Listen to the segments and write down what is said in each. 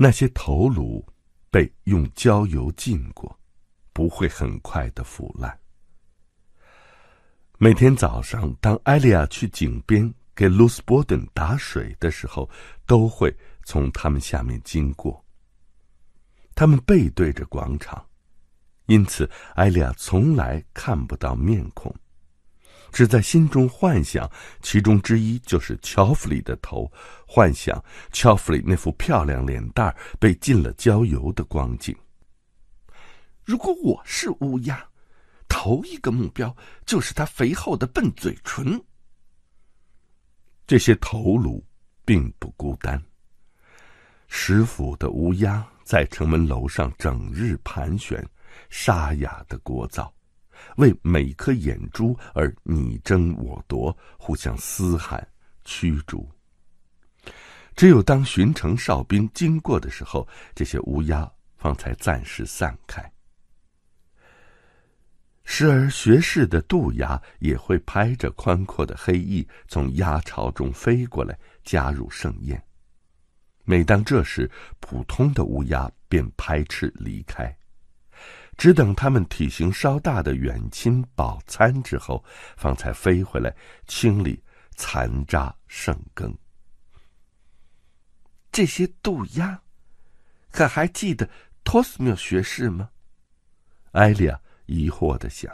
那些头颅被用焦油浸过，不会很快的腐烂。每天早上，当艾利亚去井边给卢斯伯顿打水的时候，都会从他们下面经过。他们背对着广场，因此艾利亚从来看不到面孔。只在心中幻想，其中之一就是乔弗里的头，幻想乔弗里那副漂亮脸蛋被浸了焦油的光景。如果我是乌鸦，头一个目标就是他肥厚的笨嘴唇。这些头颅并不孤单。食腐的乌鸦在城门楼上整日盘旋，沙哑的聒噪。为每颗眼珠而你争我夺，互相嘶喊、驱逐。只有当巡城哨兵经过的时候，这些乌鸦方才暂时散开。时而学士的渡鸦也会拍着宽阔的黑翼，从鸭巢中飞过来加入盛宴。每当这时，普通的乌鸦便拍翅离开。只等他们体型稍大的远亲饱餐之后，方才飞回来清理残渣剩羹。这些渡鸦，可还记得托斯缪学士吗？艾利亚疑惑的想。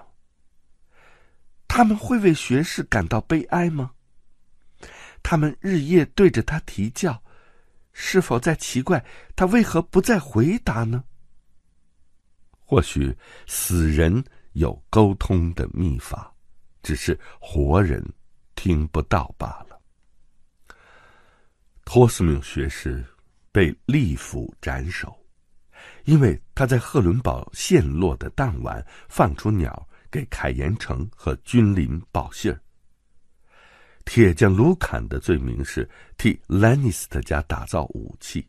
他们会为学士感到悲哀吗？他们日夜对着他啼叫，是否在奇怪他为何不再回答呢？或许死人有沟通的秘法，只是活人听不到罢了。托斯缪学士被利斧斩首，因为他在赫伦堡陷落的当晚放出鸟给凯岩城和君临报信儿。铁匠卢坎的罪名是替兰尼斯特家打造武器。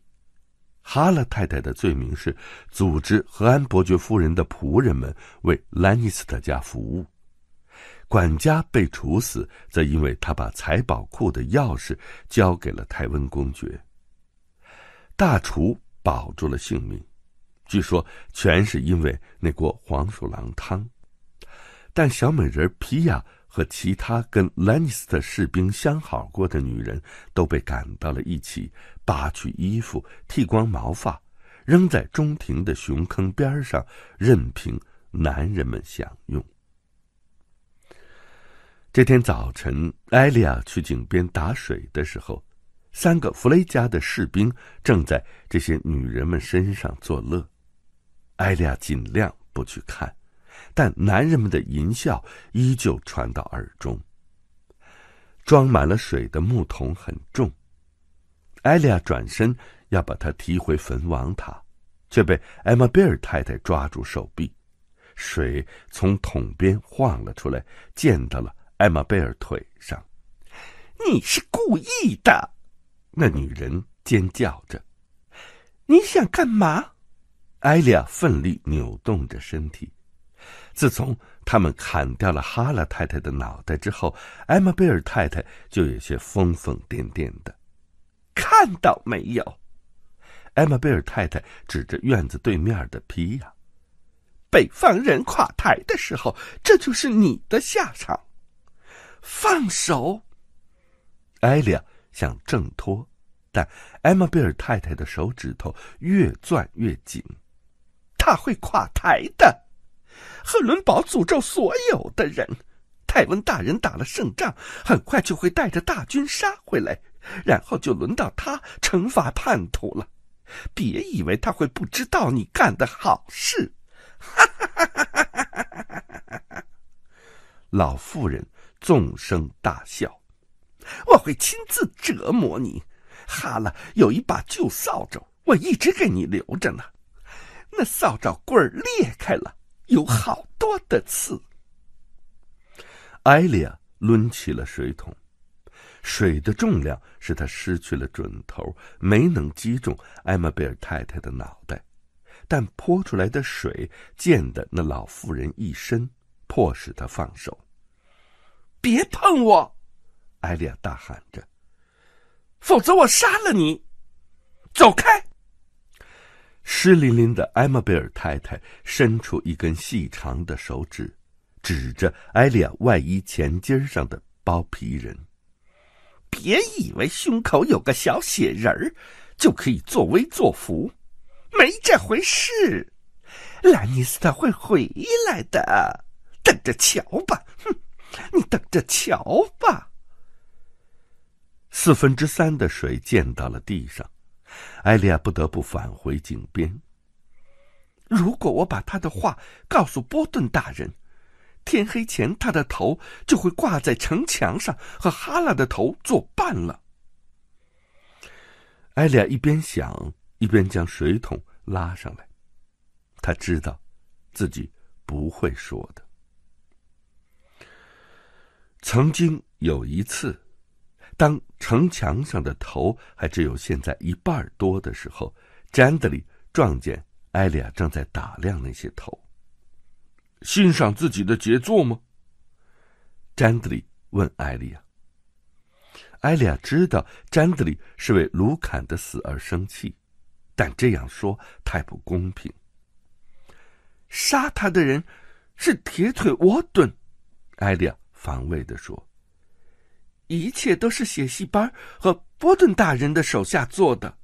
哈勒太太的罪名是组织和安伯爵夫人的仆人们为兰尼斯特家服务，管家被处死，则因为他把财宝库的钥匙交给了泰温公爵。大厨保住了性命，据说全是因为那锅黄鼠狼汤，但小美人皮娅和其他跟兰尼斯特士兵相好过的女人，都被赶到了一起。扒去衣服，剃光毛发，扔在中庭的熊坑边上，任凭男人们享用。这天早晨，艾利亚去井边打水的时候，三个弗雷家的士兵正在这些女人们身上作乐。艾利亚尽量不去看，但男人们的淫笑依旧传到耳中。装满了水的木桶很重。艾利亚转身要把他提回坟王塔，却被艾玛贝尔太太抓住手臂。水从桶边晃了出来，溅到了艾玛贝尔腿上。你是故意的！那女人尖叫着：“你想干嘛？”艾利亚奋力扭动着身体。自从他们砍掉了哈拉太太的脑袋之后，艾玛贝尔太太就有些疯疯癫癫的。看到没有，艾玛贝尔太太指着院子对面的皮亚。北方人垮台的时候，这就是你的下场。放手！艾利亚想挣脱，但艾玛贝尔太太的手指头越攥越紧。他会垮台的。赫伦堡诅咒所有的人。泰温大人打了胜仗，很快就会带着大军杀回来。然后就轮到他惩罚叛徒了。别以为他会不知道你干的好事。老妇人纵声大笑：“我会亲自折磨你。”哈了，有一把旧扫帚，我一直给你留着呢。那扫帚棍儿裂开了，有好多的刺。艾丽亚抡起了水桶。水的重量使他失去了准头，没能击中艾玛贝尔太太的脑袋，但泼出来的水溅得那老妇人一身，迫使他放手。别碰我！艾利亚大喊着，否则我杀了你！走开！湿淋淋的艾玛贝尔太太伸出一根细长的手指，指着艾利亚外衣前襟上的包皮人。别以为胸口有个小雪人儿，就可以作威作福，没这回事。兰尼斯坦会回来的，等着瞧吧！哼，你等着瞧吧。四分之三的水溅到了地上，艾利亚不得不返回井边。如果我把他的话告诉波顿大人。天黑前，他的头就会挂在城墙上，和哈拉的头作伴了。艾丽亚一边想，一边将水桶拉上来。他知道，自己不会说的。曾经有一次，当城墙上的头还只有现在一半多的时候，詹德里撞见艾丽亚正在打量那些头。欣赏自己的杰作吗？詹德里问艾丽亚。艾丽亚知道詹德里是为卢坎的死而生气，但这样说太不公平。杀他的人是铁腿沃顿，艾丽亚防卫的说：“一切都是写戏班和波顿大人的手下做的。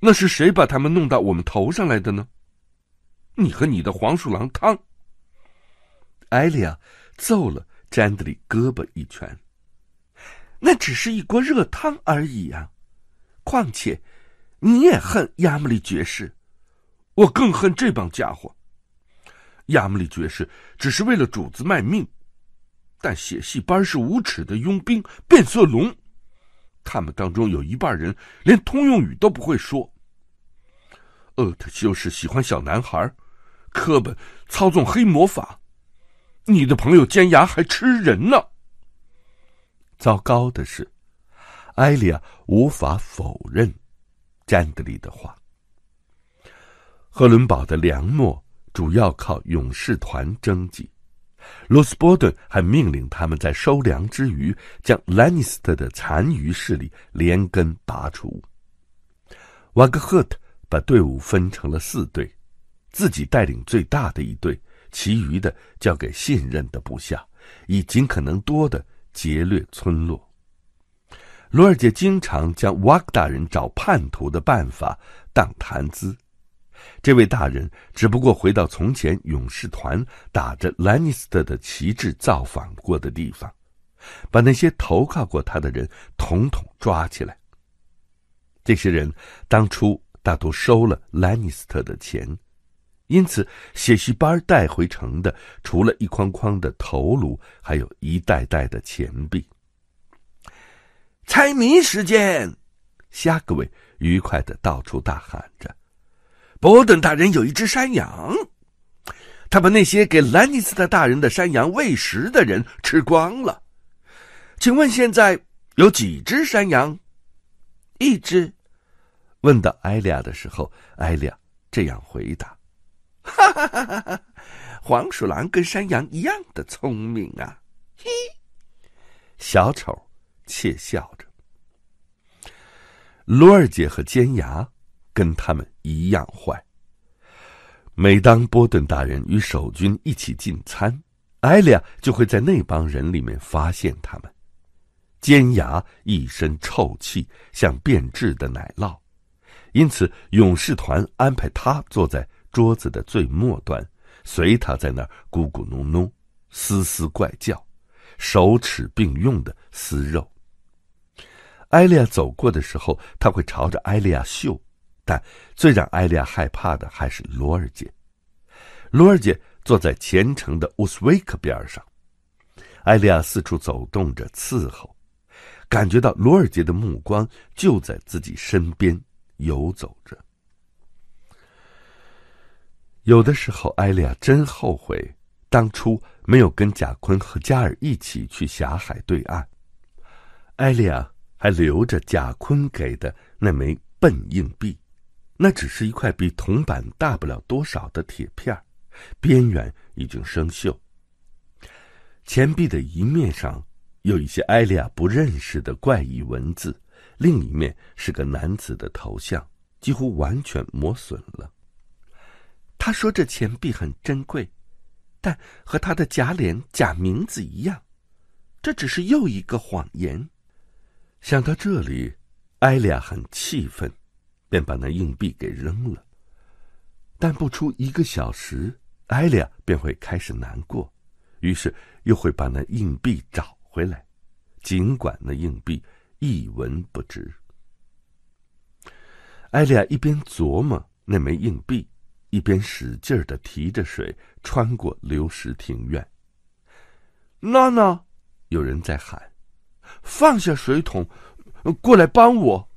那是谁把他们弄到我们头上来的呢？你和你的黄鼠狼汤。”艾利亚揍了詹德里胳膊一拳。那只是一锅热汤而已呀！况且，你也恨亚姆里爵士，我更恨这帮家伙。亚姆里爵士只是为了主子卖命，但血戏班是无耻的佣兵变色龙，他们当中有一半人连通用语都不会说。厄特修是喜欢小男孩，科本操纵黑魔法。你的朋友尖牙还吃人呢！糟糕的是，艾莉亚无法否认詹德利的话。赫伦堡的粮秣主要靠勇士团征集，罗斯波顿还命令他们在收粮之余，将兰尼斯特的残余势力连根拔除。瓦格赫特把队伍分成了四队，自己带领最大的一队。其余的交给信任的部下，以尽可能多的劫掠村落。罗尔杰经常将瓦克大人找叛徒的办法当谈资。这位大人只不过回到从前勇士团打着兰尼斯特的旗帜造访过的地方，把那些投靠过他的人统统抓起来。这些人当初大多收了兰尼斯特的钱。因此，血系班带回城的，除了一筐筐的头颅，还有一袋袋的钱币。猜谜时间！虾格位愉快的到处大喊着：“伯顿大人有一只山羊，他把那些给兰尼斯特大人的山羊喂食的人吃光了。请问现在有几只山羊？”一只。问到艾利亚的时候，艾利亚这样回答。哈哈哈！哈，黄鼠狼跟山羊一样的聪明啊！嘿，小丑窃笑着。罗尔姐和尖牙跟他们一样坏。每当波顿大人与守军一起进餐，艾利亚就会在那帮人里面发现他们。尖牙一身臭气，像变质的奶酪，因此勇士团安排他坐在。桌子的最末端，随他在那儿咕咕哝哝、嘶嘶怪叫，手齿并用的撕肉。艾利亚走过的时候，他会朝着艾利亚嗅。但最让艾利亚害怕的还是罗尔姐。罗尔姐坐在虔诚的乌斯维克边上，艾利亚四处走动着伺候，感觉到罗尔杰的目光就在自己身边游走着。有的时候，艾利亚真后悔当初没有跟贾坤和加尔一起去峡海对岸。艾利亚还留着贾坤给的那枚笨硬币，那只是一块比铜板大不了多少的铁片边缘已经生锈。钱币的一面上有一些艾利亚不认识的怪异文字，另一面是个男子的头像，几乎完全磨损了。他说：“这钱币很珍贵，但和他的假脸、假名字一样，这只是又一个谎言。”想到这里，艾利亚很气愤，便把那硬币给扔了。但不出一个小时，艾利亚便会开始难过，于是又会把那硬币找回来，尽管那硬币一文不值。艾利亚一边琢磨那枚硬币。一边使劲的提着水，穿过流石庭院。娜娜，有人在喊：“放下水桶，过来帮我。”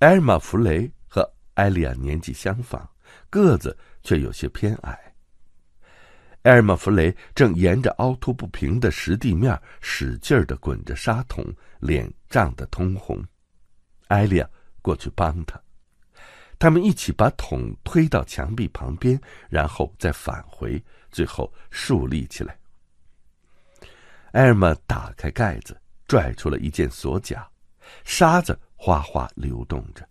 艾尔玛·弗雷和艾利亚年纪相仿，个子却有些偏矮。艾尔玛·弗雷正沿着凹凸不平的石地面使劲的滚着沙桶，脸涨得通红。艾利亚过去帮他。他们一起把桶推到墙壁旁边，然后再返回，最后竖立起来。艾尔玛打开盖子，拽出了一件锁甲，沙子哗哗流动着。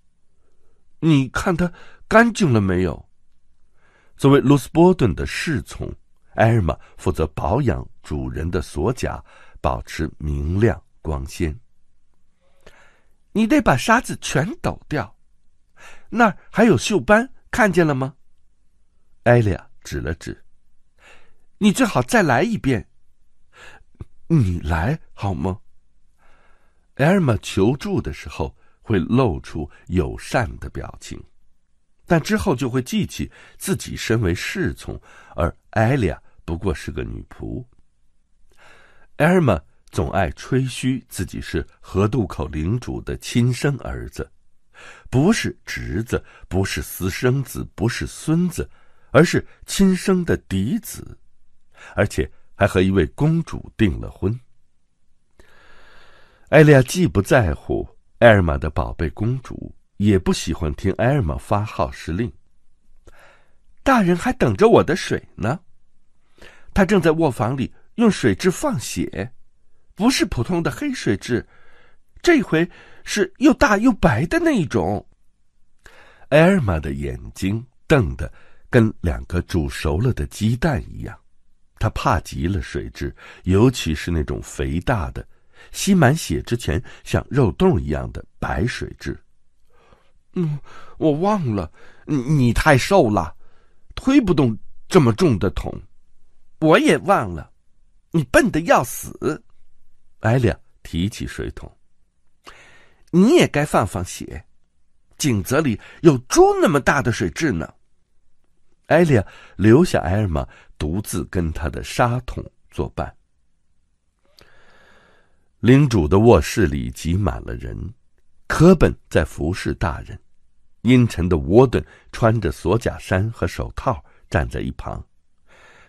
你看它干净了没有？作为罗斯波顿的侍从，艾尔玛负责保养主人的锁甲，保持明亮光鲜。你得把沙子全抖掉。那儿还有锈斑，看见了吗？艾利亚指了指。你最好再来一遍。你来好吗？艾尔玛求助的时候会露出友善的表情，但之后就会记起自己身为侍从，而艾利亚不过是个女仆。艾尔玛总爱吹嘘自己是河渡口领主的亲生儿子。不是侄子，不是私生子，不是孙子，而是亲生的嫡子，而且还和一位公主订了婚。艾利亚既不在乎艾尔玛的宝贝公主，也不喜欢听艾尔玛发号施令。大人还等着我的水呢，他正在卧房里用水蛭放血，不是普通的黑水蛭。这回是又大又白的那一种。艾尔玛的眼睛瞪得跟两个煮熟了的鸡蛋一样，她怕极了水蛭，尤其是那种肥大的、吸满血之前像肉冻一样的白水蛭。嗯，我忘了，你太瘦了，推不动这么重的桶。我也忘了，你笨得要死。艾亚提起水桶。你也该放放血，井泽里有猪那么大的水质呢。艾利亚留下艾尔玛独自跟他的沙桶作伴。领主的卧室里挤满了人，科本在服侍大人，阴沉的沃顿穿着锁甲衫和手套站在一旁，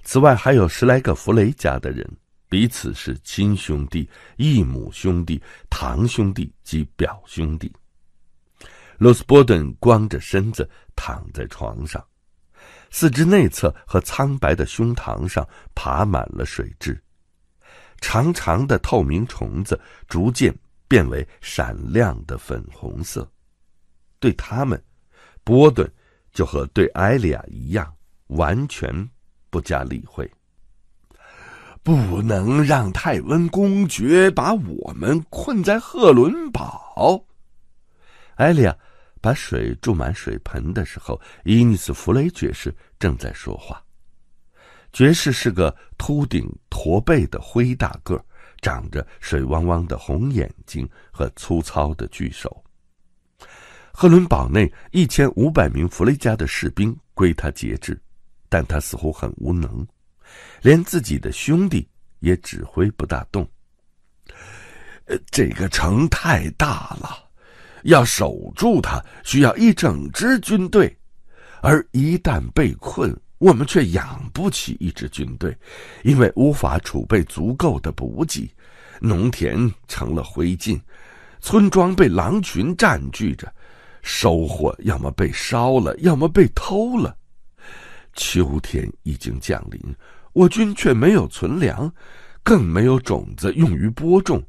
此外还有十来个弗雷家的人。彼此是亲兄弟、异母兄弟、堂兄弟及表兄弟。罗斯波顿光着身子躺在床上，四肢内侧和苍白的胸膛上爬满了水蛭，长长的透明虫子逐渐变为闪亮的粉红色。对他们，波顿就和对艾利亚一样，完全不加理会。不能让泰温公爵把我们困在赫伦堡。艾莉亚把水注满水盆的时候，伊尼斯·弗雷爵士正在说话。爵士是个秃顶、驼背的灰大个，长着水汪汪的红眼睛和粗糙的巨手。赫伦堡内一千五百名弗雷家的士兵归他节制，但他似乎很无能。连自己的兄弟也指挥不大动。呃，这个城太大了，要守住它需要一整支军队，而一旦被困，我们却养不起一支军队，因为无法储备足够的补给。农田成了灰烬，村庄被狼群占据着，收获要么被烧了，要么被偷了。秋天已经降临。我军却没有存粮，更没有种子用于播种，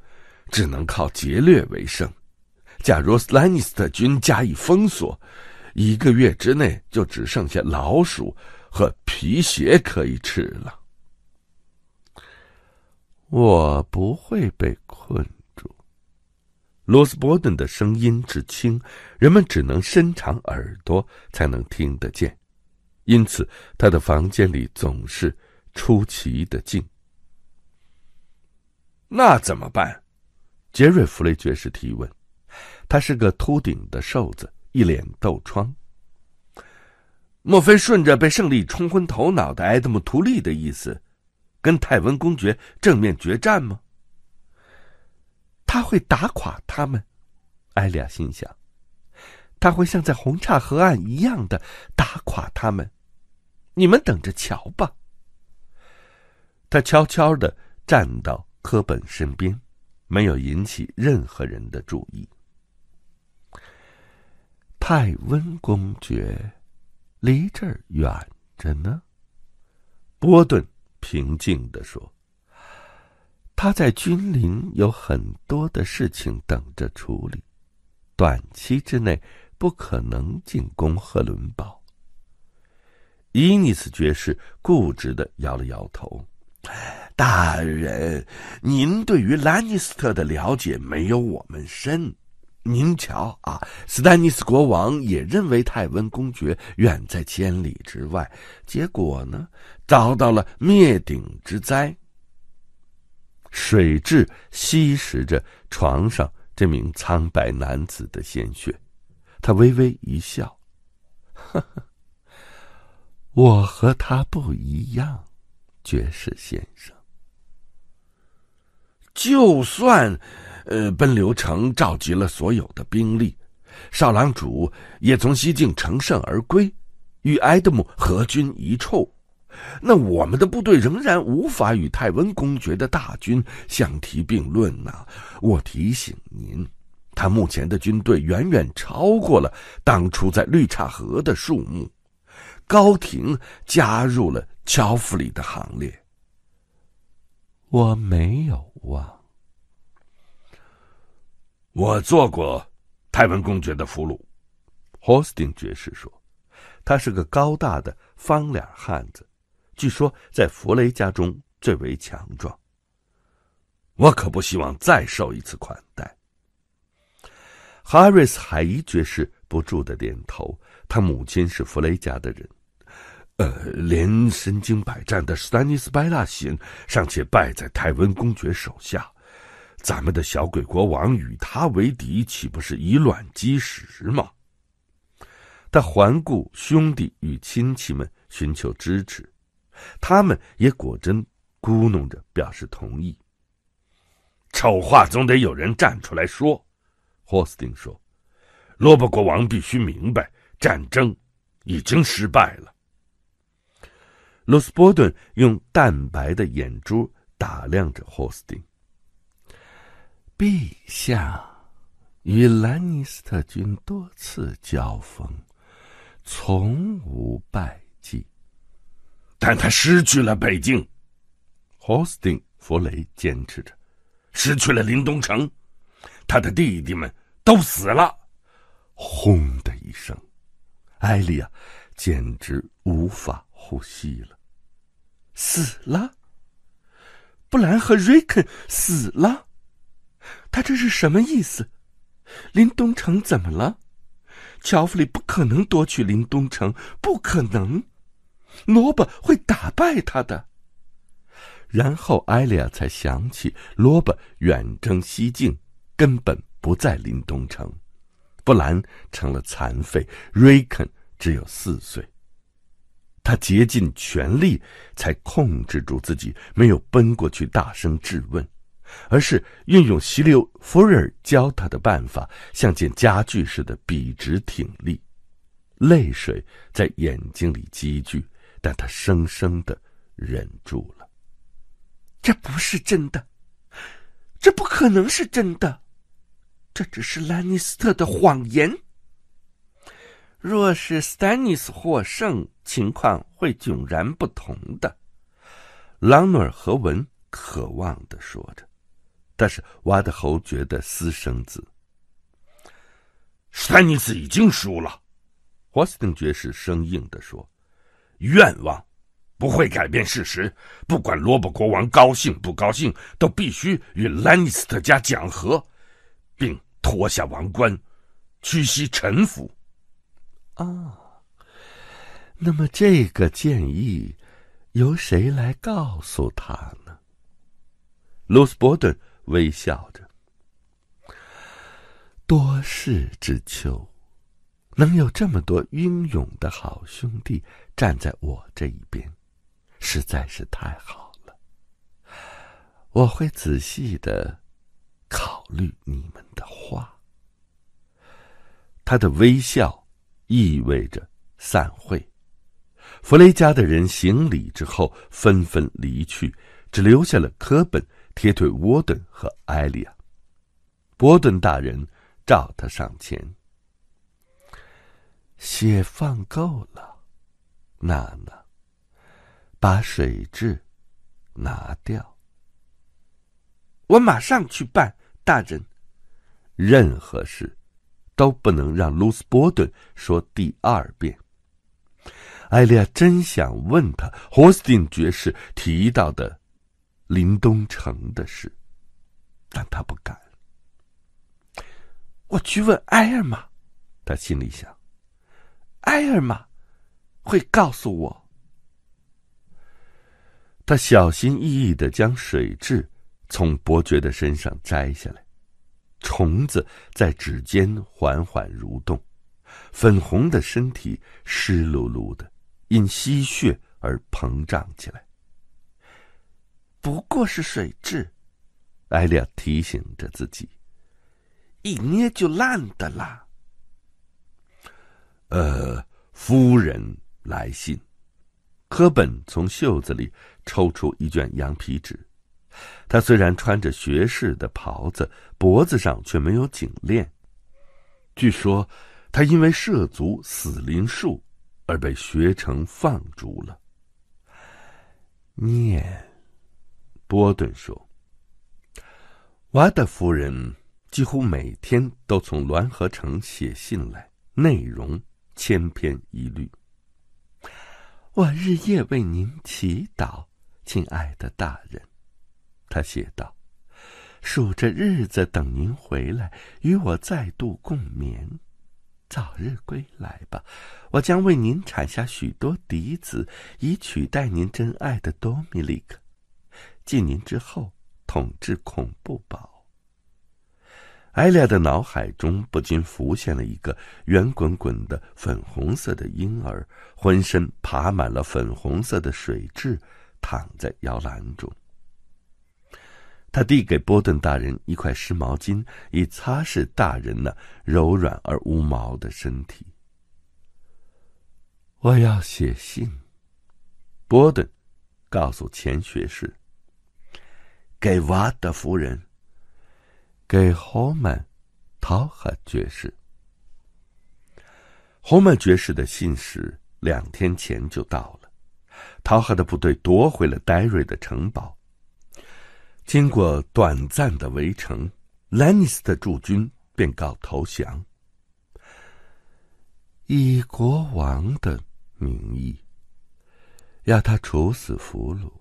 只能靠劫掠为生。假如斯莱尼斯特军加以封锁，一个月之内就只剩下老鼠和皮鞋可以吃了。我不会被困住。罗斯伯顿的声音之轻，人们只能伸长耳朵才能听得见，因此他的房间里总是。出奇的静。那怎么办？杰瑞弗雷爵士提问。他是个秃顶的瘦子，一脸痘疮。莫非顺着被胜利冲昏头脑的埃德姆图利的意思，跟泰文公爵正面决战吗？他会打垮他们，埃利亚心想。他会像在红叉河岸一样的打垮他们。你们等着瞧吧。他悄悄地站到科本身边，没有引起任何人的注意。泰温公爵离这儿远着呢。”波顿平静地说，“他在君临有很多的事情等着处理，短期之内不可能进攻赫伦堡。”伊尼斯爵士固执的摇了摇头。大人，您对于兰尼斯特的了解没有我们深。您瞧啊，史丹尼斯国王也认为泰温公爵远在千里之外，结果呢，遭到了灭顶之灾。水蛭吸食着床上这名苍白男子的鲜血，他微微一笑：“呵呵，我和他不一样。”爵士先生，就算，呃，奔流城召集了所有的兵力，少郎主也从西境乘胜而归，与埃德姆合军一处，那我们的部队仍然无法与泰温公爵的大军相提并论呐。我提醒您，他目前的军队远远超过了当初在绿岔河的数目。高庭加入了。乔夫里的行列，我没有忘。我做过泰文公爵的俘虏，霍斯丁爵士说，他是个高大的方脸汉子，据说在弗雷家中最为强壮。我可不希望再受一次款待。哈瑞斯海伊爵士不住的点头，他母亲是弗雷家的人。呃，连身经百战的史丹尼斯· i s b 行尚且败在泰温公爵手下，咱们的小鬼国王与他为敌，岂不是以卵击石吗？他环顾兄弟与亲戚们，寻求支持，他们也果真咕哝着表示同意。丑话总得有人站出来说，霍斯丁说：“罗伯国王必须明白，战争已经失败了。”罗斯伯顿用淡白的眼珠打量着霍斯丁，陛下与兰尼斯特军多次交锋，从无败绩，但他失去了北京，霍斯丁·弗雷坚持着，失去了临冬城，他的弟弟们都死了。轰的一声，艾莉亚简直无法。呼吸了，死了。布兰和瑞肯死了，他这是什么意思？林东城怎么了？乔弗里不可能夺取林东城，不可能。萝卜会打败他的。然后艾莉亚才想起，萝卜远征西境，根本不在林东城。布兰成了残废，瑞肯只有四岁。他竭尽全力，才控制住自己，没有奔过去大声质问，而是运用西利弗瑞尔教他的办法，像件家具似的笔直挺立。泪水在眼睛里积聚，但他生生的忍住了。这不是真的，这不可能是真的，这只是兰尼斯特的谎言。若是史丹尼斯获胜，情况会迥然不同。的朗诺尔和文渴望的说着，但是瓦德侯爵的私生子史丹尼斯已经输了。霍斯丁爵士生硬的说：“愿望不会改变事实，不管罗伯国王高兴不高兴，都必须与兰尼斯特家讲和，并脱下王冠，屈膝臣服。”啊，那么这个建议由谁来告诉他呢？露斯伯顿微笑着。多事之秋，能有这么多英勇的好兄弟站在我这一边，实在是太好了。我会仔细的考虑你们的话。他的微笑。意味着散会。弗雷家的人行礼之后，纷纷离去，只留下了科本、铁腿沃顿和艾利亚。伯顿大人召他上前。血放够了，娜娜，把水蛭拿掉。我马上去办，大人。任何事。都不能让卢斯波顿说第二遍。艾莉亚真想问他霍斯丁爵士提到的林东城的事，但他不敢。我去问埃尔玛，他心里想，埃尔玛会告诉我。他小心翼翼的将水蛭从伯爵的身上摘下来。虫子在指尖缓缓蠕动，粉红的身体湿漉漉的，因吸血而膨胀起来。不过是水蛭，艾丽亚提醒着自己，一捏就烂的啦。呃，夫人来信，柯本从袖子里抽出一卷羊皮纸。他虽然穿着学士的袍子，脖子上却没有颈链。据说，他因为涉足死灵术，而被学成放逐了。念，波顿说：“瓦德夫人几乎每天都从滦河城写信来，内容千篇一律。我日夜为您祈祷，亲爱的大人。”他写道：“数着日子等您回来，与我再度共眠。早日归来吧，我将为您产下许多嫡子，以取代您真爱的多米尼克。继您之后，统治恐怖堡。”艾丽娅的脑海中不禁浮现了一个圆滚滚的粉红色的婴儿，浑身爬满了粉红色的水蛭，躺在摇篮中。他递给波顿大人一块湿毛巾，以擦拭大人那柔软而无毛的身体。我要写信，波顿告诉钱学士，给瓦德夫人，给侯曼·陶赫爵士。侯曼爵士的信使两天前就到了，陶赫的部队夺回了戴瑞的城堡。经过短暂的围城，兰尼斯的驻军便告投降。以国王的名义，要他处死俘虏，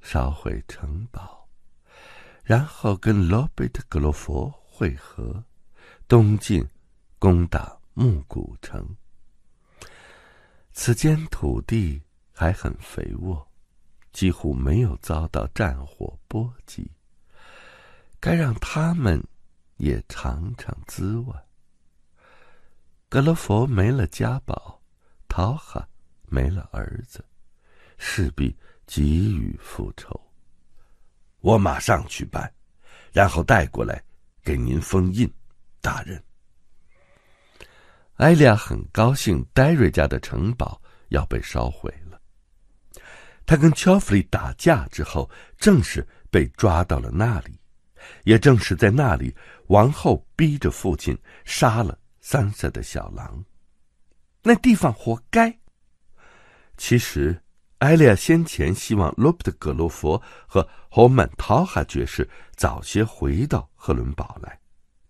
烧毁城堡，然后跟罗贝特·格洛佛会合，东进攻打木古城。此间土地还很肥沃。几乎没有遭到战火波及。该让他们也尝尝滋味。格罗佛没了家宝，陶哈没了儿子，势必急于复仇。我马上去办，然后带过来给您封印，大人。艾利亚很高兴，戴瑞家的城堡要被烧毁。他跟乔弗利打架之后，正是被抓到了那里，也正是在那里，王后逼着父亲杀了三岁的小狼。那地方活该。其实，艾利亚先前希望罗伯特·格罗佛和侯曼·陶哈爵士早些回到赫伦堡来。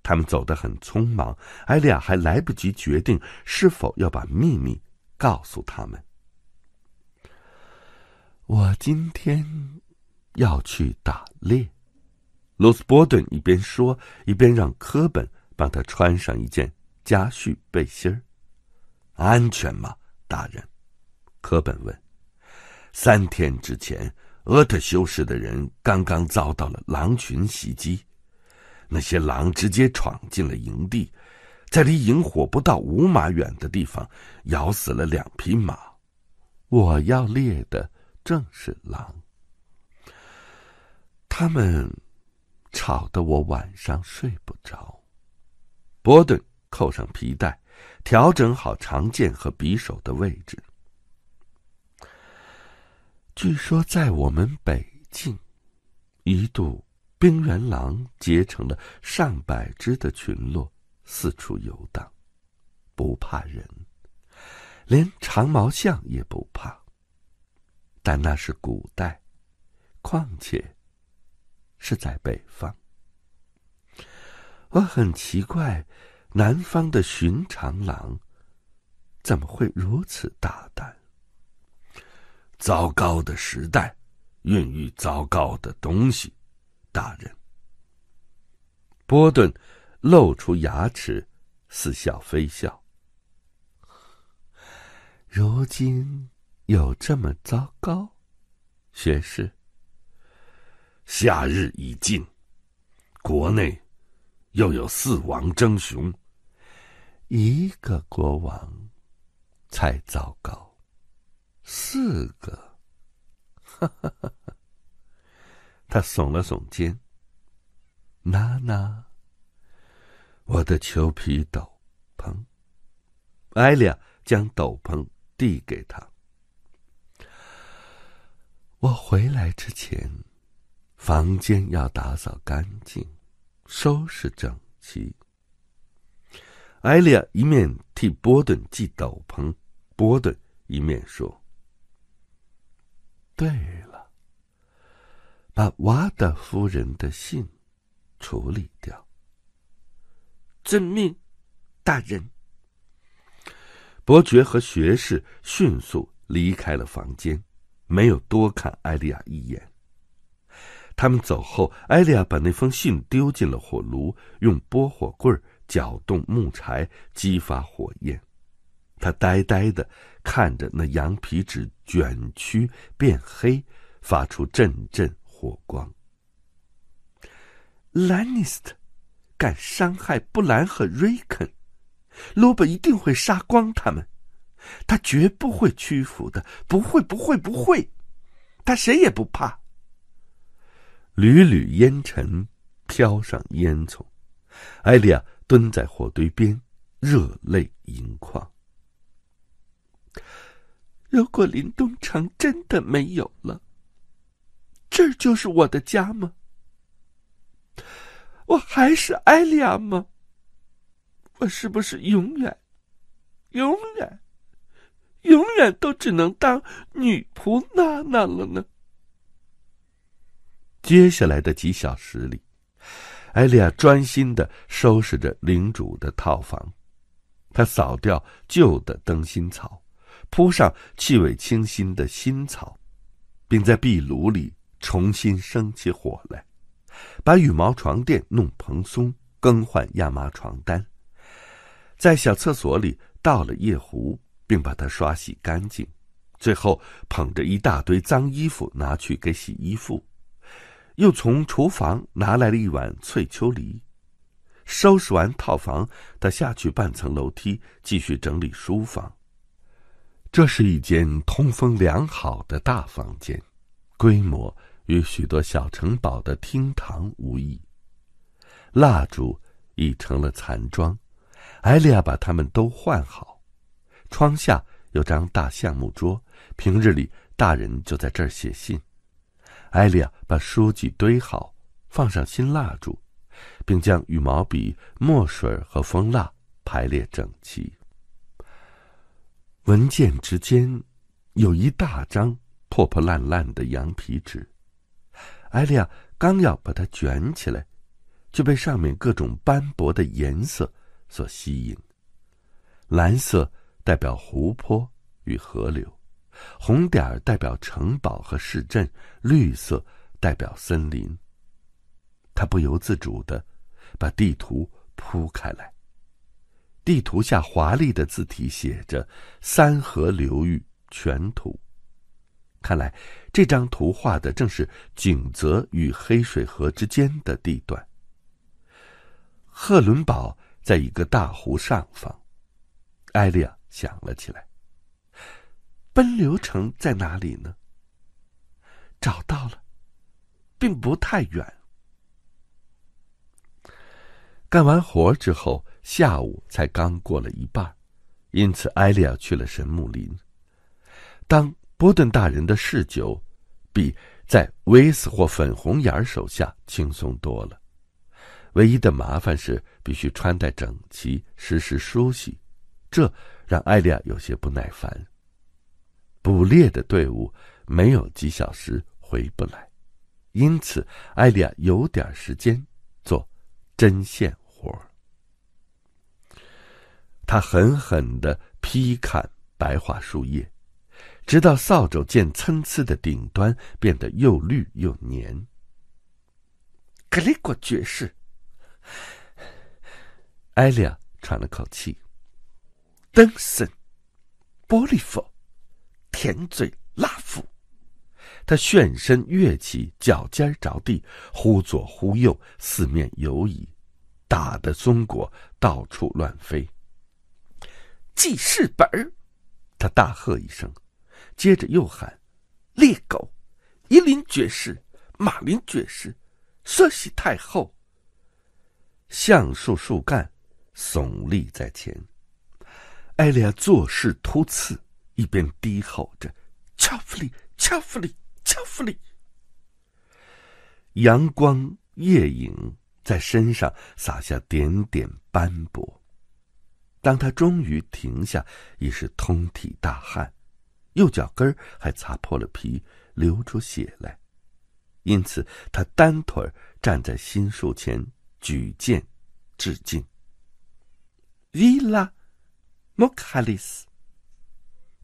他们走得很匆忙，艾利亚还来不及决定是否要把秘密告诉他们。我今天要去打猎，罗斯伯顿一边说一边让科本帮他穿上一件加叙背心儿。安全吗，大人？科本问。三天之前，厄特修士的人刚刚遭到了狼群袭击，那些狼直接闯进了营地，在离营火不到五码远的地方，咬死了两匹马。我要猎的。正是狼，他们吵得我晚上睡不着。波顿扣上皮带，调整好长剑和匕首的位置。据说，在我们北境，一度冰原狼结成了上百只的群落，四处游荡，不怕人，连长毛象也不怕。但那是古代，况且是在北方。我很奇怪，南方的寻常狼怎么会如此大胆？糟糕的时代，孕育糟糕的东西，大人。波顿露出牙齿，似笑非笑。如今。有这么糟糕，学士。夏日已尽，国内又有四王争雄。一个国王，才糟糕；四个，他耸了耸肩。娜娜，我的裘皮斗篷。艾利亚将斗篷递给他。我回来之前，房间要打扫干净，收拾整齐。艾利亚一面替波顿系斗篷，波顿一面说：“对了，把瓦德夫人的信处理掉。”遵命，大人。伯爵和学士迅速离开了房间。没有多看艾莉亚一眼。他们走后，艾莉亚把那封信丢进了火炉，用拨火棍搅动木柴，激发火焰。他呆呆的看着那羊皮纸卷曲变黑，发出阵阵火光。兰尼斯特敢伤害布兰和瑞肯，罗伯一定会杀光他们。他绝不会屈服的，不会，不会，不会！他谁也不怕。缕缕烟尘飘上烟囱，艾利亚蹲在火堆边，热泪盈眶。如果林东城真的没有了，这就是我的家吗？我还是艾利亚吗？我是不是永远，永远？永远都只能当女仆娜娜了呢。接下来的几小时里，艾利亚专心的收拾着领主的套房，她扫掉旧的灯芯草，铺上气味清新的新草，并在壁炉里重新生起火来，把羽毛床垫弄蓬松，更换亚麻床单，在小厕所里倒了夜壶。并把它刷洗干净，最后捧着一大堆脏衣服拿去给洗衣服，又从厨房拿来了一碗脆秋梨。收拾完套房，他下去半层楼梯，继续整理书房。这是一间通风良好的大房间，规模与许多小城堡的厅堂无异。蜡烛已成了残妆，艾利亚把它们都换好。窗下有张大橡木桌，平日里大人就在这儿写信。艾丽亚把书籍堆好，放上新蜡烛，并将羽毛笔、墨水和蜂蜡排列整齐。文件之间有一大张破破烂烂的羊皮纸，艾丽亚刚要把它卷起来，就被上面各种斑驳的颜色所吸引，蓝色。代表湖泊与河流，红点儿代表城堡和市镇，绿色代表森林。他不由自主的把地图铺开来。地图下华丽的字体写着“三河流域全图”。看来这张图画的正是景泽与黑水河之间的地段。赫伦堡在一个大湖上方，艾利亚。想了起来。奔流城在哪里呢？找到了，并不太远。干完活之后，下午才刚过了一半，因此埃利亚去了神木林。当波顿大人的嗜酒，比在威斯或粉红眼手下轻松多了。唯一的麻烦是必须穿戴整齐，时时梳洗。这让艾利亚有些不耐烦。捕猎的队伍没有几小时回不来，因此艾利亚有点时间做针线活。他狠狠的劈砍白桦树叶，直到扫帚见参差的顶端变得又绿又黏。格雷果爵士，艾利亚喘了口气。登神，玻璃佛，甜嘴拉夫。他旋身跃起，脚尖着地，忽左忽右，四面游移，打的松果到处乱飞。记事本儿，他大喝一声，接着又喊：“猎狗，伊林爵士，马林爵士，瑟西太后。”橡树树干耸立在前。艾利亚做事突刺，一边低吼着：“乔弗里，乔弗里，乔弗里。”阳光、夜影在身上洒下点点斑驳。当他终于停下，已是通体大汗，右脚跟还擦破了皮，流出血来。因此，他单腿站在新树前，举剑致敬。维拉。莫卡里斯，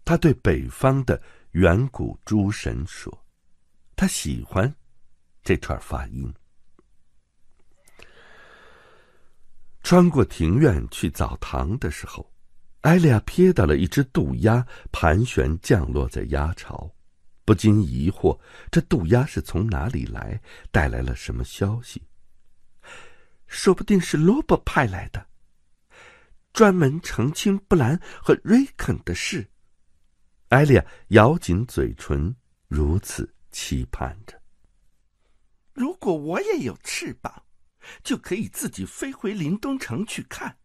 他对北方的远古诸神说：“他喜欢这串发音。”穿过庭院去澡堂的时候，艾利亚瞥到了一只渡鸦盘旋降落在鸭巢，不禁疑惑：这渡鸦是从哪里来？带来了什么消息？说不定是罗伯派来的。专门澄清布兰和瑞肯的事，艾莉亚咬紧嘴唇，如此期盼着。如果我也有翅膀，就可以自己飞回林东城去看。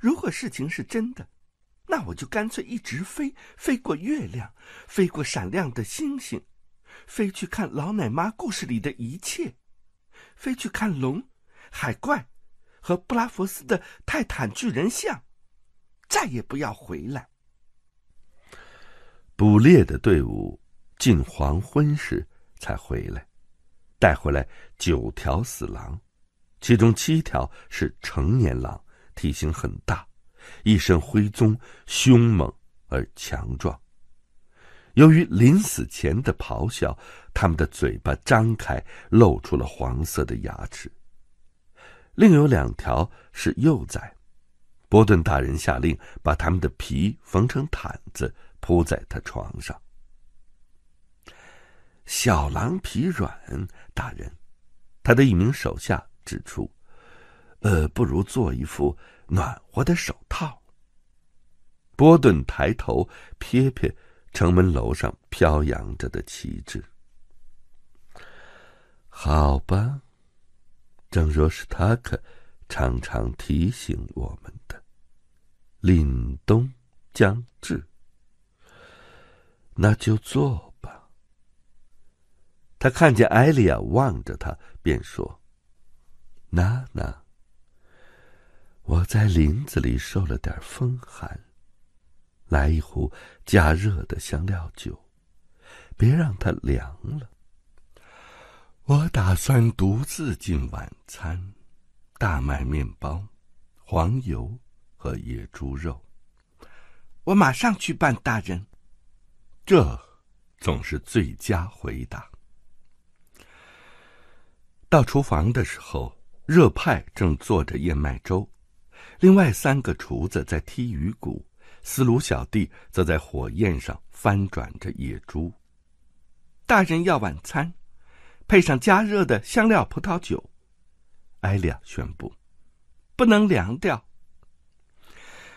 如果事情是真的，那我就干脆一直飞，飞过月亮，飞过闪亮的星星，飞去看老奶妈故事里的一切，飞去看龙、海怪。和布拉佛斯的泰坦巨人像，再也不要回来。捕猎的队伍近黄昏时才回来，带回来九条死狼，其中七条是成年狼，体型很大，一身灰棕，凶猛而强壮。由于临死前的咆哮，他们的嘴巴张开，露出了黄色的牙齿。另有两条是幼崽，波顿大人下令把他们的皮缝成毯子铺在他床上。小狼皮软，大人，他的一名手下指出：“呃，不如做一副暖和的手套。”波顿抬头瞥瞥城门楼上飘扬着的旗帜。好吧。正若是他可，常常提醒我们的，凛冬将至。那就坐吧。他看见艾利亚望着他，便说：“娜娜，我在林子里受了点风寒，来一壶加热的香料酒，别让它凉了。”我打算独自进晚餐，大麦面包、黄油和野猪肉。我马上去办，大人。这总是最佳回答。到厨房的时候，热派正做着燕麦粥，另外三个厨子在剔鱼骨，斯鲁小弟则在火焰上翻转着野猪。大人要晚餐。配上加热的香料葡萄酒，艾利亚宣布：“不能凉掉。”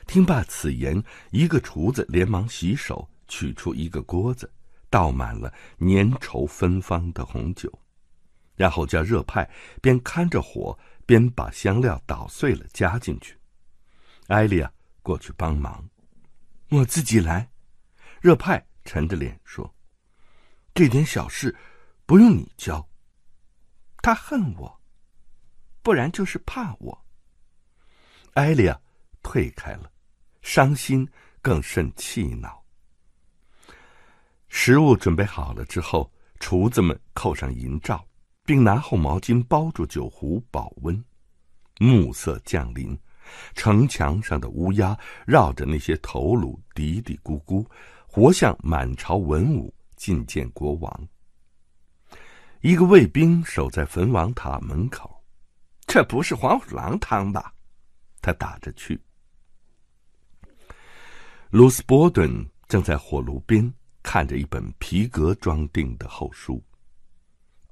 听罢此言，一个厨子连忙洗手，取出一个锅子，倒满了粘稠芬芳的红酒，然后叫热派边看着火，边把香料捣碎了加进去。艾利亚过去帮忙：“我自己来。”热派沉着脸说：“这点小事。”不用你教，他恨我，不然就是怕我。艾利亚退开了，伤心更甚气恼。食物准备好了之后，厨子们扣上银罩，并拿厚毛巾包住酒壶保温。暮色降临，城墙上的乌鸦绕着那些头颅嘀嘀咕咕，活像满朝文武觐见国王。一个卫兵守在焚王塔门口，这不是黄鼠狼汤吧？他打着去。卢斯伯顿正在火炉边看着一本皮革装订的厚书，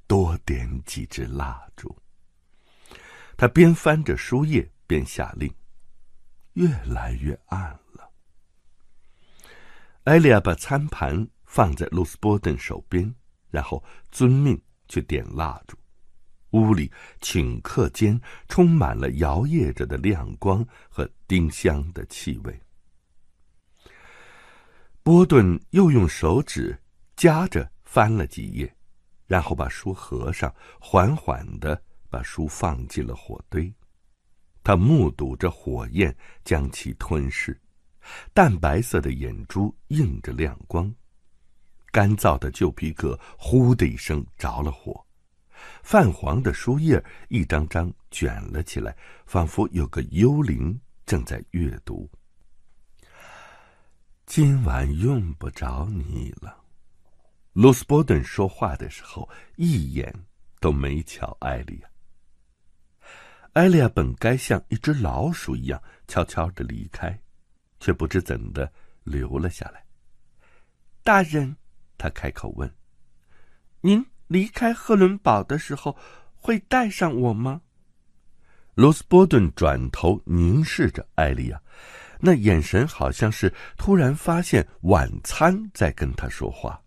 多点几支蜡烛。他边翻着书页边下令：“越来越暗了。”艾利亚把餐盘放在卢斯伯顿手边，然后遵命。去点蜡烛，屋里顷刻间充满了摇曳着的亮光和丁香的气味。波顿又用手指夹着翻了几页，然后把书合上，缓缓的把书放进了火堆。他目睹着火焰将其吞噬，淡白色的眼珠映着亮光。干燥的旧皮革“呼”的一声着了火，泛黄的书页一张张卷了起来，仿佛有个幽灵正在阅读。今晚用不着你了，罗斯·伯顿说话的时候，一眼都没瞧艾丽。亚。艾丽亚本该像一只老鼠一样悄悄的离开，却不知怎的留了下来。大人。他开口问：“您离开赫伦堡的时候，会带上我吗？”罗斯伯顿转头凝视着艾莉亚，那眼神好像是突然发现晚餐在跟他说话。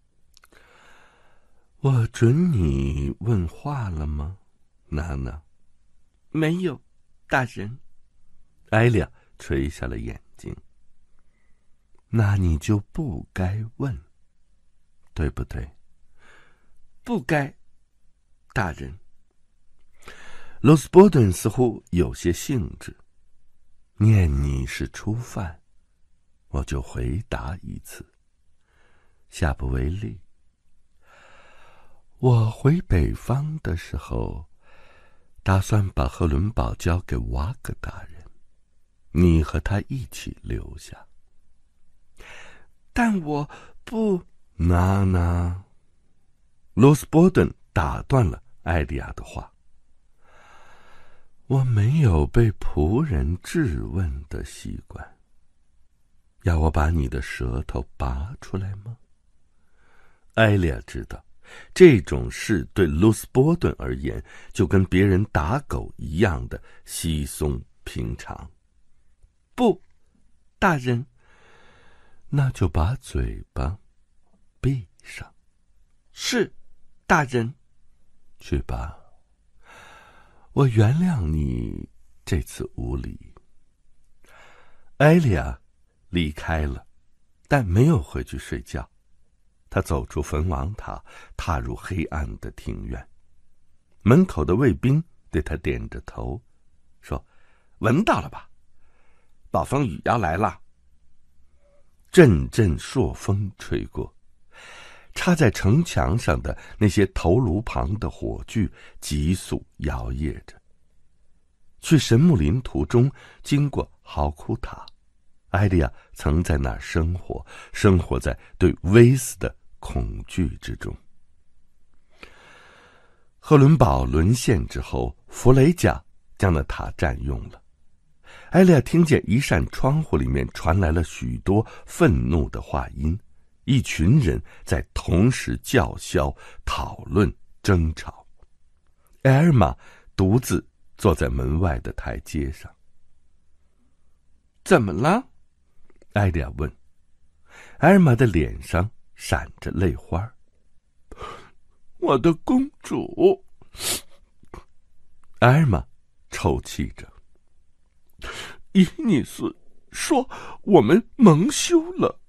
“我准你问话了吗，娜娜？”“没有，大人。”艾莉亚垂下了眼睛。“那你就不该问。”对不对？不该，大人。罗斯伯顿似乎有些兴致，念你是初犯，我就回答一次，下不为例。我回北方的时候，打算把赫伦堡交给瓦格大人，你和他一起留下。但我不。娜娜，罗斯伯顿打断了艾利亚的话：“我没有被仆人质问的习惯。要我把你的舌头拔出来吗？”艾利亚知道，这种事对罗斯伯顿而言，就跟别人打狗一样的稀松平常。不，大人。那就把嘴巴。闭上，是，大人，去吧。我原谅你这次无礼。艾莉亚离开了，但没有回去睡觉。他走出坟王塔，踏入黑暗的庭院。门口的卫兵对他点着头，说：“闻到了吧？暴风雨要来了。”阵阵朔风吹过。插在城墙上的那些头颅旁的火炬急速摇曳着。去神木林途中，经过嚎哭塔，艾莉亚曾在那生活，生活在对威斯的恐惧之中。赫伦堡沦陷之后，弗雷加将那塔占用了。艾莉亚听见一扇窗户里面传来了许多愤怒的话音。一群人在同时叫嚣、讨论、争吵。艾尔玛独自坐在门外的台阶上。怎么了？艾丽亚问。艾尔玛的脸上闪着泪花。我的公主，艾尔玛抽泣着。伊尼斯说：“我们蒙羞了。”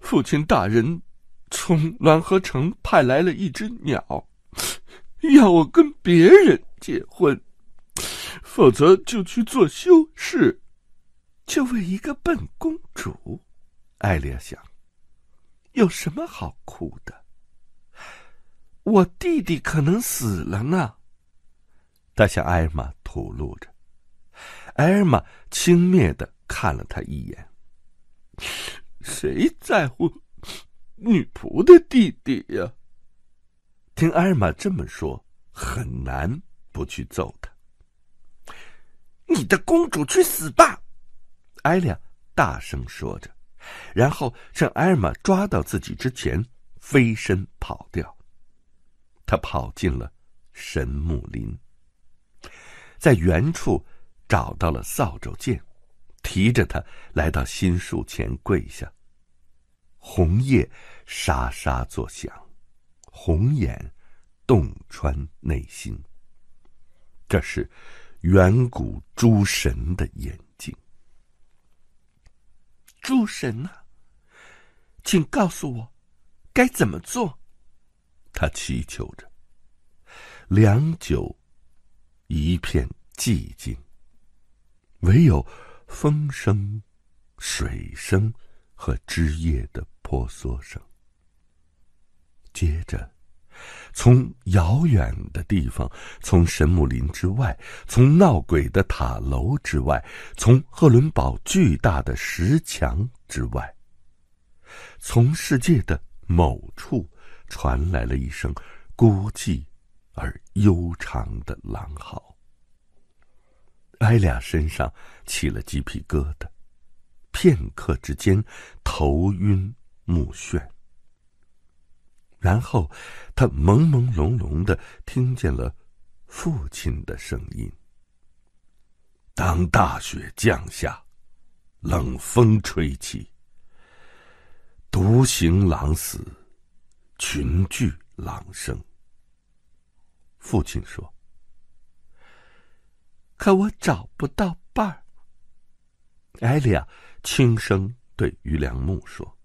父亲大人从滦河城派来了一只鸟，要我跟别人结婚，否则就去做修士，就为一个笨公主。艾丽亚想，有什么好哭的？我弟弟可能死了呢。他向艾玛吐露着，艾玛轻蔑的看了他一眼。谁在乎女仆的弟弟呀？听艾尔玛这么说，很难不去揍他。你的公主去死吧！艾丽亚大声说着，然后趁艾尔玛抓到自己之前，飞身跑掉。他跑进了神木林，在原处找到了扫帚剑，提着它来到新树前跪下。红叶沙沙作响，红眼洞穿内心。这是远古诸神的眼睛，诸神啊，请告诉我该怎么做？他祈求着。良久，一片寂静，唯有风声、水声。和枝叶的婆娑声。接着，从遥远的地方，从神木林之外，从闹鬼的塔楼之外，从赫伦堡巨大的石墙之外，从世界的某处，传来了一声孤寂而悠长的狼嚎。艾利身上起了鸡皮疙瘩。片刻之间，头晕目眩。然后，他朦朦胧胧的听见了父亲的声音。当大雪降下，冷风吹起，独行狼死，群聚狼生。父亲说：“可我找不到伴儿。”艾利亚。轻声对于良木说：“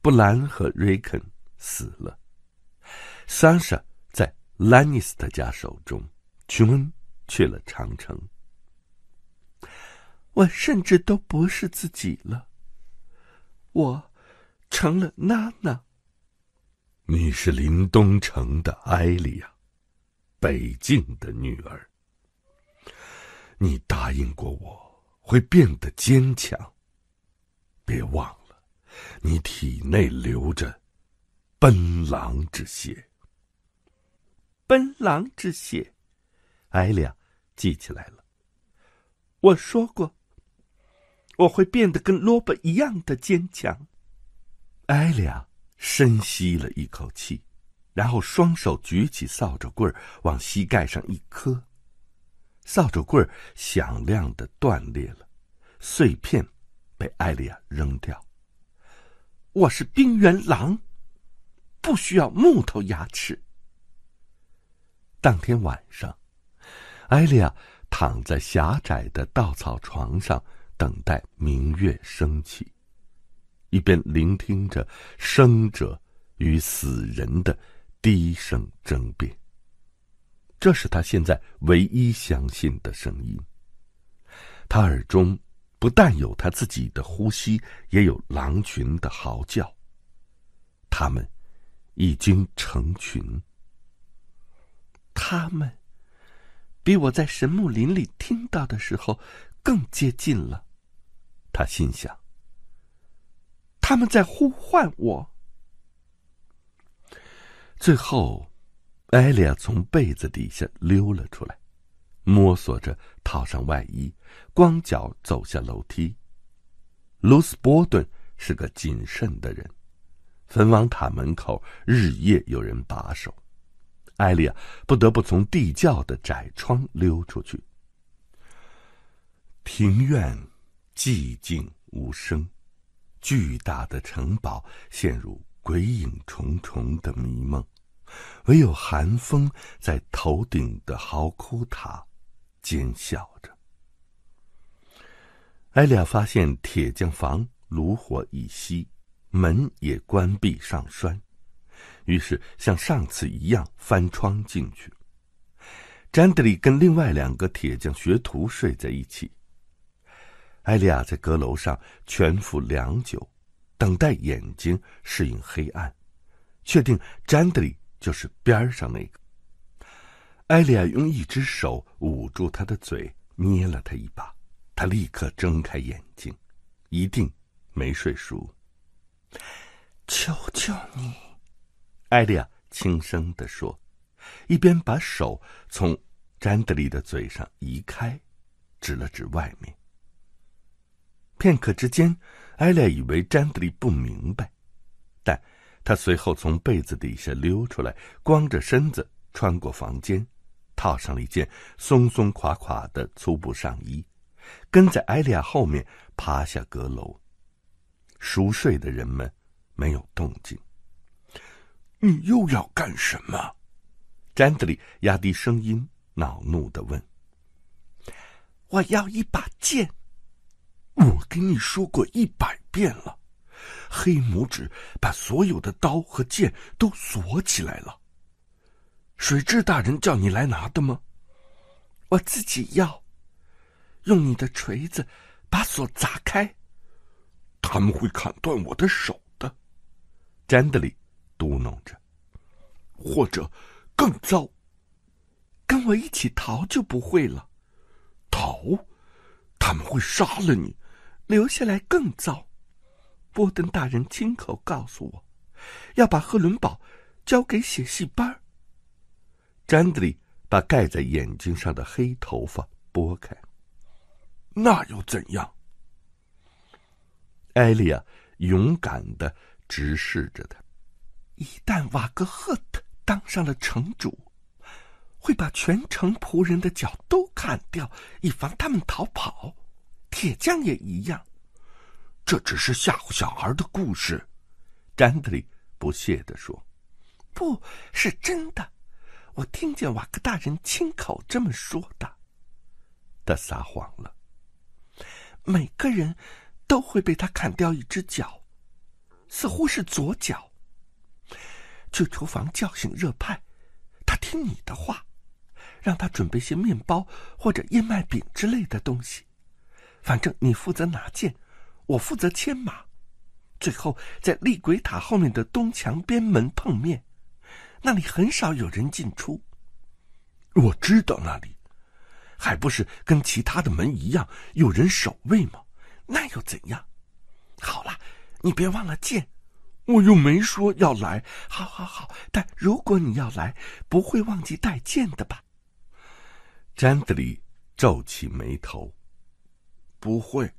布兰和瑞肯死了，桑莎在兰尼斯特家手中，琼恩去了长城。我甚至都不是自己了，我成了娜娜。你是林东城的艾莉亚，北境的女儿。你答应过我。”会变得坚强。别忘了，你体内流着奔狼之血。奔狼之血，艾利亚记起来了。我说过，我会变得跟萝卜一样的坚强。艾利亚深吸了一口气，然后双手举起扫帚棍儿，往膝盖上一磕。扫帚棍儿响亮的断裂了，碎片被艾利亚扔掉。我是冰原狼，不需要木头牙齿。当天晚上，艾利亚躺在狭窄的稻草床上，等待明月升起，一边聆听着生者与死人的低声争辩。这是他现在唯一相信的声音。他耳中不但有他自己的呼吸，也有狼群的嚎叫。他们已经成群。他们比我在神木林里听到的时候更接近了，他心想。他们在呼唤我。最后。艾利亚从被子底下溜了出来，摸索着套上外衣，光脚走下楼梯。卢斯波顿是个谨慎的人，焚王塔门口日夜有人把守，艾利亚不得不从地窖的窄窗溜出去。庭院寂静无声，巨大的城堡陷入鬼影重重的迷梦。唯有寒风在头顶的嚎哭塔，尖笑着。艾利亚发现铁匠房炉火已熄，门也关闭上栓，于是像上次一样翻窗进去。詹德里跟另外两个铁匠学徒睡在一起。艾利亚在阁楼上蜷伏良久，等待眼睛适应黑暗，确定詹德里。就是边上那个。艾利亚用一只手捂住他的嘴，捏了他一把，他立刻睁开眼睛，一定没睡熟。求求你，艾利亚轻声的说，一边把手从詹德利的嘴上移开，指了指外面。片刻之间，艾利亚以为詹德利不明白，但。他随后从被子底下溜出来，光着身子穿过房间，套上了一件松松垮垮的粗布上衣，跟在艾利亚后面爬下阁楼。熟睡的人们没有动静。你又要干什么？詹德里压低声音，恼怒地问：“我要一把剑。我跟你说过一百遍了。”黑拇指把所有的刀和剑都锁起来了。水蛭大人叫你来拿的吗？我自己要，用你的锤子把锁砸开。他们会砍断我的手的，詹德里嘟哝着。或者，更糟。跟我一起逃就不会了。逃，他们会杀了你。留下来更糟。波登大人亲口告诉我，要把赫伦堡交给写戏班詹德里把盖在眼睛上的黑头发拨开，那又怎样？艾利亚勇敢的直视着他。一旦瓦格赫特当上了城主，会把全城仆人的脚都砍掉，以防他们逃跑；铁匠也一样。这只是吓唬小孩的故事，詹德利不屑地说：“不是真的，我听见瓦克大人亲口这么说的。”他撒谎了。每个人都会被他砍掉一只脚，似乎是左脚。去厨房叫醒热派，他听你的话，让他准备些面包或者燕麦饼之类的东西，反正你负责拿剑。我负责牵马，最后在厉鬼塔后面的东墙边门碰面，那里很少有人进出。我知道那里，还不是跟其他的门一样有人守卫吗？那又怎样？好了，你别忘了剑，我又没说要来。好好好，但如果你要来，不会忘记带剑的吧？詹德里皱起眉头，不会。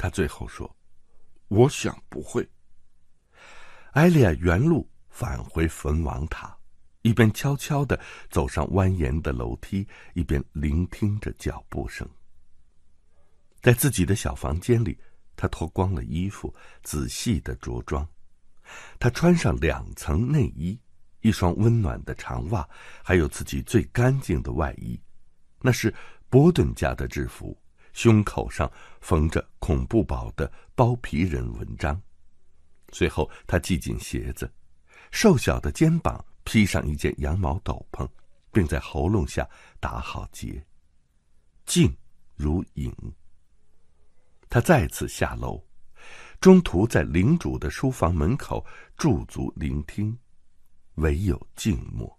他最后说：“我想不会。”艾丽亚原路返回坟王塔，一边悄悄地走上蜿蜒的楼梯，一边聆听着脚步声。在自己的小房间里，他脱光了衣服，仔细的着装。他穿上两层内衣，一双温暖的长袜，还有自己最干净的外衣，那是波顿家的制服。胸口上缝着恐怖堡的包皮人文章，随后他系紧鞋子，瘦小的肩膀披上一件羊毛斗篷，并在喉咙下打好结，静如影。他再次下楼，中途在领主的书房门口驻足聆听，唯有静默。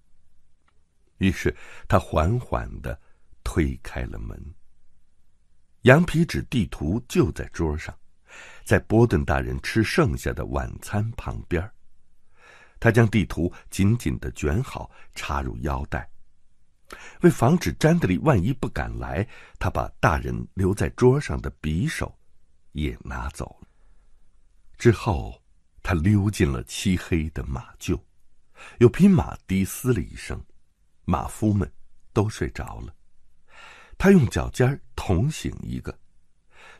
于是他缓缓地推开了门。羊皮纸地图就在桌上，在波顿大人吃剩下的晚餐旁边。他将地图紧紧的卷好，插入腰带。为防止詹德利万一不敢来，他把大人留在桌上的匕首也拿走了。之后，他溜进了漆黑的马厩。有匹马低嘶了一声，马夫们都睡着了。他用脚尖儿捅醒一个，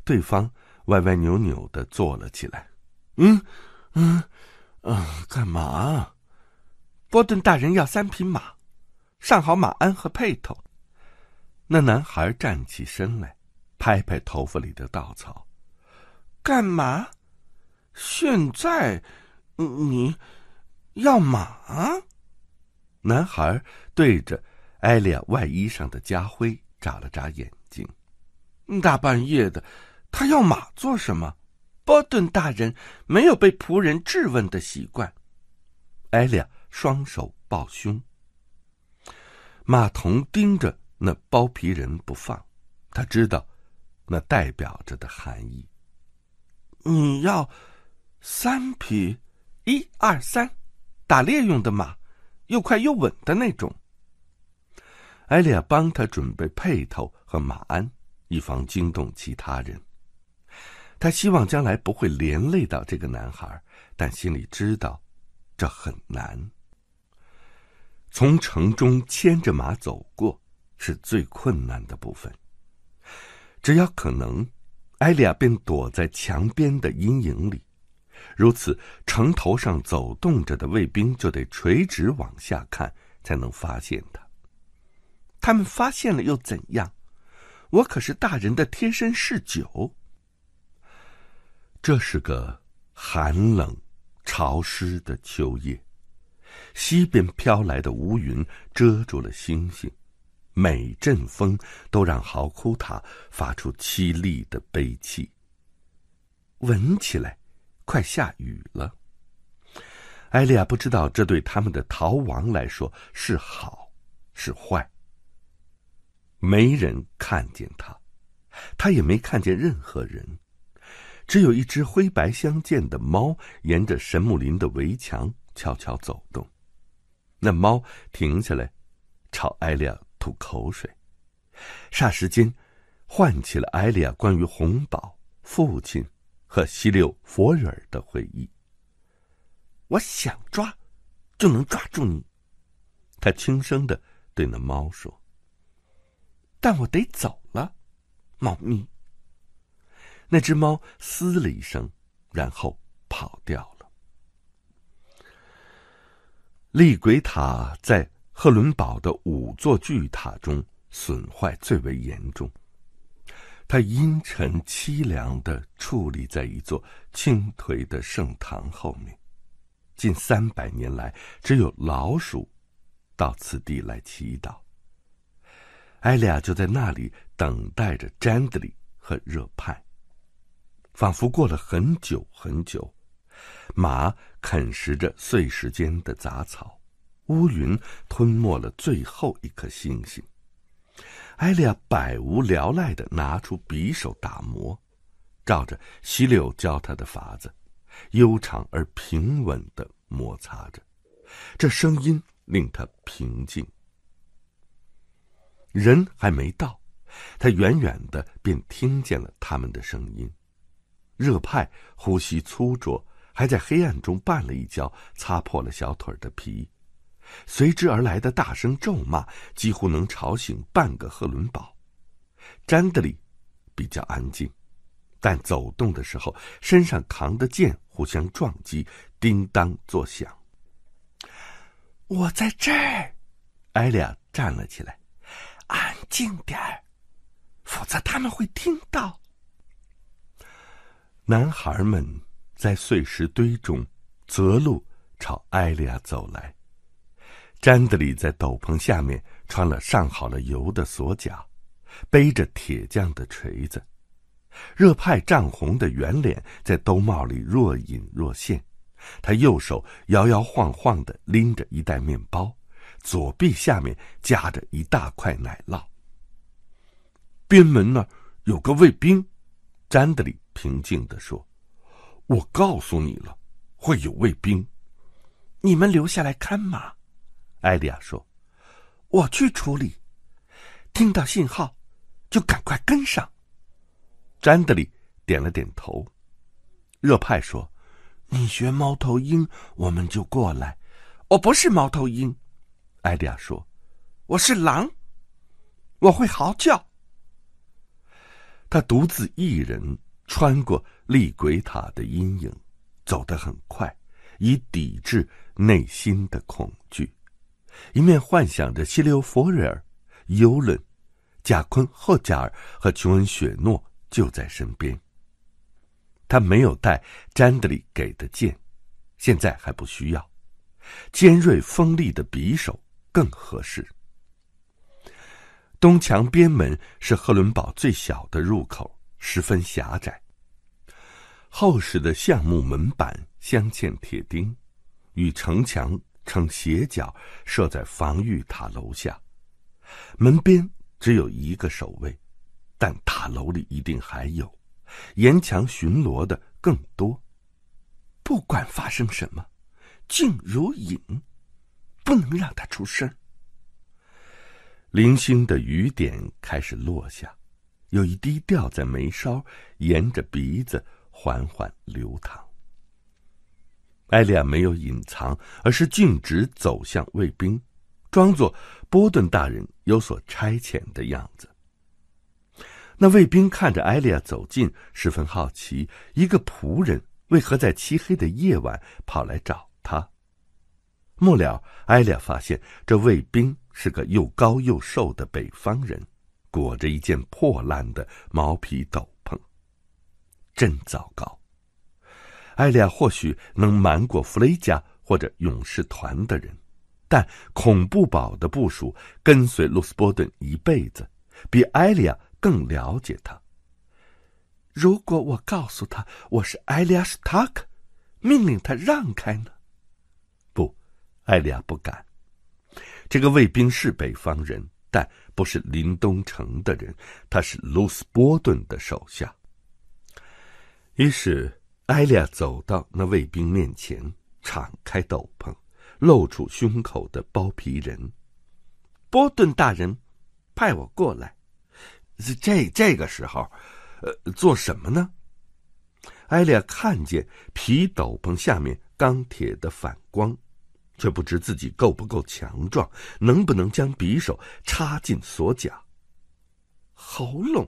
对方歪歪扭扭的坐了起来。“嗯，嗯，啊，干嘛？”波顿大人要三匹马，上好马鞍和辔头。那男孩站起身来，拍拍头发里的稻草。“干嘛？现在，你要马？”男孩对着艾利亚外衣上的家徽。眨了眨眼睛，大半夜的，他要马做什么？波顿大人没有被仆人质问的习惯。艾丽亚双手抱胸。马童盯着那包皮人不放，他知道那代表着的含义。你要三匹，一二三，打猎用的马，又快又稳的那种。艾利亚帮他准备配头和马鞍，以防惊动其他人。他希望将来不会连累到这个男孩，但心里知道，这很难。从城中牵着马走过是最困难的部分。只要可能，艾利亚便躲在墙边的阴影里，如此城头上走动着的卫兵就得垂直往下看才能发现他。他们发现了又怎样？我可是大人的贴身侍酒。这是个寒冷、潮湿的秋夜，西边飘来的乌云遮住了星星，每阵风都让嚎哭塔发出凄厉的悲泣。闻起来，快下雨了。艾利亚不知道这对他们的逃亡来说是好是坏。没人看见他，他也没看见任何人，只有一只灰白相间的猫沿着神木林的围墙悄悄走动。那猫停下来，朝艾利亚吐口水，霎时间唤起了艾利亚关于红宝、父亲和西六佛尔的回忆。我想抓，就能抓住你，他轻声的对那猫说。但我得走了，猫咪。那只猫嘶了一声，然后跑掉了。厉鬼塔在赫伦堡的五座巨塔中损坏最为严重，它阴沉凄凉的矗立在一座倾颓的圣堂后面，近三百年来只有老鼠到此地来祈祷。艾利亚就在那里等待着詹德里和热派。仿佛过了很久很久，马啃食着碎石间的杂草，乌云吞没了最后一颗星星。艾利亚百无聊赖地拿出匕首打磨，照着西柳教他的法子，悠长而平稳地摩擦着，这声音令他平静。人还没到，他远远的便听见了他们的声音。热派呼吸粗拙，还在黑暗中绊了一跤，擦破了小腿的皮。随之而来的大声咒骂，几乎能吵醒半个赫伦堡。詹德里比较安静，但走动的时候，身上扛的剑互相撞击，叮当作响。我在这儿，艾丽亚站了起来。静点儿，否则他们会听到。男孩们在碎石堆中择路朝艾利亚走来。詹德里在斗篷下面穿了上好了油的锁甲，背着铁匠的锤子。热派涨红的圆脸在兜帽里若隐若现，他右手摇摇晃晃的拎着一袋面包，左臂下面夹着一大块奶酪。边门那儿有个卫兵，詹德里平静的说：“我告诉你了，会有卫兵。”你们留下来看马，艾利亚说：“我去处理。”听到信号，就赶快跟上。詹德里点了点头。热派说：“你学猫头鹰，我们就过来。”我不是猫头鹰，艾利亚说：“我是狼，我会嚎叫。”他独自一人穿过厉鬼塔的阴影，走得很快，以抵制内心的恐惧。一面幻想着西流弗瑞尔、尤伦、贾昆、霍加尔和琼恩·雪诺就在身边。他没有带詹德利给的剑，现在还不需要，尖锐锋利的匕首更合适。东墙边门是赫伦堡最小的入口，十分狭窄。厚实的橡木门板镶嵌铁钉，与城墙呈斜角设在防御塔楼下。门边只有一个守卫，但塔楼里一定还有，沿墙巡逻的更多。不管发生什么，静如影，不能让他出声。零星的雨点开始落下，有一滴掉在眉梢，沿着鼻子缓缓流淌。艾利亚没有隐藏，而是径直走向卫兵，装作波顿大人有所差遣的样子。那卫兵看着艾利亚走近，十分好奇：一个仆人为何在漆黑的夜晚跑来找他？末了，艾利亚发现这卫兵。是个又高又瘦的北方人，裹着一件破烂的毛皮斗篷。真糟糕。艾莉亚或许能瞒过弗雷加或者勇士团的人，但恐怖堡的部署跟随罗斯伯顿一辈子，比艾莉亚更了解他。如果我告诉他我是艾利亚·斯塔克，命令他让开呢？不，艾莉亚不敢。这个卫兵是北方人，但不是林东城的人，他是卢斯波顿的手下。于是，艾利亚走到那卫兵面前，敞开斗篷，露出胸口的包皮人。波顿大人，派我过来。这这个时候，呃，做什么呢？艾利亚看见皮斗篷下面钢铁的反光。却不知自己够不够强壮，能不能将匕首插进锁甲喉咙？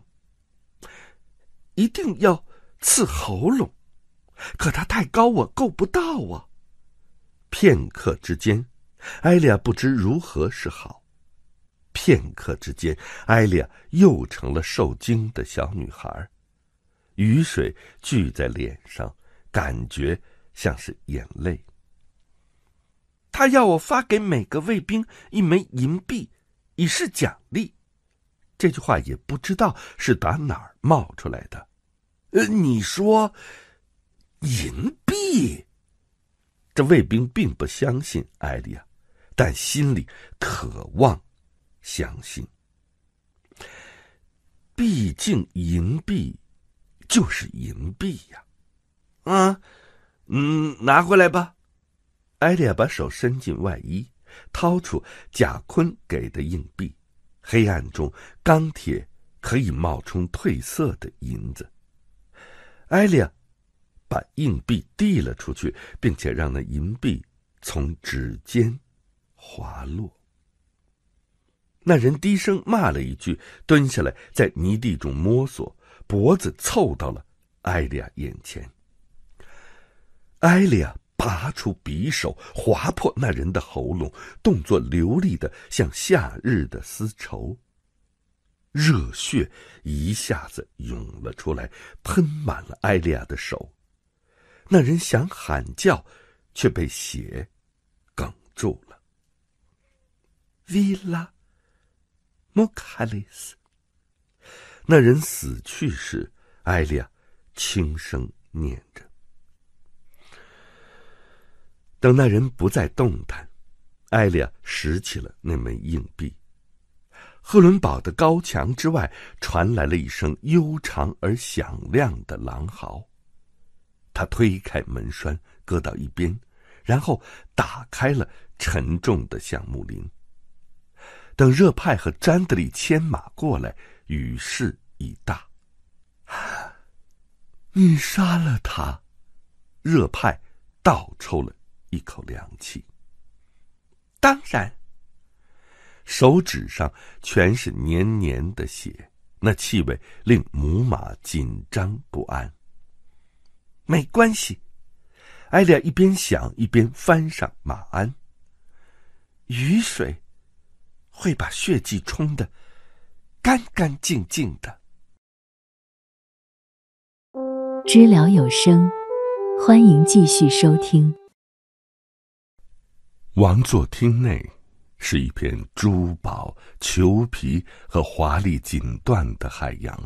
一定要刺喉咙，可它太高，我够不到啊！片刻之间，艾丽娅不知如何是好。片刻之间，艾丽娅又成了受惊的小女孩，雨水聚在脸上，感觉像是眼泪。他要我发给每个卫兵一枚银币，以示奖励。这句话也不知道是打哪儿冒出来的。呃，你说银币？这卫兵并不相信艾丽亚，但心里渴望相信。毕竟银币就是银币呀。啊，嗯，拿回来吧。艾利亚把手伸进外衣，掏出贾坤给的硬币。黑暗中，钢铁可以冒充褪色的银子。艾利亚把硬币递了出去，并且让那银币从指尖滑落。那人低声骂了一句，蹲下来在泥地中摸索，脖子凑到了艾利亚眼前。艾利亚。拔出匕首，划破那人的喉咙，动作流利的像夏日的丝绸。热血一下子涌了出来，喷满了艾利亚的手。那人想喊叫，却被血哽住了。维拉·莫卡雷 s 那人死去时，艾利亚轻声念着。等那人不再动弹，艾利亚拾起了那枚硬币。赫伦堡的高墙之外传来了一声悠长而响亮的狼嚎。他推开门栓，搁到一边，然后打开了沉重的橡木铃。等热派和詹德利牵马过来，雨势已大。你杀了他！热派倒抽了。一口凉气。当然，手指上全是黏黏的血，那气味令母马紧张不安。没关系，艾丽儿一边想一边翻上马鞍。雨水会把血迹冲得干干净净的。知了有声，欢迎继续收听。王座厅内是一片珠宝、裘皮和华丽锦缎的海洋。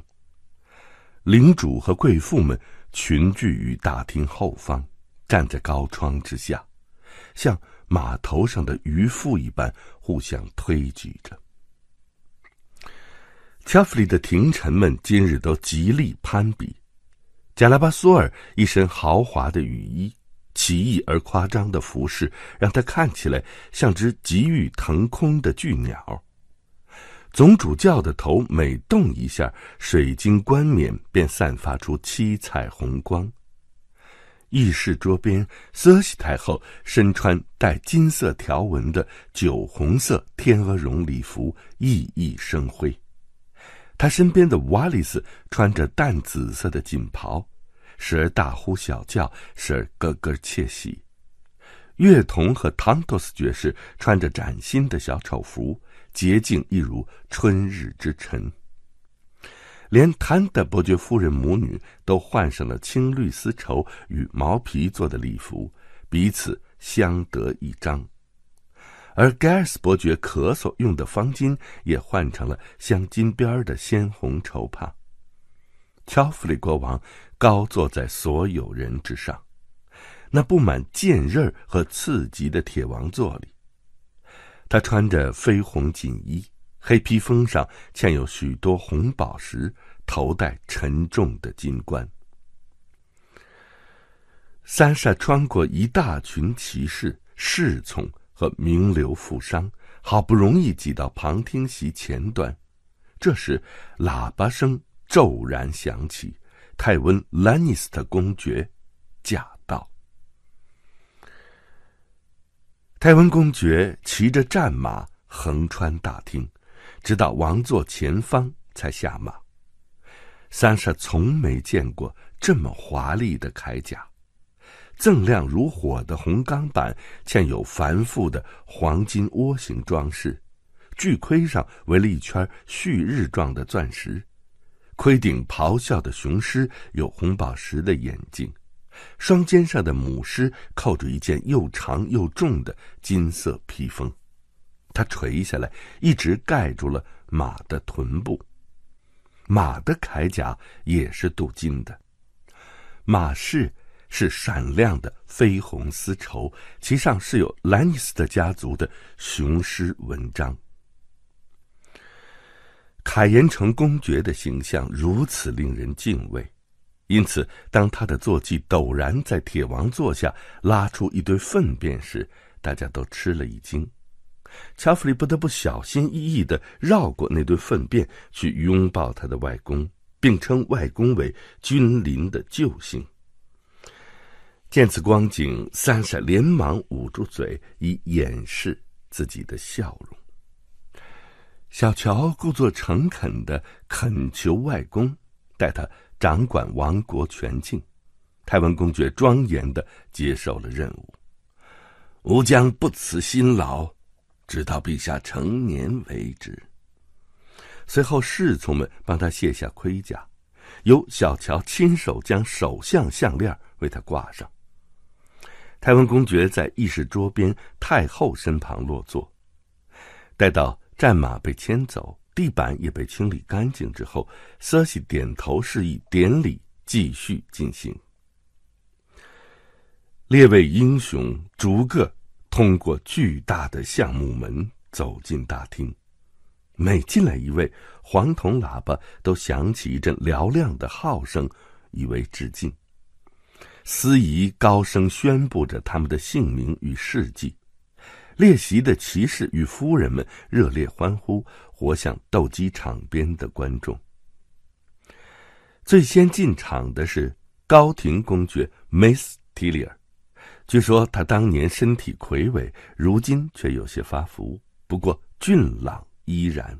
领主和贵妇们群聚于大厅后方，站在高窗之下，像码头上的渔夫一般，互相推举着。恰弗里的廷臣们今日都极力攀比。贾拉巴苏尔一身豪华的雨衣。奇异而夸张的服饰让他看起来像只急欲腾空的巨鸟。总主教的头每动一下，水晶冠冕便散发出七彩虹光。议事桌边，瑟西太后身穿带金色条纹的酒红色天鹅绒礼服，熠熠生辉。她身边的瓦里斯穿着淡紫色的锦袍。时而大呼小叫，时而咯咯窃喜。乐童和汤托斯爵士穿着崭新的小丑服，洁净一如春日之晨。连坦德伯爵夫人母女都换上了青绿丝绸与毛皮做的礼服，彼此相得益彰。而盖尔斯伯爵咳嗽用的方巾也换成了镶金边的鲜红绸帕。乔弗里国王。高坐在所有人之上，那布满剑刃和刺棘的铁王座里。他穿着绯红锦衣，黑披风上嵌有许多红宝石，头戴沉重的金冠。三煞穿过一大群骑士、侍从和名流富商，好不容易挤到旁听席前端，这时喇叭声骤然响起。泰温·兰尼斯特公爵驾到。泰温公爵骑着战马横穿大厅，直到王座前方才下马。三莎从没见过这么华丽的铠甲，锃亮如火的红钢板嵌有繁复的黄金涡形装饰，巨盔上围了一圈旭日状的钻石。盔顶咆哮的雄狮有红宝石的眼睛，双肩上的母狮扣着一件又长又重的金色披风，它垂下来一直盖住了马的臀部。马的铠甲也是镀金的，马饰是闪亮的绯红丝绸，其上是有兰尼斯特家族的雄狮纹章。凯岩城公爵的形象如此令人敬畏，因此当他的坐骑陡然在铁王座下拉出一堆粪便时，大家都吃了一惊。乔弗里不得不小心翼翼的绕过那堆粪便，去拥抱他的外公，并称外公为君临的救星。见此光景，三傻连忙捂住嘴，以掩饰自己的笑容。小乔故作诚恳的恳求外公，代他掌管王国全境。泰文公爵庄严的接受了任务，吾将不辞辛劳，直到陛下成年为止。随后，侍从们帮他卸下盔甲，由小乔亲手将首相项链为他挂上。泰文公爵在议事桌边太后身旁落座，待到。战马被牵走，地板也被清理干净之后，瑟西点头示意典礼继续进行。列位英雄逐个通过巨大的橡木门走进大厅，每进来一位，黄铜喇叭都响起一阵嘹亮的号声，以为致敬。司仪高声宣布着他们的姓名与事迹。列席的骑士与夫人们热烈欢呼，活像斗鸡场边的观众。最先进场的是高庭公爵 Miss 提里尔，据说他当年身体魁伟，如今却有些发福，不过俊朗依然。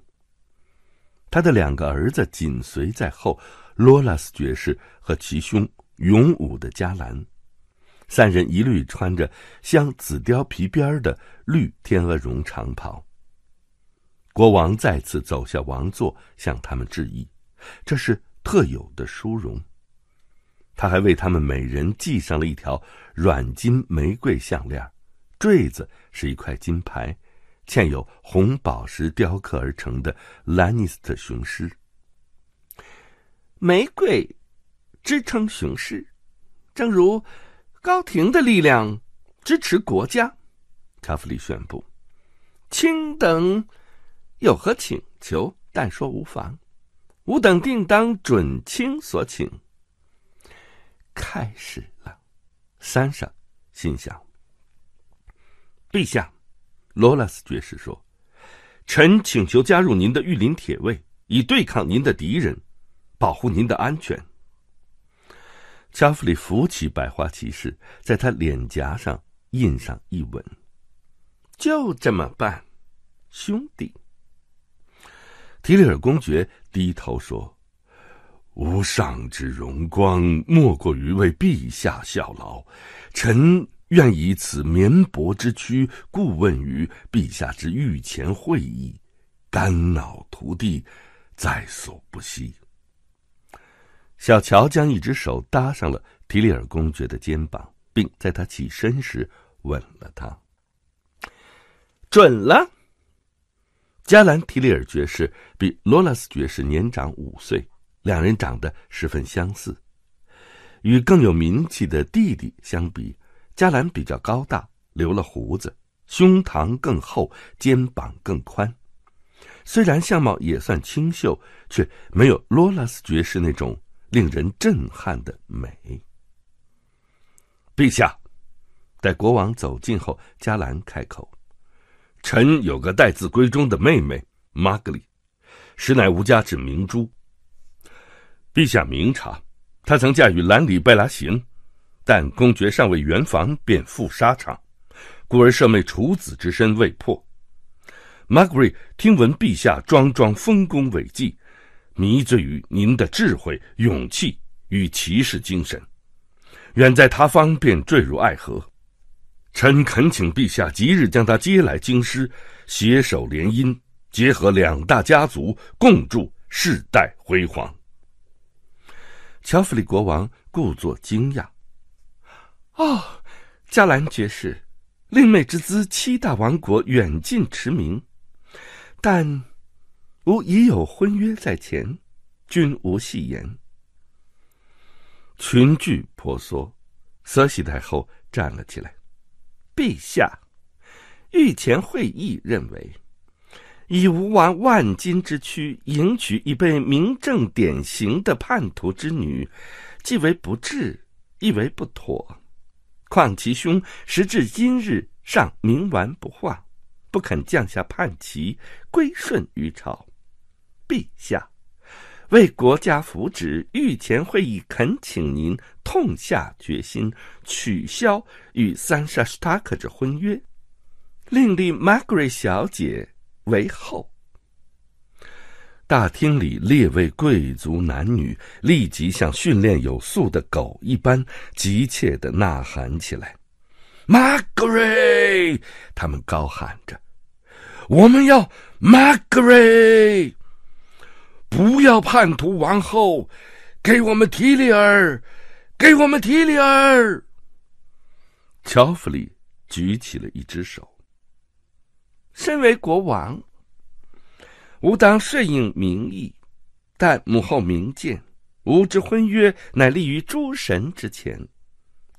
他的两个儿子紧随在后，罗拉斯爵士和其兄勇武的加兰。三人一律穿着镶紫貂皮边的绿天鹅绒长袍。国王再次走下王座，向他们致意，这是特有的殊荣。他还为他们每人系上了一条软金玫瑰项链，坠子是一块金牌，嵌有红宝石雕刻而成的兰尼斯特雄狮。玫瑰支撑雄狮，正如。高庭的力量支持国家，卡弗利宣布：“卿等有何请求？但说无妨，吾等定当准卿所请。”开始了，三上心想：“陛下，罗拉斯爵士说，臣请求加入您的御林铁卫，以对抗您的敌人，保护您的安全。”夏弗里扶起百花骑士，在他脸颊上印上一吻，就这么办，兄弟。提里尔公爵低头说：“无上之荣光，莫过于为陛下效劳，臣愿以此绵薄之躯，顾问于陛下之御前会议，肝脑涂地，在所不惜。”小乔将一只手搭上了提里尔公爵的肩膀，并在他起身时吻了他。准了。加兰提里尔爵士比罗拉斯爵士年长五岁，两人长得十分相似。与更有名气的弟弟相比，加兰比较高大，留了胡子，胸膛更厚，肩膀更宽。虽然相貌也算清秀，却没有罗拉斯爵士那种。令人震撼的美，陛下。待国王走近后，加兰开口：“臣有个待字闺中的妹妹玛格丽，实乃无家之明珠。陛下明察，她曾嫁与兰里拜拉行，但公爵尚未圆房便赴沙场，故而舍妹处子之身未破。玛格丽听闻陛下桩桩丰功伟绩。”迷醉于您的智慧、勇气与骑士精神，远在他方便坠入爱河。臣恳请陛下即日将他接来京师，携手联姻，结合两大家族，共筑世代辉煌。乔弗里国王故作惊讶：“哦，加兰爵士，令妹之姿，七大王国远近驰名，但……”吾已有婚约在前，君无戏言。群聚婆娑，慈禧太后站了起来：“陛下，御前会议认为，以吴王万金之躯迎娶已被明正典刑的叛徒之女，既为不智，亦为不妥。况其兄时至今日尚冥顽不化，不肯降下叛旗，归顺于朝。”陛下，为国家福祉，御前会议恳请您痛下决心，取消与三沙斯塔克之婚约，另立玛格丽小姐为后。大厅里列位贵族男女立即像训练有素的狗一般急切地呐喊起来：“玛格瑞，他们高喊着：“我们要玛格瑞。不要叛徒王后，给我们提里尔，给我们提里尔。乔弗里举起了一只手。身为国王，吾当顺应民意，但母后明鉴，吾之婚约乃立于诸神之前，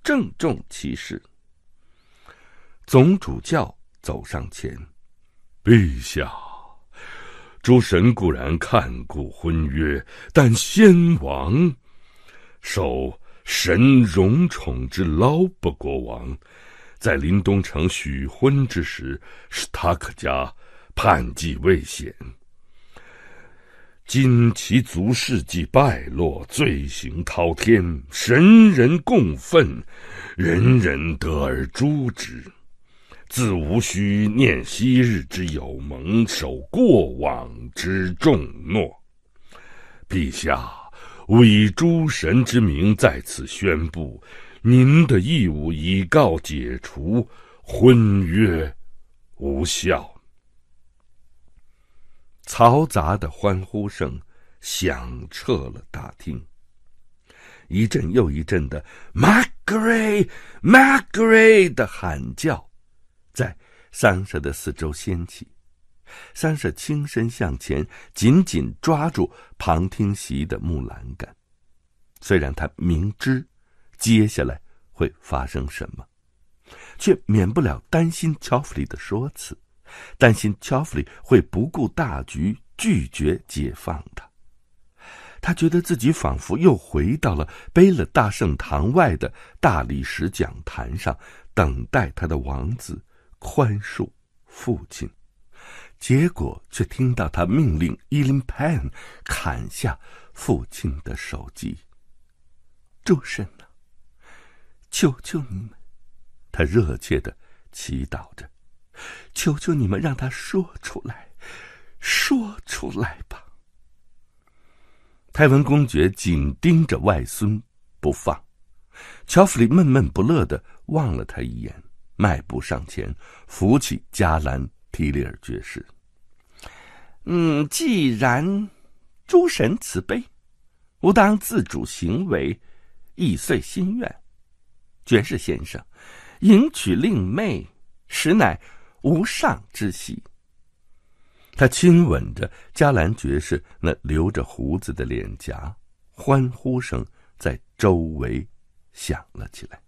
郑重其事。总主教走上前，陛下。诸神固然看顾婚约，但先王受神荣宠之劳，不国王，在临东城许婚之时，是他可家叛计未显。今其族事迹败落，罪行滔天，神人共愤，人人得而诛之。自无需念昔日之友，蒙守过往之重诺。陛下，我以诸神之名在此宣布，您的义务已告解除，婚约无效。嘈杂的欢呼声响彻了大厅，一阵又一阵的 m a c g r e y m a c g r e y 的喊叫。三舍的四周掀起，三舍倾身向前，紧紧抓住旁听席的木栏杆。虽然他明知接下来会发生什么，却免不了担心乔弗里的说辞，担心乔弗里会不顾大局拒绝解放他。他觉得自己仿佛又回到了贝勒大圣堂外的大理石讲坛上，等待他的王子。宽恕父亲，结果却听到他命令伊林潘砍下父亲的首级。诸神啊，求求你们！他热切的祈祷着，求求你们让他说出来，说出来吧。泰文公爵紧盯着外孙不放，乔弗里闷闷不乐的望了他一眼。迈步上前，扶起加兰提利尔爵士。嗯，既然诸神慈悲，吾当自主行为，以遂心愿。爵士先生，迎娶令妹，实乃无上之喜。他亲吻着加兰爵士那留着胡子的脸颊，欢呼声在周围响了起来。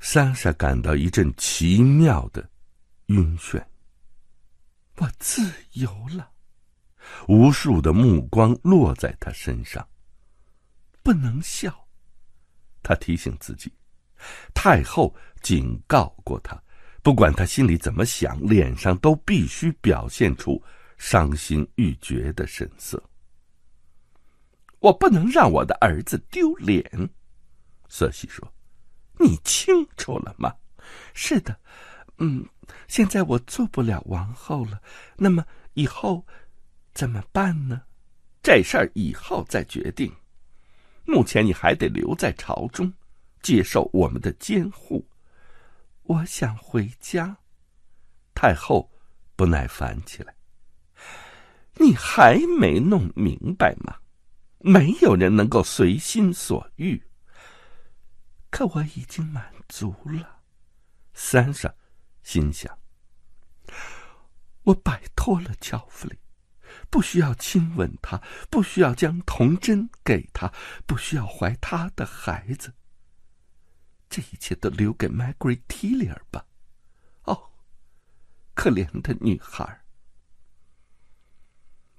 莎莎感到一阵奇妙的晕眩。我自由了。无数的目光落在他身上。不能笑，他提醒自己。太后警告过他，不管他心里怎么想，脸上都必须表现出伤心欲绝的神色。我不能让我的儿子丢脸，瑟西说。你清楚了吗？是的，嗯，现在我做不了王后了，那么以后怎么办呢？这事儿以后再决定。目前你还得留在朝中，接受我们的监护。我想回家。太后不耐烦起来。你还没弄明白吗？没有人能够随心所欲。可我已经满足了，三傻心想：我摆脱了乔弗里，不需要亲吻他，不需要将童真给他，不需要怀他的孩子。这一切都留给 Margaret t a 瑞 l 里 r 吧。哦，可怜的女孩！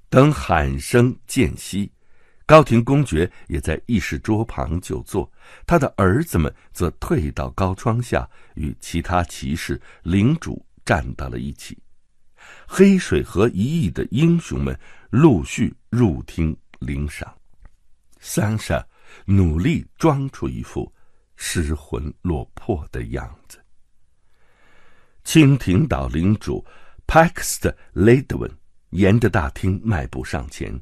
等喊声渐息。高庭公爵也在议事桌旁就坐，他的儿子们则退到高窗下，与其他骑士、领主站到了一起。黑水河一役的英雄们陆续入厅领赏。三杀，努力装出一副失魂落魄的样子。蜻蜓岛领主 Pax 的雷德文沿着大厅迈步上前。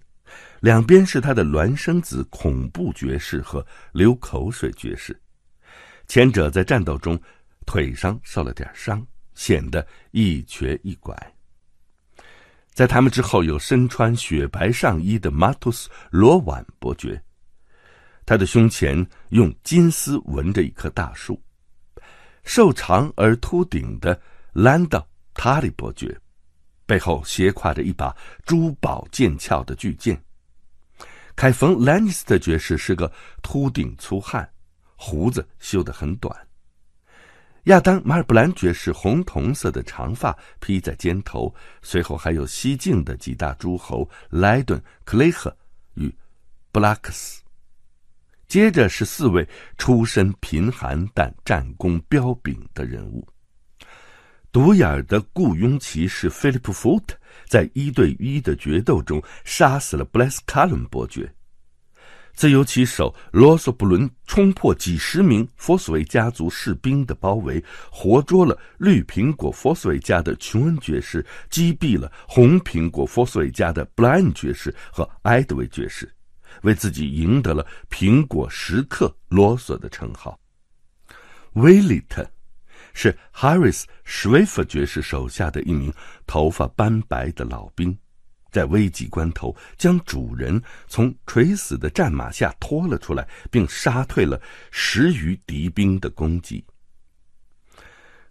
两边是他的孪生子——恐怖爵士和流口水爵士。前者在战斗中腿上受了点伤，显得一瘸一拐。在他们之后有身穿雪白上衣的马托斯·罗万伯爵，他的胸前用金丝纹着一棵大树；瘦长而秃顶的兰道·塔里伯爵，背后斜挎着一把珠宝剑鞘的巨剑。凯冯·兰尼斯特爵士是个秃顶粗汉，胡子修得很短。亚当·马尔布兰爵士红铜色的长发披在肩头，随后还有西境的几大诸侯莱顿、克雷赫与布拉克斯。接着是四位出身贫寒但战功彪炳的人物：独眼的雇佣骑士菲利普·福特。在一对一的决斗中杀死了布莱斯卡伦伯爵，自由骑手罗索布伦冲破几十名佛斯维家族士兵的包围，活捉了绿苹果佛斯维家的琼恩爵士，击毙了红苹果佛斯维家的布莱恩爵士和埃德维爵士，为自己赢得了“苹果时刻”罗索的称号。威利特。是 Harris s c h r e f e r 爵士手下的一名头发斑白的老兵，在危急关头将主人从垂死的战马下拖了出来，并杀退了十余敌兵的攻击。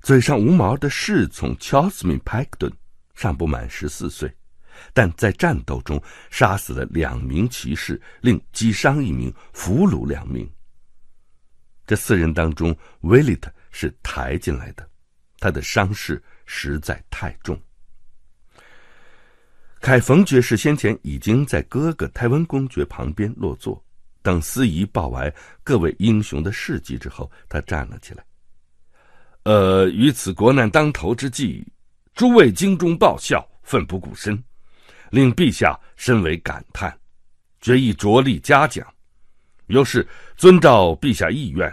嘴上无毛的侍从 c h a s m a n Packton 尚不满十四岁，但在战斗中杀死了两名骑士，另击伤一名，俘虏两名。这四人当中 w i l l i t 是抬进来的，他的伤势实在太重。凯冯爵士先前已经在哥哥泰温公爵旁边落座，等司仪报完各位英雄的事迹之后，他站了起来。呃，于此国难当头之际，诸位精忠报效，奋不顾身，令陛下深为感叹，决意着力嘉奖。又是遵照陛下意愿。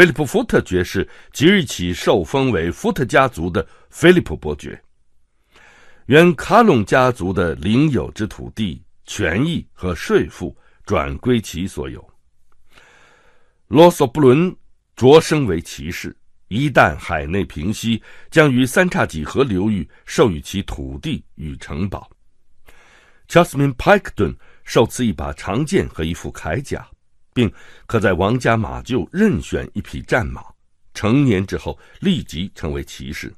菲利普·福特爵士即日起受封为福特家族的菲利普伯爵。原卡隆家族的领有之土地、权益和税赋转归其所有。罗索·布伦擢升为骑士。一旦海内平息，将于三叉戟河流域授予其土地与城堡。乔斯敏·派克顿受赐一把长剑和一副铠甲。并可在王家马厩任选一匹战马，成年之后立即成为骑士。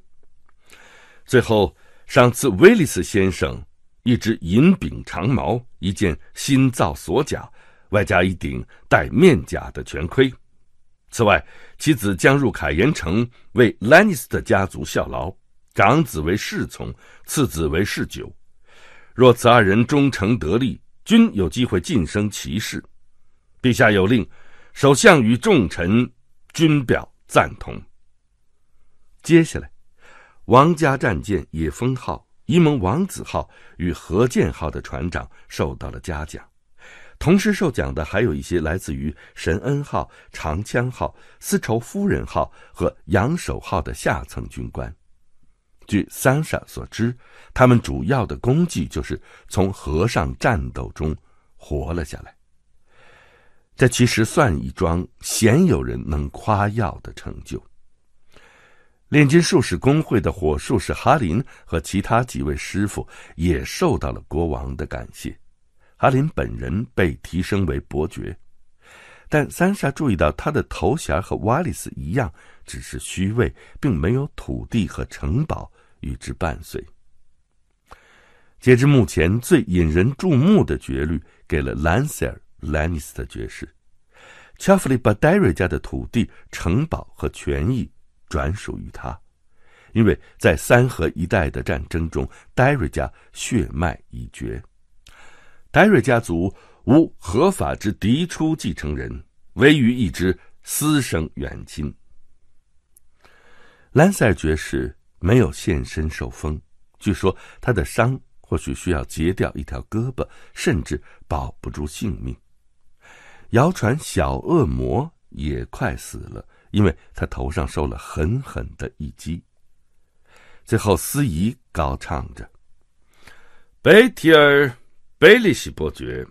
最后，赏赐威利斯先生一只银柄长矛，一件新造锁甲，外加一顶带面甲的全盔。此外，其子将入凯岩城为兰尼斯特家族效劳，长子为侍从，次子为侍酒。若此二人忠诚得力，均有机会晋升骑士。陛下有令，首相与众臣均表赞同。接下来，王家战舰“野风号”、“沂蒙王子号”与“何建号”的船长受到了嘉奖，同时受奖的还有一些来自于“神恩号”、“长枪号”、“丝绸夫人号”和“扬手号”的下层军官。据桑莎所知，他们主要的功绩就是从和尚战斗中活了下来。这其实算一桩鲜有人能夸耀的成就。炼金术士工会的火术士哈林和其他几位师傅也受到了国王的感谢，哈林本人被提升为伯爵，但三莎注意到他的头衔和瓦里斯一样，只是虚位，并没有土地和城堡与之伴随。截至目前，最引人注目的绝律给了兰瑟尔。兰尼斯特爵士，乔弗里把戴瑞家的土地、城堡和权益转属于他，因为在三河一带的战争中，戴瑞家血脉已绝，戴瑞家族无合法之嫡出继承人，唯余一支私生远亲。兰塞尔爵士没有现身受封，据说他的伤或许需要截掉一条胳膊，甚至保不住性命。谣传小恶魔也快死了，因为他头上受了狠狠的一击。最后，司仪高唱着：“贝提尔·贝利西伯爵。”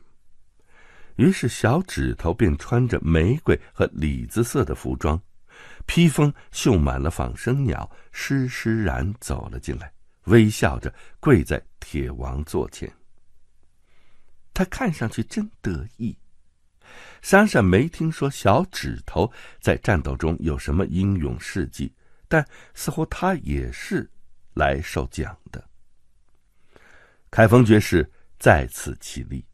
于是，小指头便穿着玫瑰和李子色的服装，披风绣满了仿生鸟，施施然走了进来，微笑着跪在铁王座前。他看上去真得意。珊珊没听说小指头在战斗中有什么英勇事迹，但似乎他也是来受奖的。凯风爵士再次起立。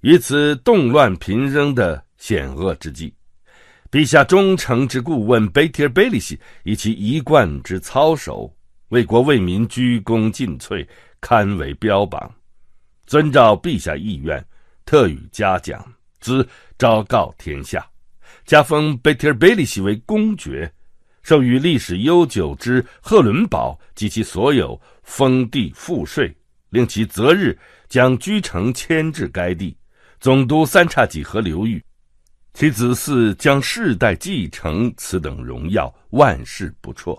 于此动乱频仍的险恶之际，陛下忠诚之顾问贝提尔贝利西以其一贯之操守，为国为民鞠躬尽瘁，堪为标榜。遵照陛下意愿，特予嘉奖。兹昭告天下，加封贝提尔贝利西为公爵，授予历史悠久之赫伦堡及其所有封地赋税，令其择日将居城迁至该地。总督三叉戟河流域，其子嗣将世代继承此等荣耀，万事不辍。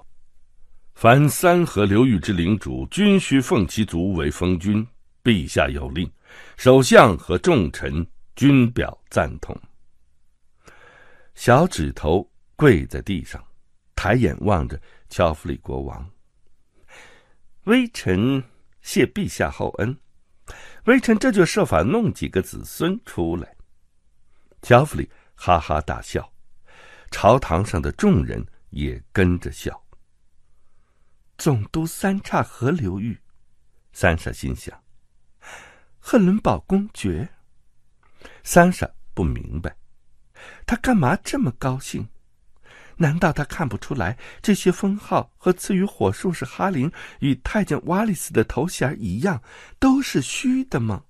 凡三河流域之领主，均需奉其族为封君。陛下有令，首相和重臣。均表赞同。小指头跪在地上，抬眼望着乔弗里国王：“微臣谢陛下厚恩，微臣这就设法弄几个子孙出来。”乔弗里哈哈大笑，朝堂上的众人也跟着笑。总督三岔河流域，三傻心想：“赫伦堡公爵。”三傻不明白，他干嘛这么高兴？难道他看不出来这些封号和赐予火术士哈林与太监瓦里斯的头衔一样，都是虚的吗？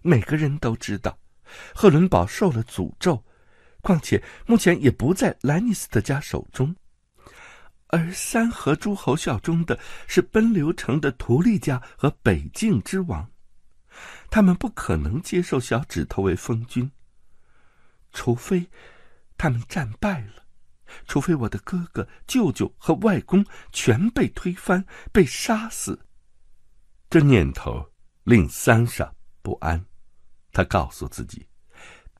每个人都知道，赫伦堡受了诅咒，况且目前也不在兰尼斯特家手中，而三河诸侯效忠的是奔流城的图利家和北境之王。他们不可能接受小指头为封君，除非他们战败了，除非我的哥哥、舅舅和外公全被推翻、被杀死。这念头令三傻不安。他告诉自己：“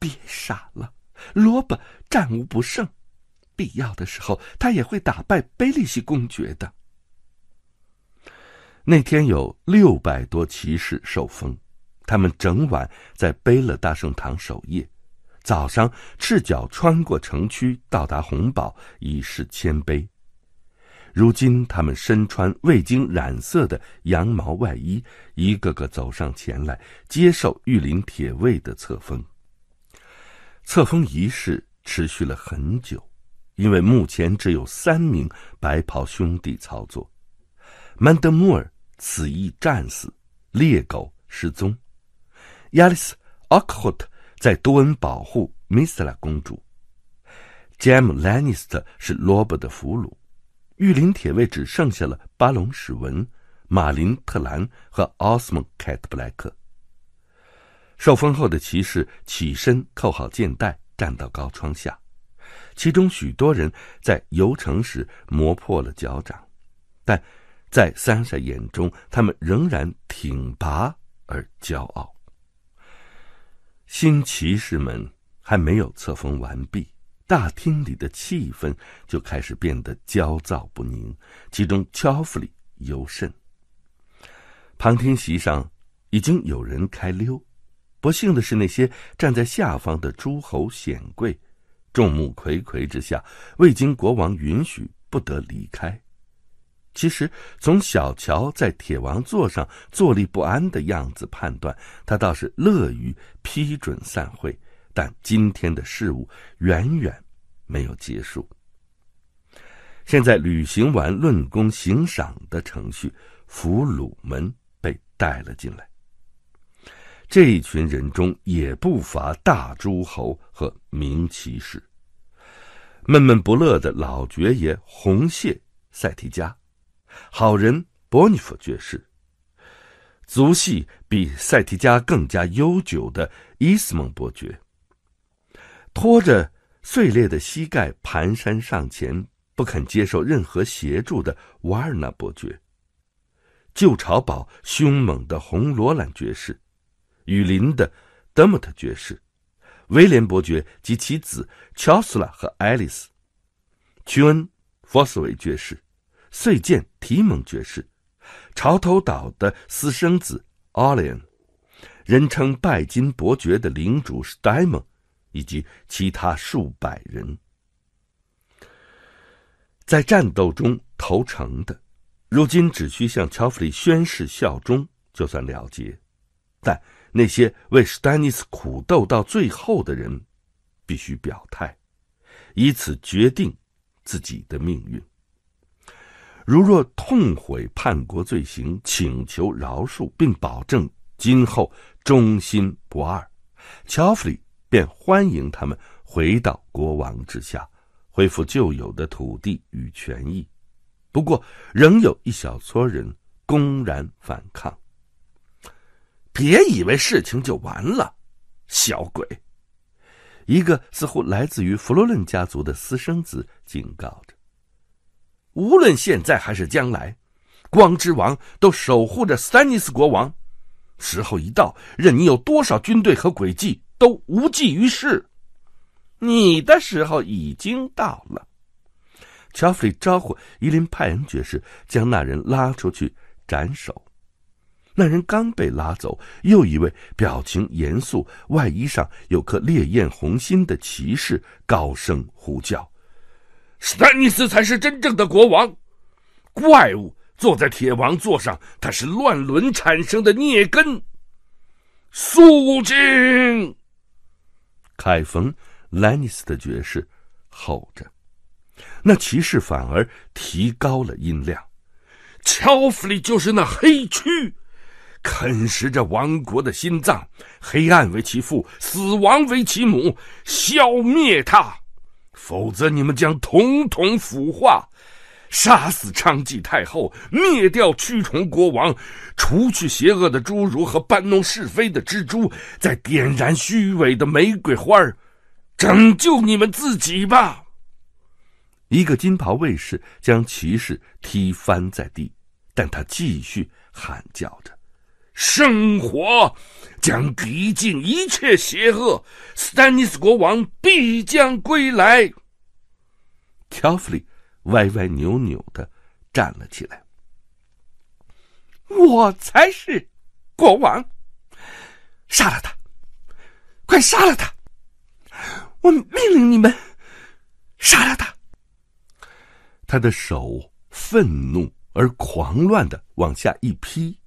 别傻了，萝卜战无不胜，必要的时候他也会打败贝利西公爵的。”那天有六百多骑士受封。他们整晚在贝勒大圣堂守夜，早上赤脚穿过城区到达红堡，以示谦卑。如今，他们身穿未经染色的羊毛外衣，一个个走上前来接受御林铁卫的册封。册封仪式持续了很久，因为目前只有三名白袍兄弟操作。曼德穆尔死役战死，猎狗失踪。亚里斯·奥克霍特在多恩保护米斯拉公主，n 姆·兰尼斯特是罗伯的俘虏，玉林铁卫只剩下了巴隆·史文、马林·特兰和奥斯蒙·凯特布莱克。受封后的骑士起身扣好箭袋，站到高窗下，其中许多人在游城时磨破了脚掌，但在三傻眼中，他们仍然挺拔而骄傲。新骑士们还没有册封完毕，大厅里的气氛就开始变得焦躁不宁，其中 c 弗里 f y 尤甚。旁听席上已经有人开溜，不幸的是，那些站在下方的诸侯显贵，众目睽睽之下，未经国王允许不得离开。其实，从小乔在铁王座上坐立不安的样子判断，他倒是乐于批准散会。但今天的事物远远没有结束。现在履行完论功行赏的程序，俘虏们被带了进来。这一群人中也不乏大诸侯和名骑士。闷闷不乐的老爵爷红蟹塞提加。好人伯尼佛爵士，足系比塞提加更加悠久的伊斯蒙伯爵，拖着碎裂的膝盖蹒跚上前，不肯接受任何协助的瓦尔纳伯爵。旧朝堡凶猛的红罗兰爵士，雨林的德姆特爵士，威廉伯爵及其子乔斯拉和爱丽丝，屈恩佛斯维爵士。遂见提蒙爵士，潮头岛的私生子奥利 n 人称拜金伯爵的领主 m o n 以及其他数百人，在战斗中投诚的，如今只需向乔弗里宣誓效忠就算了结；但那些为史丹尼斯苦斗到最后的人，必须表态，以此决定自己的命运。如若痛悔叛国罪行，请求饶恕，并保证今后忠心不二，乔弗里便欢迎他们回到国王之下，恢复旧有的土地与权益。不过，仍有一小撮人公然反抗。别以为事情就完了，小鬼！一个似乎来自于佛罗伦家族的私生子警告着。无论现在还是将来，光之王都守护着三尼斯国王。时候一到，任你有多少军队和诡计都无济于事。你的时候已经到了。乔里招呼伊林派恩爵士，将那人拉出去斩首。那人刚被拉走，又一位表情严肃、外衣上有颗烈焰红心的骑士高声呼叫。史丹尼斯才是真正的国王。怪物坐在铁王座上，他是乱伦产生的孽根。肃静！凯冯·莱尼斯的爵士吼着，那骑士反而提高了音量：“乔弗里就是那黑蛆，啃食着王国的心脏。黑暗为其父，死亡为其母。消灭他！”否则，你们将统统腐化，杀死昌吉太后，灭掉驱虫国王，除去邪恶的侏儒和搬弄是非的蜘蛛，再点燃虚伪的玫瑰花儿，拯救你们自己吧。一个金袍卫士将骑士踢翻在地，但他继续喊叫着。生活将涤尽一切邪恶，史丹尼斯国王必将归来。乔弗里歪歪扭扭的站了起来：“我才是国王！杀了他！快杀了他！我命令你们杀了他！”他的手愤怒而狂乱的往下一劈。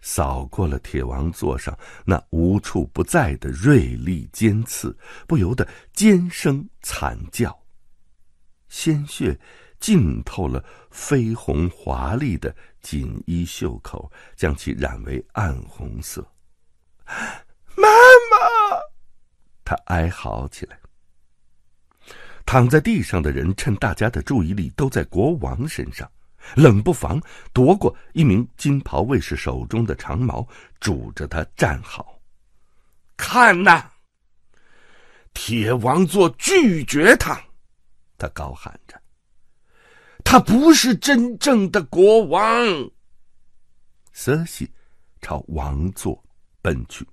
扫过了铁王座上那无处不在的锐利尖刺，不由得尖声惨叫。鲜血浸透了绯红华丽的锦衣袖口，将其染为暗红色。妈妈，他哀嚎起来。躺在地上的人趁大家的注意力都在国王身上。冷不防夺过一名金袍卫士手中的长矛，拄着他站好。看呐！铁王座拒绝他，他高喊着：“他不是真正的国王。”瑟西朝王座奔去，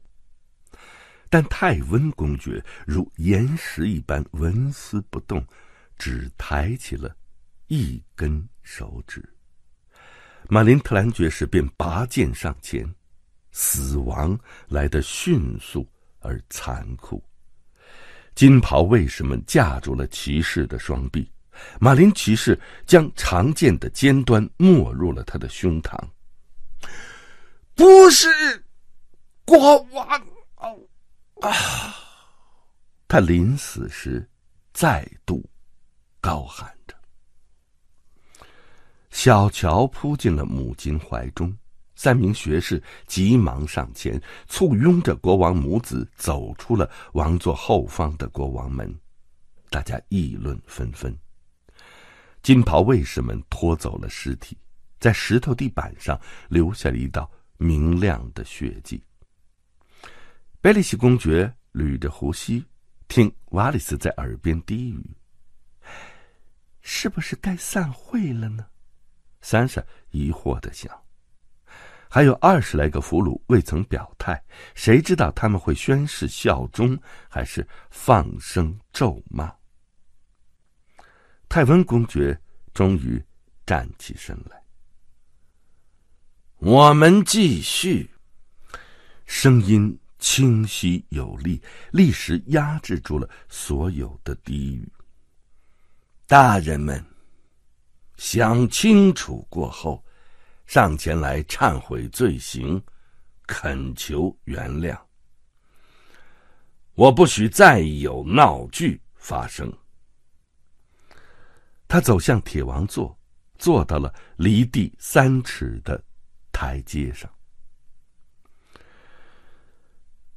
但泰温公爵如岩石一般纹丝不动，只抬起了一根。手指，马林特兰爵士便拔剑上前，死亡来得迅速而残酷。金袍卫士们架住了骑士的双臂，马林骑士将长剑的尖端没入了他的胸膛。不是，国王！啊啊！他临死时再度高喊。小乔扑进了母亲怀中，三名学士急忙上前，簇拥着国王母子走出了王座后方的国王门。大家议论纷纷。金袍卫士们拖走了尸体，在石头地板上留下了一道明亮的血迹。贝利西公爵捋着胡须，听瓦里斯在耳边低语：“是不是该散会了呢？”三婶疑惑的想：“还有二十来个俘虏未曾表态，谁知道他们会宣誓效忠，还是放声咒骂？”泰温公爵终于站起身来：“我们继续。”声音清晰有力，立时压制住了所有的低语。大人们。想清楚过后，上前来忏悔罪行，恳求原谅。我不许再有闹剧发生。他走向铁王座，坐到了离地三尺的台阶上。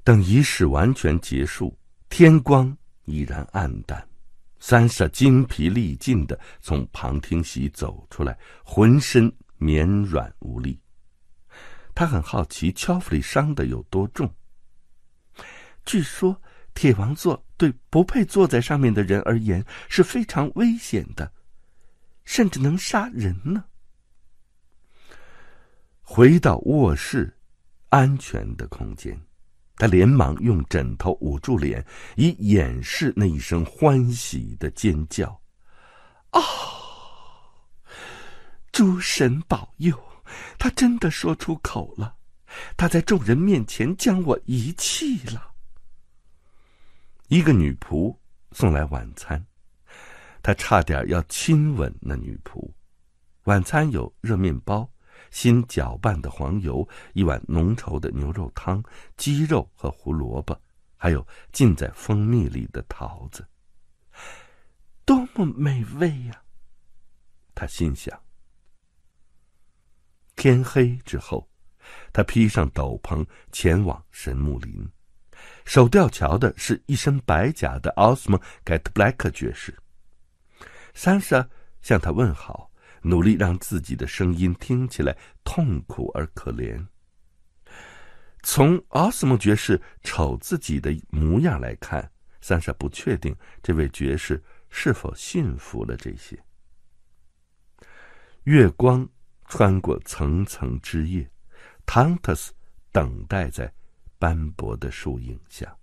等仪式完全结束，天光已然暗淡。三莎筋疲力尽的从旁听席走出来，浑身绵软无力。他很好奇乔弗里伤得有多重。据说铁王座对不配坐在上面的人而言是非常危险的，甚至能杀人呢。回到卧室，安全的空间。他连忙用枕头捂住脸，以掩饰那一声欢喜的尖叫。啊！诸神保佑，他真的说出口了。他在众人面前将我遗弃了。一个女仆送来晚餐，他差点要亲吻那女仆。晚餐有热面包。新搅拌的黄油，一碗浓稠的牛肉汤，鸡肉和胡萝卜，还有浸在蜂蜜里的桃子，多么美味呀！他心想。天黑之后，他披上斗篷，前往神木林。守吊桥的是一身白甲的奥斯蒙·盖特布莱克爵士。桑莎向他问好。努力让自己的声音听起来痛苦而可怜。从奥斯蒙爵士瞅自己的模样来看，三傻不确定这位爵士是否信服了这些。月光穿过层层枝叶，唐特斯等待在斑驳的树影下。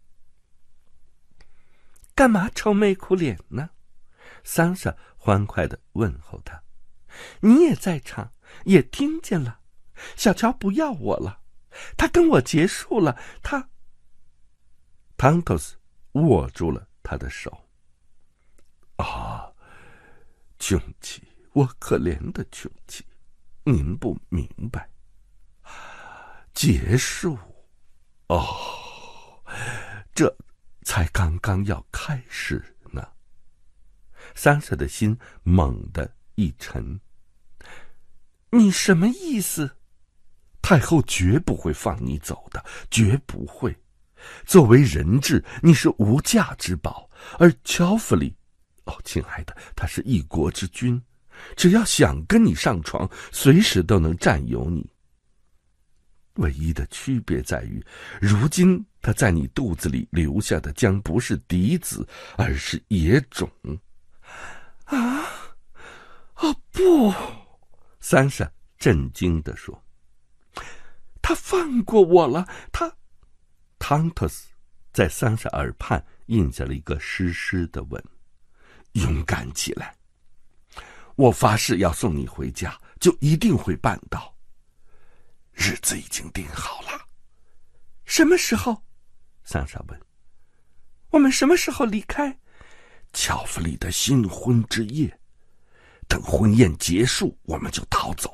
干嘛愁眉苦脸呢？桑莎欢快的问候他。你也在场，也听见了。小乔不要我了，他跟我结束了。他。汤托斯握住了他的手。啊，穷奇，我可怜的穷奇，您不明白。结束？哦，这才刚刚要开始呢。三色的心猛的。一沉。你什么意思？太后绝不会放你走的，绝不会。作为人质，你是无价之宝。而乔弗里，哦，亲爱的，他是一国之君，只要想跟你上床，随时都能占有你。唯一的区别在于，如今他在你肚子里留下的将不是嫡子，而是野种。啊！哦不！三婶震惊的说：“他放过我了。”他，汤特斯在三婶耳畔印下了一个湿湿的吻。“勇敢起来！”我发誓要送你回家，就一定会办到。日子已经定好了。什么时候？三傻问。“我们什么时候离开？”巧弗里的新婚之夜。等婚宴结束，我们就逃走。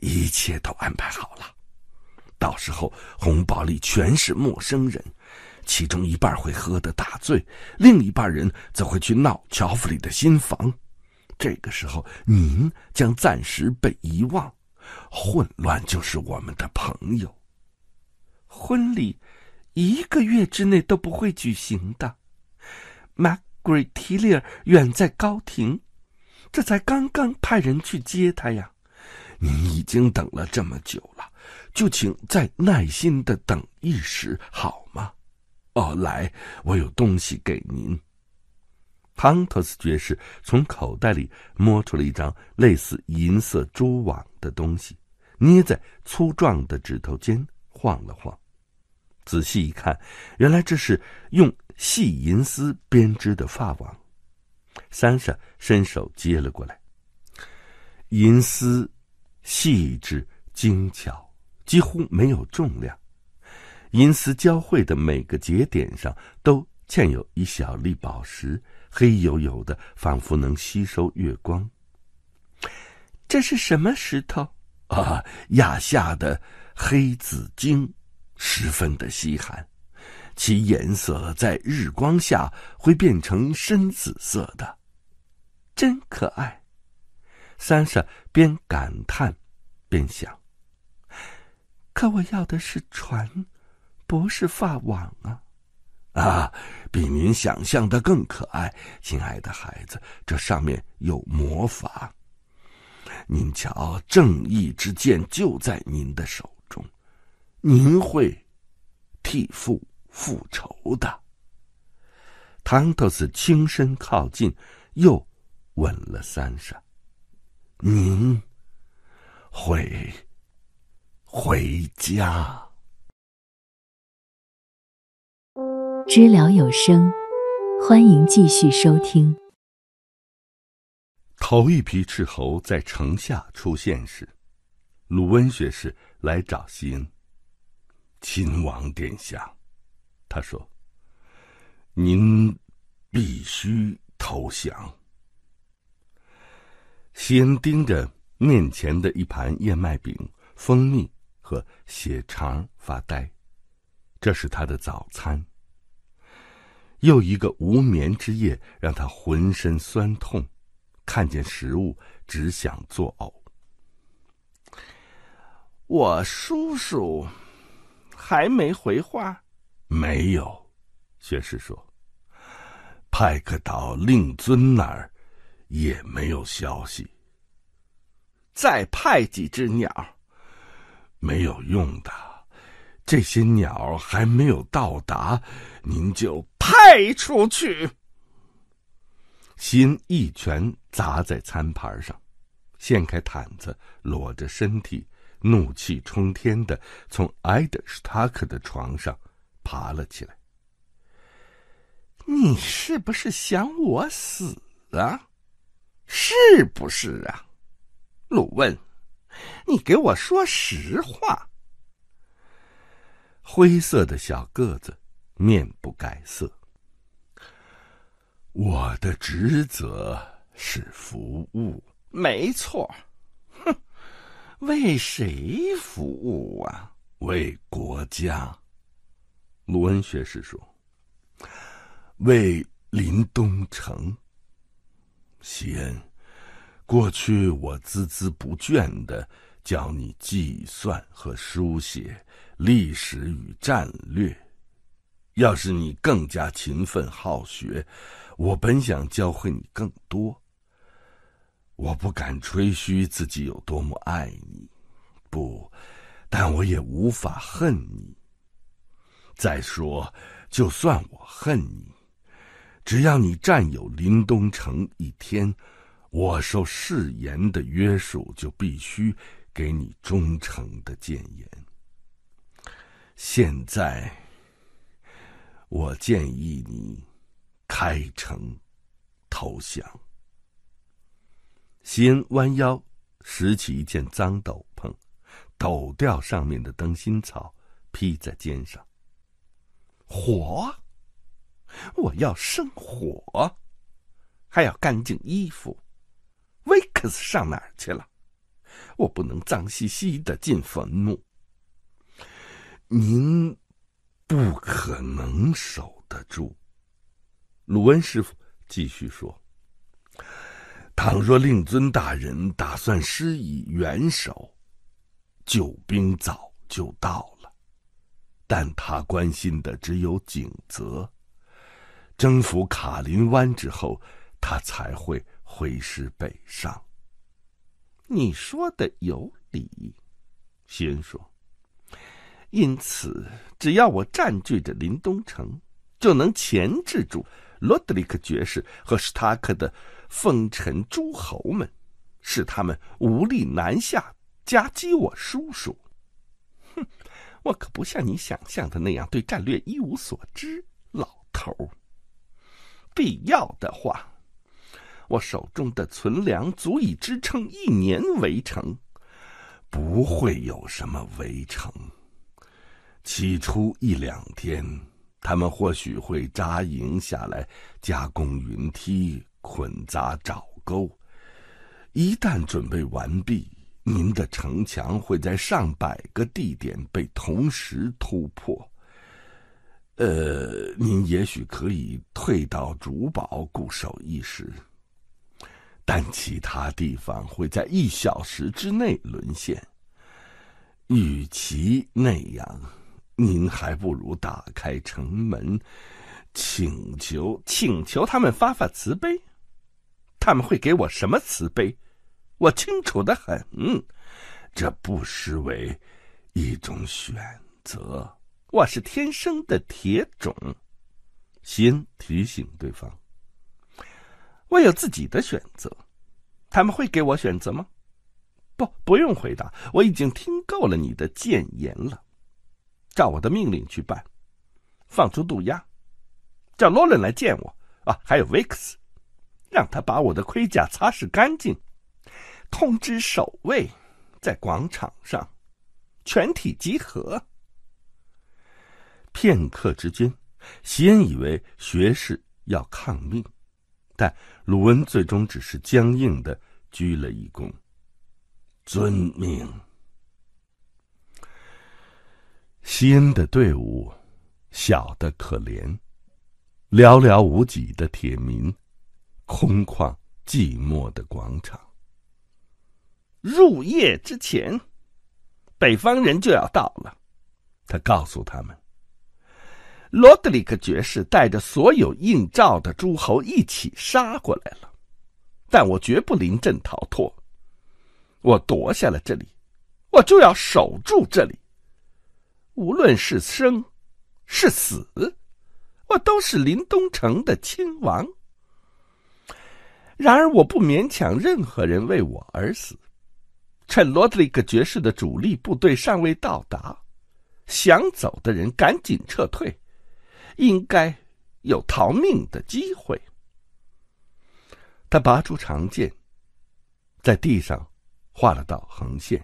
一切都安排好了。到时候，红堡里全是陌生人，其中一半会喝得大醉，另一半人则会去闹乔弗里的新房。这个时候，您将暂时被遗忘。混乱就是我们的朋友。婚礼一个月之内都不会举行的。m a r g u r i t e l 尔远在高庭。这才刚刚派人去接他呀！您已经等了这么久了，就请再耐心的等一时好吗？哦，来，我有东西给您。汤托斯爵士从口袋里摸出了一张类似银色蛛网的东西，捏在粗壮的指头间晃了晃，仔细一看，原来这是用细银丝编织的发网。三婶伸手接了过来，银丝细致精巧，几乎没有重量。银丝交汇的每个节点上都嵌有一小粒宝石，黑黝黝的，仿佛能吸收月光。这是什么石头？啊，亚夏的黑紫晶，十分的稀罕，其颜色在日光下会变成深紫色的。真可爱，三婶边感叹，边想。可我要的是船，不是发网啊！啊，比您想象的更可爱，亲爱的孩子，这上面有魔法。您瞧，正义之剑就在您的手中，您会替父复仇的。唐突斯轻身靠近，又。问了三声：“您会回家？”知了有声，欢迎继续收听。头一批斥候在城下出现时，鲁温学士来找西恩亲王殿下，他说：“您必须投降。”西恩盯着面前的一盘燕麦饼、蜂蜜和血肠发呆，这是他的早餐。又一个无眠之夜让他浑身酸痛，看见食物只想作呕。我叔叔还没回话，没有，学士说。派克岛令尊那儿。也没有消息。再派几只鸟，没有用的。这些鸟还没有到达，您就派出去。心一拳砸在餐盘上，掀开毯子，裸着身体，怒气冲天的从埃德史塔克的床上爬了起来。你是不是想我死啊？是不是啊，鲁问？你给我说实话。灰色的小个子面不改色。我的职责是服务，没错。哼，为谁服务啊？为国家。鲁恩学士说：“为林东城。”西恩，过去我孜孜不倦的教你计算和书写历史与战略，要是你更加勤奋好学，我本想教会你更多。我不敢吹嘘自己有多么爱你，不，但我也无法恨你。再说，就算我恨你。只要你占有林东城一天，我受誓言的约束，就必须给你忠诚的谏言。现在，我建议你开城投降。先恩弯腰拾起一件脏斗篷，抖掉上面的灯芯草，披在肩上。火。我要生火，还要干净衣服。威克斯上哪儿去了？我不能脏兮兮的进坟墓。您不可能守得住。鲁恩师傅继续说：“倘若令尊大人打算施以援手，救兵早就到了。但他关心的只有景泽。”征服卡林湾之后，他才会挥师北上。你说的有理，西恩说。因此，只要我占据着林东城，就能钳制住罗德里克爵士和史塔克的风臣诸侯们，使他们无力南下夹击我叔叔。哼，我可不像你想象的那样对战略一无所知，老头儿。必要的话，我手中的存粮足以支撑一年围城，不会有什么围城。起初一两天，他们或许会扎营下来，加工云梯、捆扎沼沟。一旦准备完毕，您的城墙会在上百个地点被同时突破。呃，您也许可以退到主堡固守一时，但其他地方会在一小时之内沦陷。与其那样，您还不如打开城门，请求请求他们发发慈悲。他们会给我什么慈悲，我清楚的很。这不失为一种选择。我是天生的铁种，先提醒对方：“我有自己的选择，他们会给我选择吗？”不，不用回答，我已经听够了你的谏言了。照我的命令去办，放出渡鸦，叫洛伦来见我啊！还有维克斯，让他把我的盔甲擦拭干净。通知守卫，在广场上全体集合。片刻之间，席恩以为学士要抗命，但鲁恩最终只是僵硬地鞠了一躬，遵命。西恩的队伍小得可怜，寥寥无几的铁民，空旷寂寞的广场。入夜之前，北方人就要到了，他告诉他们。罗德里克爵士带着所有应召的诸侯一起杀过来了，但我绝不临阵逃脱。我夺下了这里，我就要守住这里。无论是生是死，我都是林东城的亲王。然而，我不勉强任何人为我而死。趁罗德里克爵士的主力部队尚未到达，想走的人赶紧撤退。应该有逃命的机会。他拔出长剑，在地上画了道横线。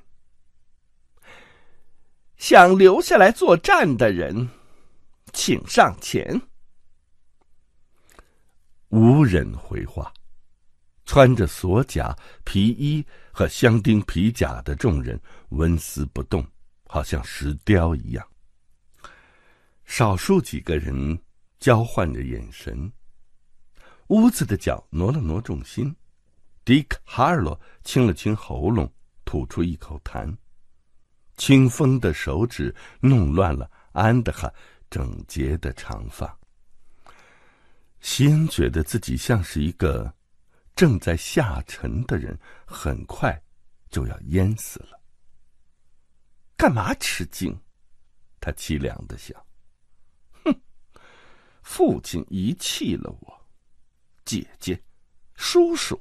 想留下来作战的人，请上前。无人回话，穿着锁甲、皮衣和镶钉皮甲的众人纹丝不动，好像石雕一样。少数几个人交换着眼神。屋子的脚挪了挪重心，迪克·哈尔罗清了清喉咙，吐出一口痰。清风的手指弄乱了安德哈整洁的长发。西恩觉得自己像是一个正在下沉的人，很快就要淹死了。干嘛吃惊？他凄凉的想。父亲遗弃了我，姐姐、叔叔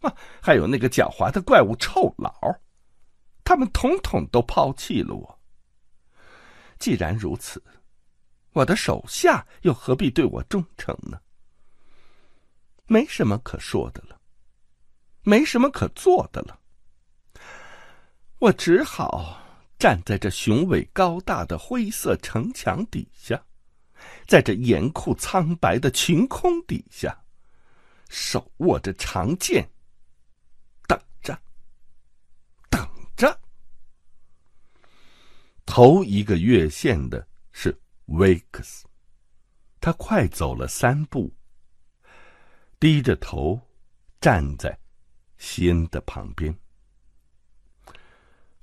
啊，还有那个狡猾的怪物臭老，他们统统都抛弃了我。既然如此，我的手下又何必对我忠诚呢？没什么可说的了，没什么可做的了，我只好站在这雄伟高大的灰色城墙底下。在这严酷苍白的群空底下，手握着长剑，等着，等着。头一个月线的是威克斯，他快走了三步，低着头，站在西恩的旁边。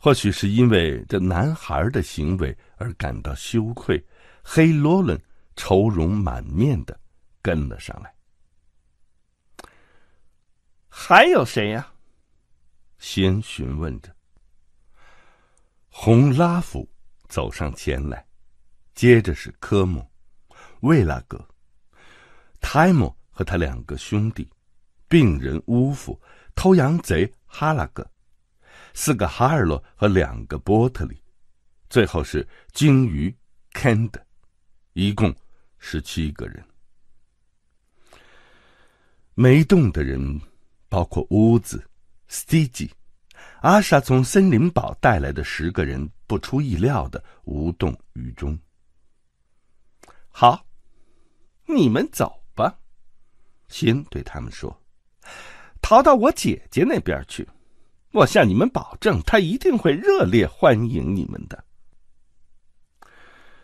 或许是因为这男孩的行为而感到羞愧，黑罗伦。愁容满面的，跟了上来。还有谁呀？先询问着。洪拉夫走上前来，接着是科姆、魏拉格、泰姆和他两个兄弟，病人乌夫、偷羊贼哈拉格，四个哈尔洛和两个波特里，最后是鲸鱼肯德。一共十七个人，没动的人包括屋子、s t i e 阿莎从森林堡带来的十个人，不出意料的无动于衷。好，你们走吧，先对他们说，逃到我姐姐那边去，我向你们保证，她一定会热烈欢迎你们的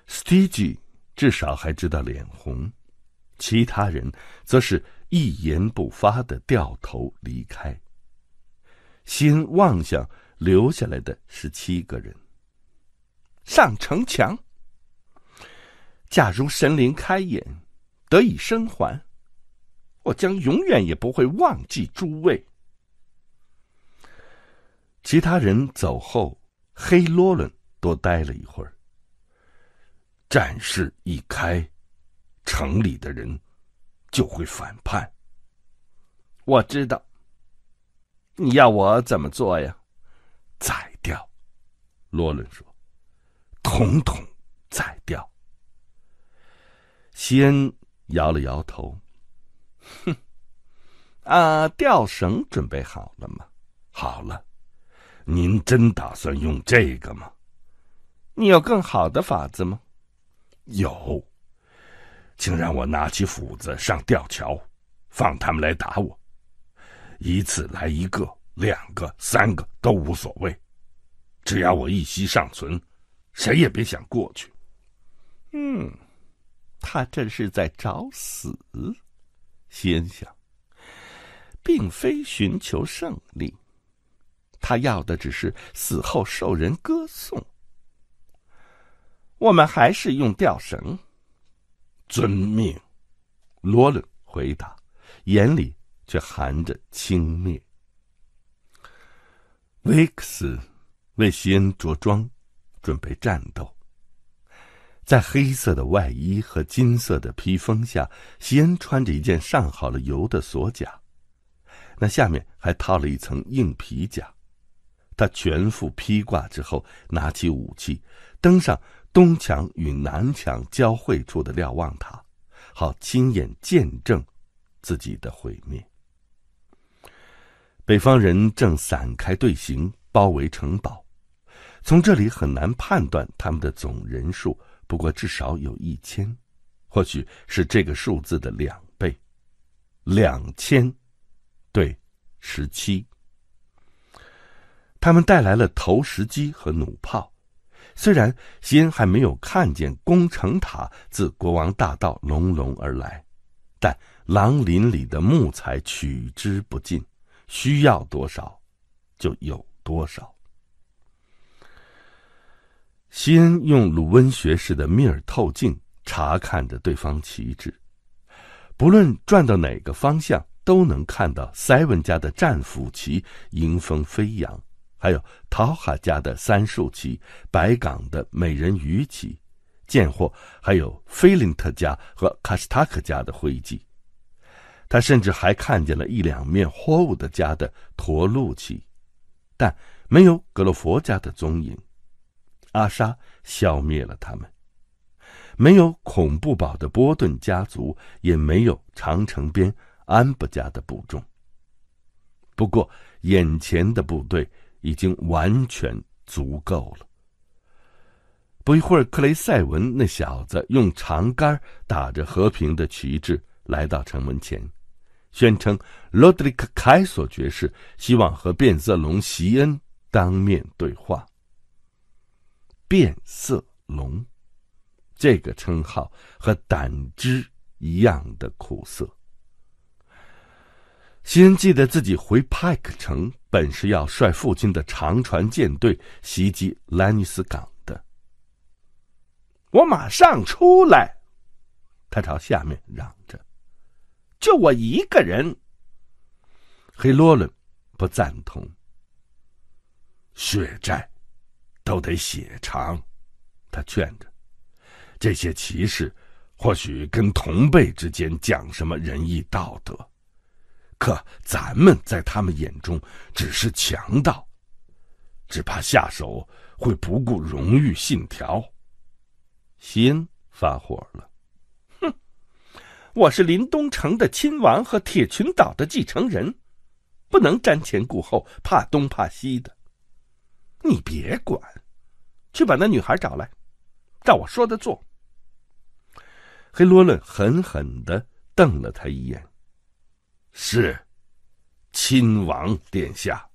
s t i e 至少还知道脸红，其他人则是一言不发的掉头离开。心妄想留下来的十七个人上城墙。假如神灵开眼，得以生还，我将永远也不会忘记诸位。其他人走后，黑罗伦多待了一会儿。战事一开，城里的人就会反叛。我知道。你要我怎么做呀？宰掉。罗伦说：“统统宰掉。”西恩摇了摇头，哼，啊，吊绳准备好了吗？好了。您真打算用这个吗？你有更好的法子吗？有，请让我拿起斧子上吊桥，放他们来打我，一次来一个、两个、三个都无所谓，只要我一息尚存，谁也别想过去。嗯，他这是在找死，心想，并非寻求胜利，他要的只是死后受人歌颂。我们还是用吊绳。遵命，罗伦回答，眼里却含着轻蔑。维克斯为西恩着装，准备战斗。在黑色的外衣和金色的披风下，西恩穿着一件上好了油的锁甲，那下面还套了一层硬皮甲。他全副披挂之后，拿起武器，登上。东墙与南墙交汇处的瞭望塔，好亲眼见证自己的毁灭。北方人正散开队形包围城堡，从这里很难判断他们的总人数，不过至少有一千，或许是这个数字的两倍，两千。对，十七。他们带来了投石机和弩炮。虽然西恩还没有看见攻城塔自国王大道隆隆而来，但狼林里的木材取之不尽，需要多少就有多少。西恩用鲁温学士的密尔透镜查看着对方旗帜，不论转到哪个方向，都能看到塞文家的战斧旗迎风飞扬。还有陶哈家的三树旗，白港的美人鱼旗，贱货，还有菲林特家和卡斯塔克家的徽记。他甚至还看见了一两面霍伍德家的驼鹿旗，但没有格洛佛家的踪影。阿莎消灭了他们，没有恐怖堡的波顿家族，也没有长城边安布家的部众。不过，眼前的部队。已经完全足够了。不一会儿，克雷塞文那小子用长杆打着和平的旗帜来到城门前，宣称：“罗德里克·凯索爵士希望和变色龙席恩当面对话。”变色龙，这个称号和胆汁一样的苦涩。西恩记得自己回派克城。本是要率父亲的长船舰队袭击兰尼斯港的，我马上出来！他朝下面嚷着：“就我一个人。”黑罗伦不赞同：“血债，都得血偿。”他劝着：“这些骑士，或许跟同辈之间讲什么仁义道德。”可咱们在他们眼中只是强盗，只怕下手会不顾荣誉信条。西恩发火了：“哼，我是林东城的亲王和铁群岛的继承人，不能瞻前顾后、怕东怕西的。你别管，去把那女孩找来，照我说的做。”黑罗伦狠狠的瞪了他一眼。是，亲王殿下。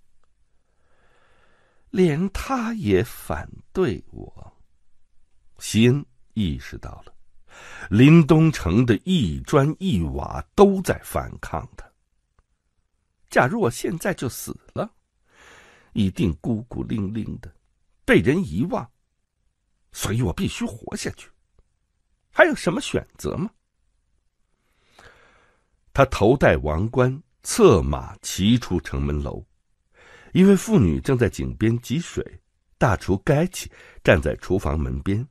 连他也反对我，西恩意识到了，林东城的一砖一瓦都在反抗他。假如我现在就死了，一定孤孤零零的，被人遗忘。所以我必须活下去，还有什么选择吗？他头戴王冠，策马骑出城门楼。一位妇女正在井边汲水，大厨该起站在厨房门边。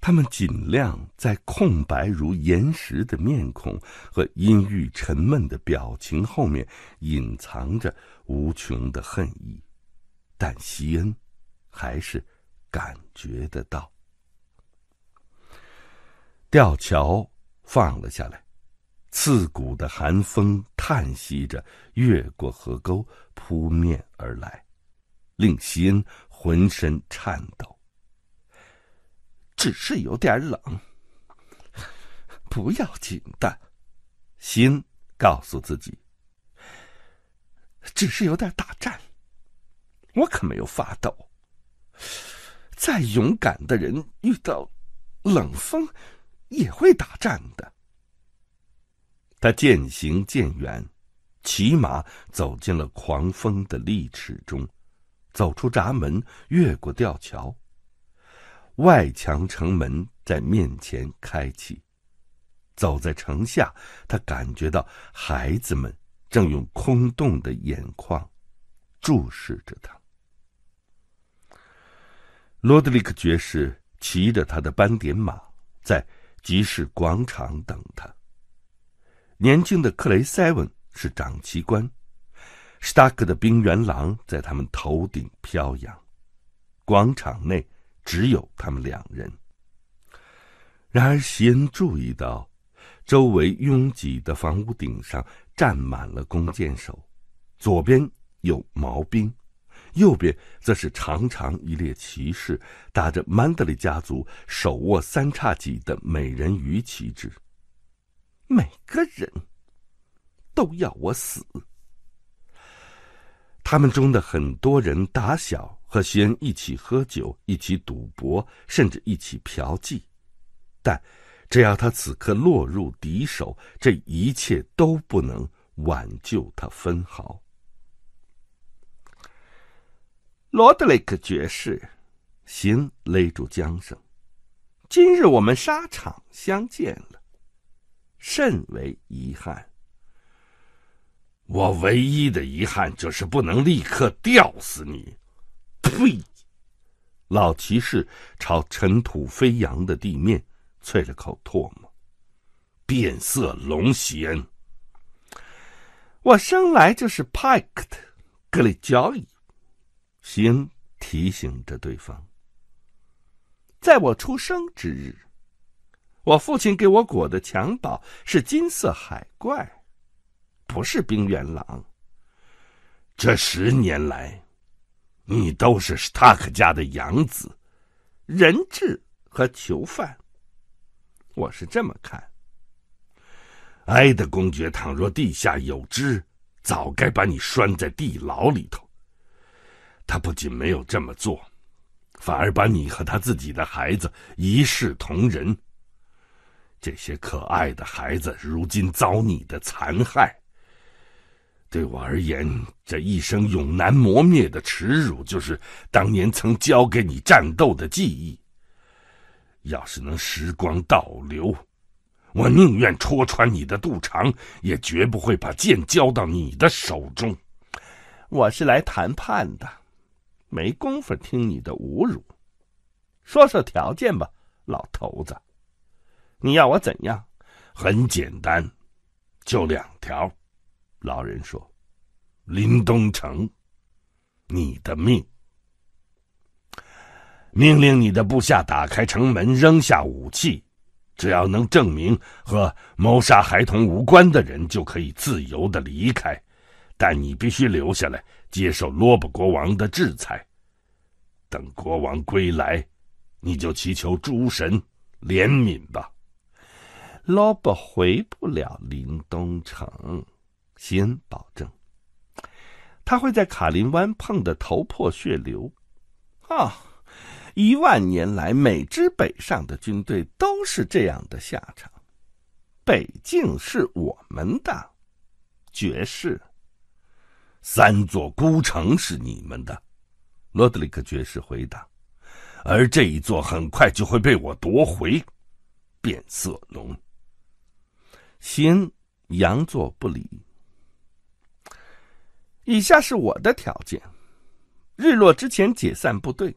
他们尽量在空白如岩石的面孔和阴郁沉闷的表情后面隐藏着无穷的恨意，但西恩还是感觉得到。吊桥放了下来。刺骨的寒风叹息着，越过河沟，扑面而来，令心恩浑身颤抖。只是有点冷，不要紧的，心告诉自己。只是有点打颤，我可没有发抖。再勇敢的人遇到冷风也会打颤的。他渐行渐远，骑马走进了狂风的利齿中，走出闸门，越过吊桥。外墙城门在面前开启，走在城下，他感觉到孩子们正用空洞的眼眶注视着他。罗德里克爵士骑着他的斑点马在集市广场等他。年轻的克雷塞文是长旗官，史达克的冰原狼在他们头顶飘扬。广场内只有他们两人。然而席恩注意到，周围拥挤的房屋顶上站满了弓箭手，左边有毛兵，右边则是长长一列骑士，打着曼德利家族手握三叉戟的美人鱼旗帜。每个人都要我死。他们中的很多人打小和徐恩一起喝酒，一起赌博，甚至一起嫖妓。但只要他此刻落入敌手，这一切都不能挽救他分毫。罗德雷克爵士，行，勒住缰绳。今日我们沙场相见了。甚为遗憾。我唯一的遗憾就是不能立刻吊死你。呸！老骑士朝尘土飞扬的地面啐了口唾沫。变色龙，席恩。我生来就是派克的格里交易。西恩提醒着对方，在我出生之日。我父亲给我裹的襁褓是金色海怪，不是冰原狼。这十年来，你都是塔克家的养子、人质和囚犯。我是这么看。埃德公爵倘若地下有知，早该把你拴在地牢里头。他不仅没有这么做，反而把你和他自己的孩子一视同仁。这些可爱的孩子如今遭你的残害，对我而言，这一生永难磨灭的耻辱就是当年曾教给你战斗的记忆。要是能时光倒流，我宁愿戳穿你的肚肠，也绝不会把剑交到你的手中。我是来谈判的，没工夫听你的侮辱，说说条件吧，老头子。你要我怎样？很简单，就两条。老人说：“林东城，你的命。命令你的部下打开城门，扔下武器。只要能证明和谋杀孩童无关的人，就可以自由的离开。但你必须留下来，接受萝卜国王的制裁。等国王归来，你就祈求诸神怜悯吧。”罗伯回不了林东城，先保证。他会在卡林湾碰得头破血流。啊，一万年来，每支北上的军队都是这样的下场。北境是我们的，爵士。三座孤城是你们的，罗德里克爵士回答。而这一座很快就会被我夺回，变色龙。心佯作不理。以下是我的条件：日落之前解散部队，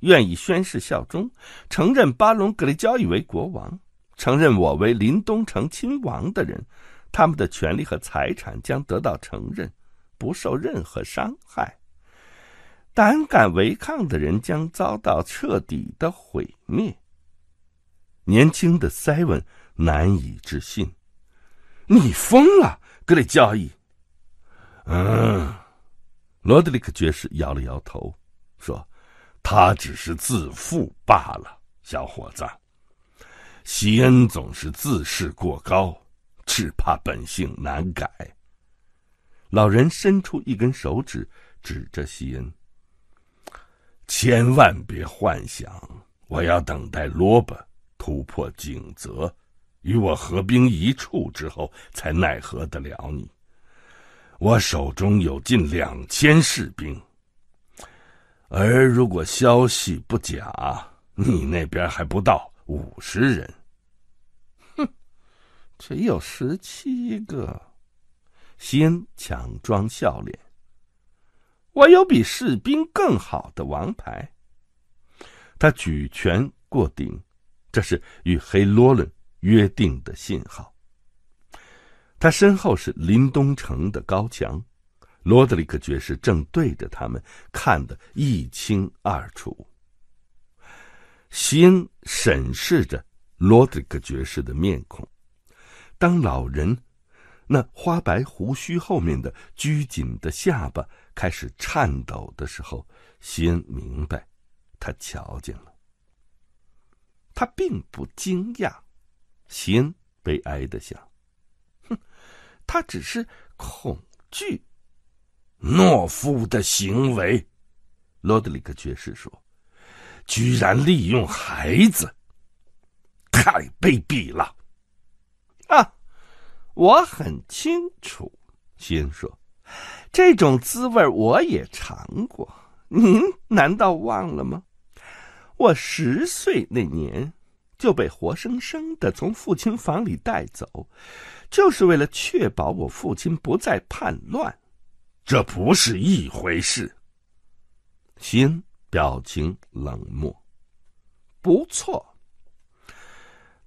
愿意宣誓效忠，承认巴隆·格雷交易为国王，承认我为林东城亲王的人，他们的权利和财产将得到承认，不受任何伤害。胆敢违抗的人将遭到彻底的毁灭。年轻的塞文难以置信。你疯了，格雷加尔！嗯，罗德里克爵士摇了摇头，说：“他只是自负罢了，小伙子。西恩总是自视过高，只怕本性难改。”老人伸出一根手指，指着西恩：“千万别幻想，我要等待罗伯突破井泽。”与我合兵一处之后，才奈何得了你。我手中有近两千士兵，而如果消息不假，你那边还不到五十人。哼，只有十七个。西恩强装笑脸。我有比士兵更好的王牌。他举拳过顶，这是与黑罗伦。约定的信号。他身后是林东城的高墙，罗德里克爵士正对着他们，看得一清二楚。西恩审视着罗德里克爵士的面孔，当老人那花白胡须后面的拘谨的下巴开始颤抖的时候，西恩明白，他瞧见了。他并不惊讶。心悲哀的想：“哼，他只是恐惧，懦夫的行为。”罗德里克爵士说：“居然利用孩子，太卑鄙了！”啊，我很清楚，先说：“这种滋味我也尝过。您难道忘了吗？我十岁那年。”就被活生生的从父亲房里带走，就是为了确保我父亲不再叛乱，这不是一回事。心表情冷漠，不错。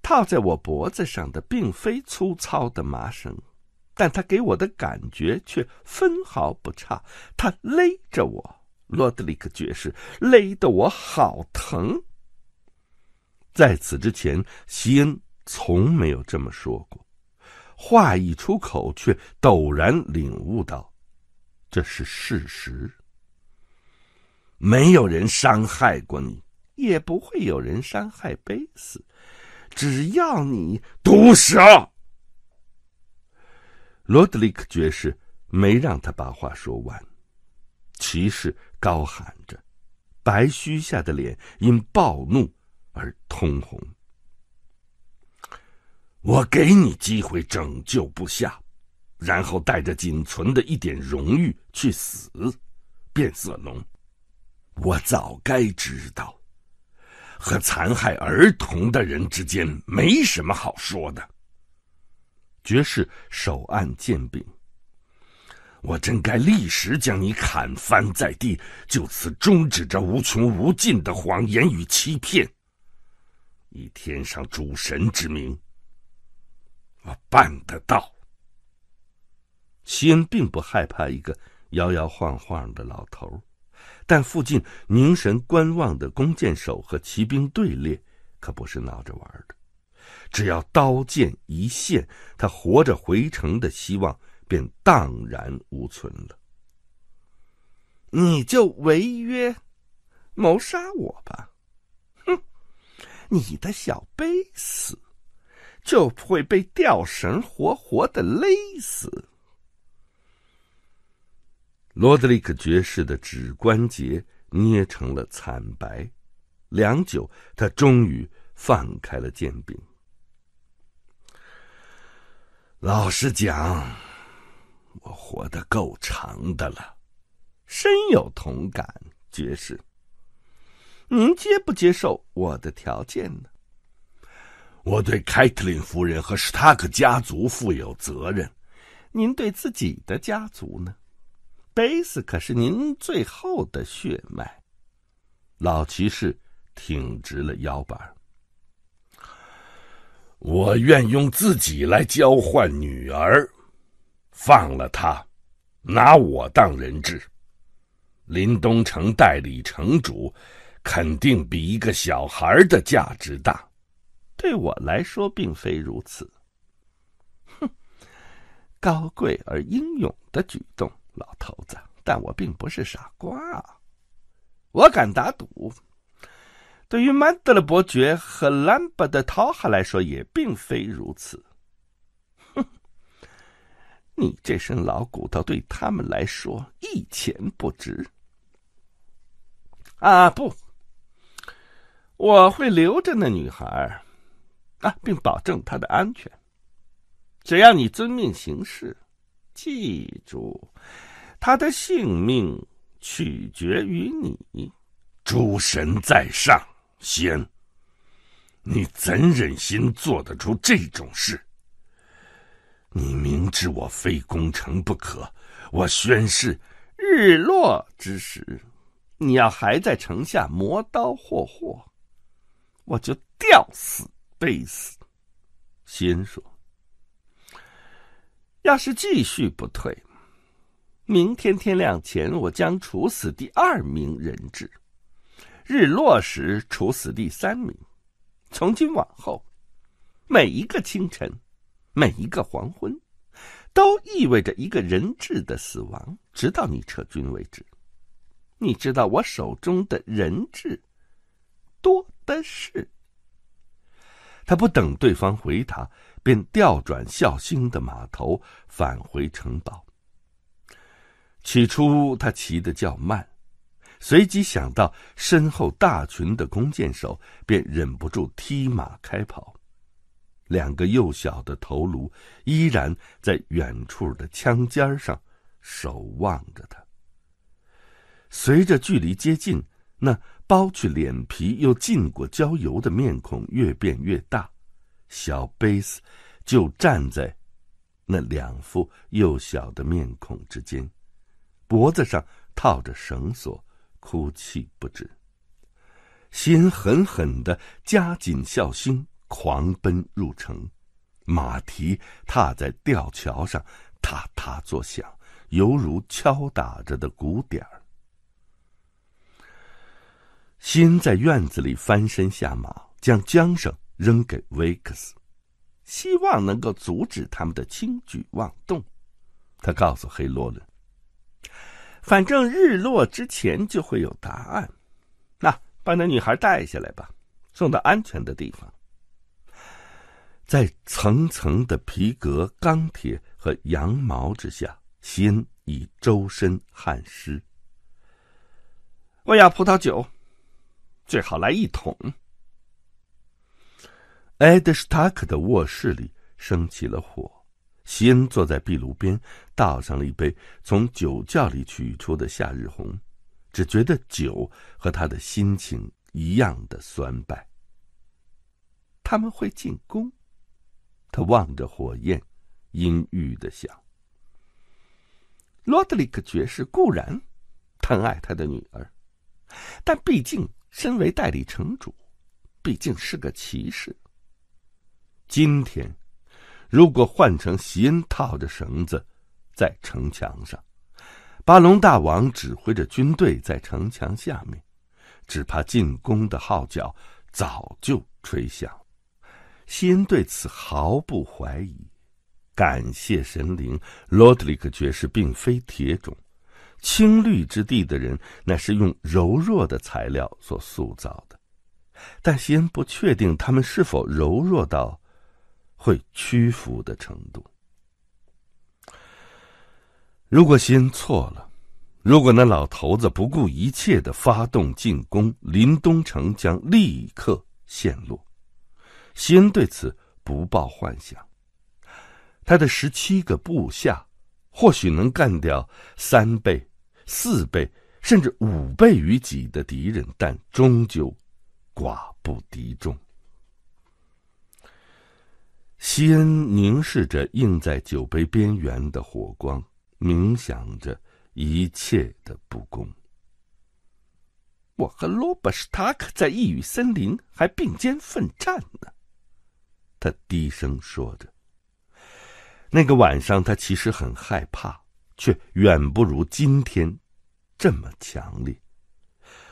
套在我脖子上的并非粗糙的麻绳，但它给我的感觉却分毫不差。它勒着我，罗德里克爵士勒得我好疼。在此之前，西恩从没有这么说过。话一出口，却陡然领悟到，这是事实。没有人伤害过你，也不会有人伤害贝斯。只要你，毒蛇！罗德里克爵士没让他把话说完。骑士高喊着，白须下的脸因暴怒。而通红。我给你机会拯救部下，然后带着仅存的一点荣誉去死，变色龙。我早该知道，和残害儿童的人之间没什么好说的。爵士手按剑柄，我真该立时将你砍翻在地，就此终止这无穷无尽的谎言与欺骗。以天上主神之名，我办得到。西恩并不害怕一个摇摇晃晃的老头，但附近凝神观望的弓箭手和骑兵队列可不是闹着玩的。只要刀剑一现，他活着回城的希望便荡然无存了。你就违约谋杀我吧。你的小贝死，就会被吊绳活活的勒死。罗德里克爵士的指关节捏成了惨白，良久，他终于放开了剑柄。老实讲，我活得够长的了，深有同感，爵士。您接不接受我的条件呢？我对凯特琳夫人和史塔克家族负有责任，您对自己的家族呢？贝斯可是您最后的血脉。老骑士挺直了腰板，我愿用自己来交换女儿，放了他，拿我当人质。林东城代理城主。肯定比一个小孩的价值大，对我来说并非如此。哼，高贵而英勇的举动，老头子，但我并不是傻瓜。我敢打赌，对于曼德勒伯爵和兰博的陶哈来说也并非如此。哼，你这身老骨头对他们来说一钱不值。啊，不。我会留着那女孩，啊，并保证她的安全。只要你遵命行事，记住，她的性命取决于你。诸神在上，仙，你怎忍心做得出这种事？你明知我非攻城不可，我宣誓，日落之时，你要还在城下磨刀霍霍。我就吊死背死，心说：要是继续不退，明天天亮前我将处死第二名人质；日落时处死第三名。从今往后，每一个清晨，每一个黄昏，都意味着一个人质的死亡，直到你撤军为止。你知道我手中的人质多。但是，他不等对方回答，便调转孝兴的马头返回城堡。起初他骑得较慢，随即想到身后大群的弓箭手，便忍不住踢马开跑。两个幼小的头颅依然在远处的枪尖上守望着他。随着距离接近，那……剥去脸皮又浸过焦油的面孔越变越大，小贝斯就站在那两副幼小的面孔之间，脖子上套着绳索，哭泣不止。心狠狠地加紧孝心，狂奔入城，马蹄踏在吊桥上，踏踏作响，犹如敲打着的鼓点儿。心在院子里翻身下马，将缰绳扔给维克斯，希望能够阻止他们的轻举妄动。他告诉黑洛伦：“反正日落之前就会有答案。”那把那女孩带下来吧，送到安全的地方。在层层的皮革、钢铁和羊毛之下，心已周身汗湿。我要葡萄酒。最好来一桶。埃德斯塔克的卧室里升起了火，西恩坐在壁炉边倒上了一杯从酒窖里取出的夏日红，只觉得酒和他的心情一样的酸败。他们会进攻，他望着火焰，阴郁的想：罗德里克爵士固然疼爱他的女儿，但毕竟。身为代理城主，毕竟是个骑士。今天，如果换成席恩套着绳子在城墙上，巴隆大王指挥着军队在城墙下面，只怕进攻的号角早就吹响。西恩对此毫不怀疑。感谢神灵，罗德里克爵士并非铁种。青绿之地的人，乃是用柔弱的材料所塑造的，但西恩不确定他们是否柔弱到会屈服的程度。如果西恩错了，如果那老头子不顾一切的发动进攻，林东城将立刻陷落。西恩对此不抱幻想。他的十七个部下。或许能干掉三倍、四倍，甚至五倍于己的敌人，但终究寡不敌众。西恩凝视着映在酒杯边缘的火光，冥想着一切的不公。我和罗伯斯塔克在异域森林还并肩奋战呢，他低声说着。那个晚上，他其实很害怕，却远不如今天这么强烈。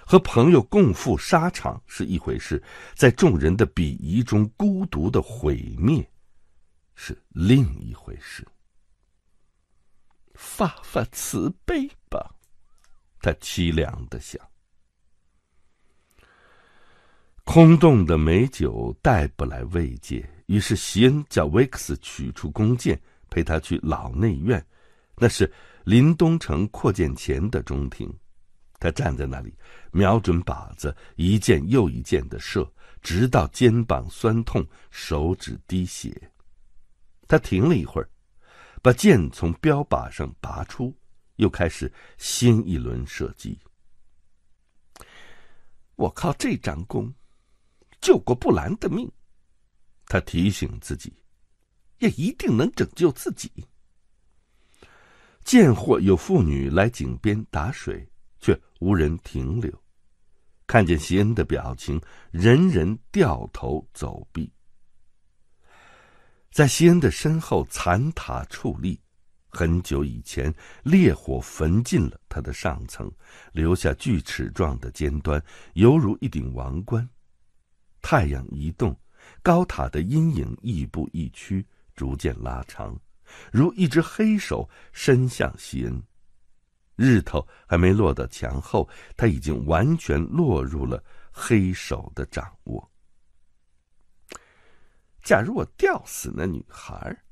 和朋友共赴沙场是一回事，在众人的鄙夷中孤独的毁灭是另一回事。发发慈悲吧，他凄凉的想。空洞的美酒带不来慰藉，于是席恩叫维克斯取出弓箭。陪他去老内院，那是临东城扩建前的中庭。他站在那里，瞄准靶子，一箭又一箭的射，直到肩膀酸痛、手指滴血。他停了一会儿，把箭从标靶上拔出，又开始新一轮射击。我靠，这张弓救过布兰的命，他提醒自己。也一定能拯救自己。贱货，有妇女来井边打水，却无人停留。看见西恩的表情，人人掉头走避。在西恩的身后，残塔矗立。很久以前，烈火焚尽了他的上层，留下锯齿状的尖端，犹如一顶王冠。太阳移动，高塔的阴影亦步亦趋。逐渐拉长，如一只黑手伸向西恩。日头还没落到墙后，他已经完全落入了黑手的掌握。假如我吊死那女孩，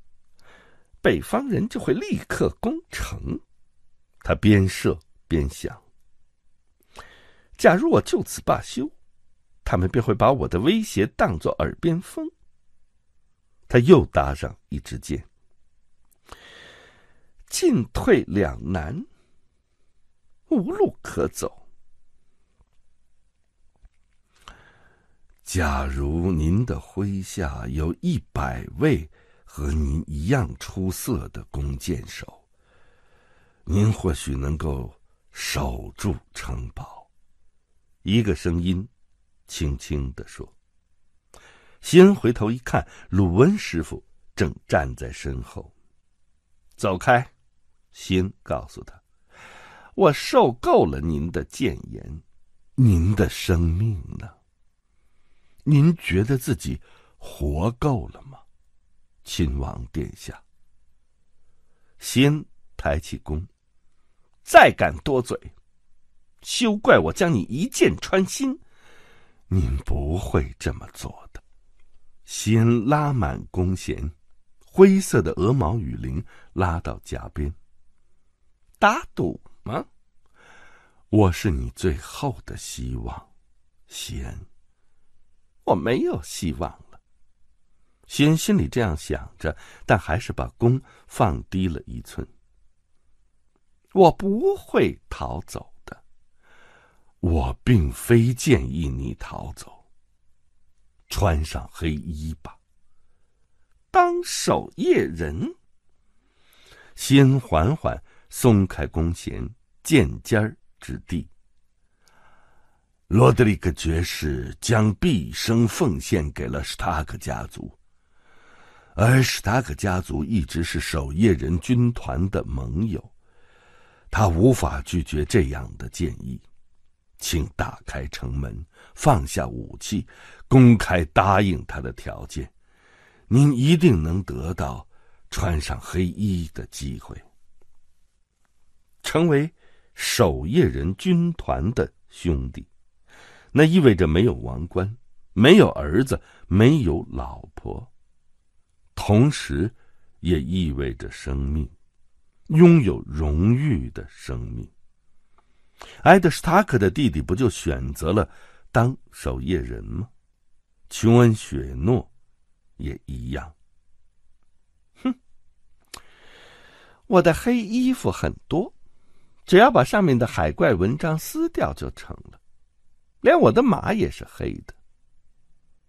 北方人就会立刻攻城。他边射边想：假如我就此罢休，他们便会把我的威胁当作耳边风。他又搭上一支箭，进退两难，无路可走。假如您的麾下有一百位和您一样出色的弓箭手，您或许能够守住城堡。”一个声音轻轻的说。西恩回头一看，鲁温师傅正站在身后。走开，西恩告诉他：“我受够了您的谏言，您的生命呢？您觉得自己活够了吗，亲王殿下？”西恩抬起弓，再敢多嘴，休怪我将你一箭穿心。您不会这么做的。西恩拉满弓弦，灰色的鹅毛雨林拉到甲边。打赌吗？我是你最后的希望，西恩。我没有希望了。西恩心里这样想着，但还是把弓放低了一寸。我不会逃走的。我并非建议你逃走。穿上黑衣吧，当守夜人。先缓缓松开弓弦，剑尖儿指地。罗德里克爵士将毕生奉献给了史塔克家族，而史塔克家族一直是守夜人军团的盟友，他无法拒绝这样的建议。请打开城门。放下武器，公开答应他的条件，您一定能得到穿上黑衣的机会，成为守夜人军团的兄弟。那意味着没有王冠，没有儿子，没有老婆，同时，也意味着生命，拥有荣誉的生命。埃德·斯塔克的弟弟不就选择了？当守夜人吗？琼恩·雪诺也一样。哼，我的黑衣服很多，只要把上面的海怪文章撕掉就成了。连我的马也是黑的。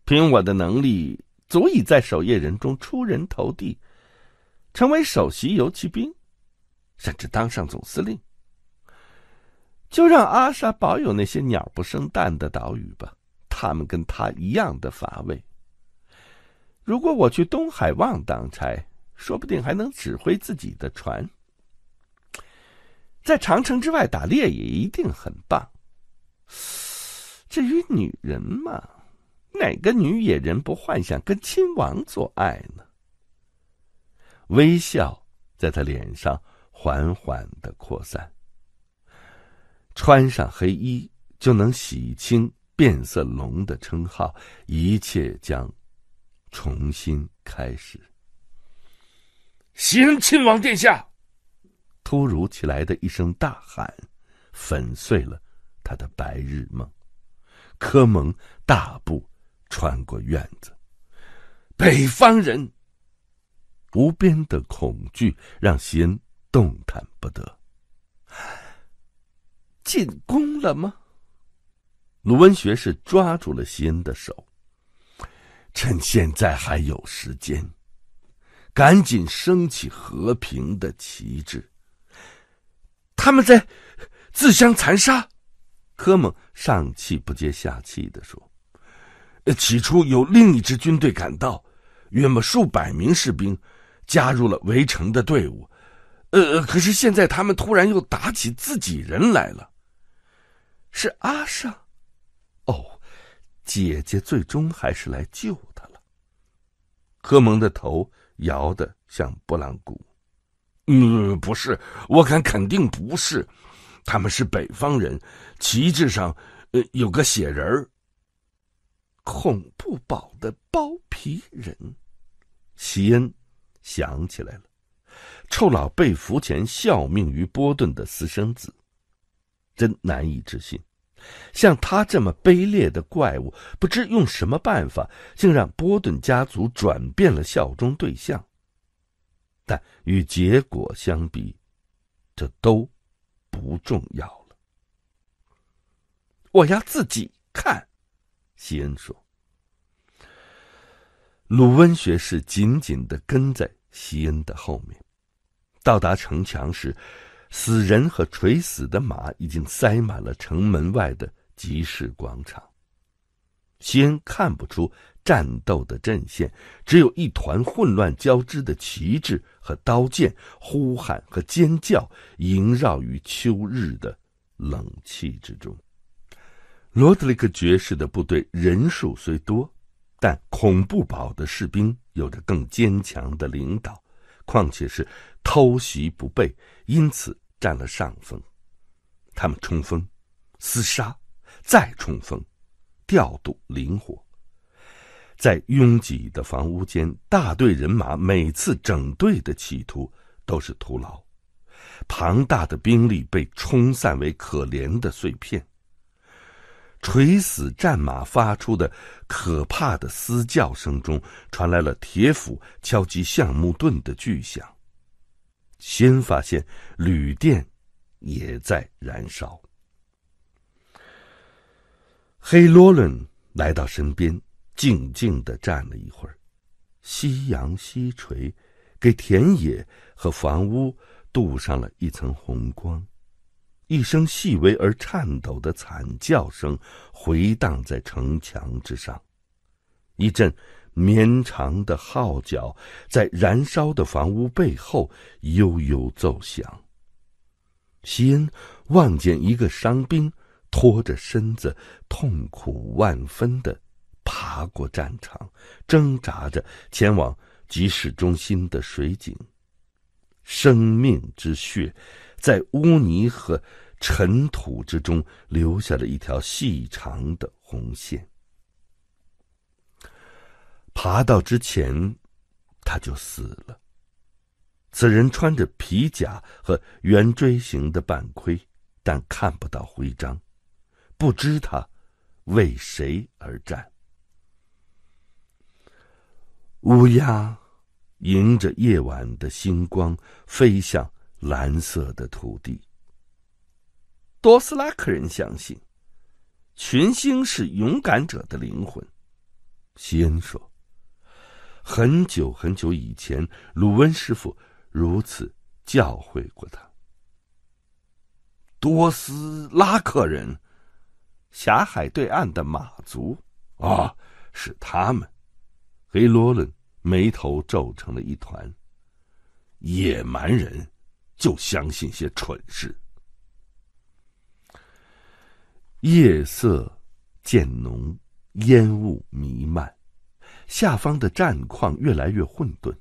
凭我的能力，足以在守夜人中出人头地，成为首席游骑兵，甚至当上总司令。就让阿莎保有那些鸟不生蛋的岛屿吧，他们跟她一样的乏味。如果我去东海望当差，说不定还能指挥自己的船。在长城之外打猎也一定很棒。至于女人嘛，哪个女野人不幻想跟亲王做爱呢？微笑在他脸上缓缓的扩散。穿上黑衣就能洗清变色龙的称号，一切将重新开始。行，亲王殿下，突如其来的一声大喊，粉碎了他的白日梦。科蒙大步穿过院子，北方人无边的恐惧让席恩动弹不得。进攻了吗？卢文学是抓住了西恩的手，趁现在还有时间，赶紧升起和平的旗帜。他们在自相残杀。科蒙上气不接下气的说：“起初有另一支军队赶到，约莫数百名士兵加入了围城的队伍。呃，可是现在他们突然又打起自己人来了。”是阿莎。哦，姐姐最终还是来救他了。柯蒙的头摇得像拨浪鼓，嗯，不是，我敢肯定不是，他们是北方人，旗帜上，呃，有个血人儿。恐怖堡的包皮人，席恩想起来了，臭老被俘前效命于波顿的私生子。真难以置信，像他这么卑劣的怪物，不知用什么办法，竟让波顿家族转变了效忠对象。但与结果相比，这都不重要了。我要自己看，西恩说。鲁温学士紧紧的跟在西恩的后面，到达城墙时。死人和垂死的马已经塞满了城门外的集市广场。西恩看不出战斗的阵线，只有一团混乱交织的旗帜和刀剑、呼喊和尖叫萦绕于秋日的冷气之中。罗德里克爵士的部队人数虽多，但恐怖堡的士兵有着更坚强的领导，况且是偷袭不备，因此。占了上风，他们冲锋、厮杀，再冲锋，调度灵活，在拥挤的房屋间，大队人马每次整队的企图都是徒劳，庞大的兵力被冲散为可怜的碎片。垂死战马发出的可怕的嘶叫声中，传来了铁斧敲击橡木盾的巨响。先发现旅店也在燃烧。黑罗伦来到身边，静静的站了一会儿。夕阳西垂，给田野和房屋镀上了一层红光。一声细微而颤抖的惨叫声回荡在城墙之上，一阵。绵长的号角在燃烧的房屋背后悠悠奏响。西恩望见一个伤兵拖着身子，痛苦万分的爬过战场，挣扎着前往集市中心的水井。生命之血在污泥和尘土之中留下了一条细长的红线。爬到之前，他就死了。此人穿着皮甲和圆锥形的半盔，但看不到徽章，不知他为谁而战。乌鸦迎着夜晚的星光飞向蓝色的土地。多斯拉克人相信，群星是勇敢者的灵魂。西恩说。很久很久以前，鲁温师傅如此教诲过他。多斯拉克人，狭海对岸的马族啊，是他们。黑罗伦眉头皱成了一团。野蛮人就相信些蠢事。夜色渐浓，烟雾弥漫。下方的战况越来越混沌，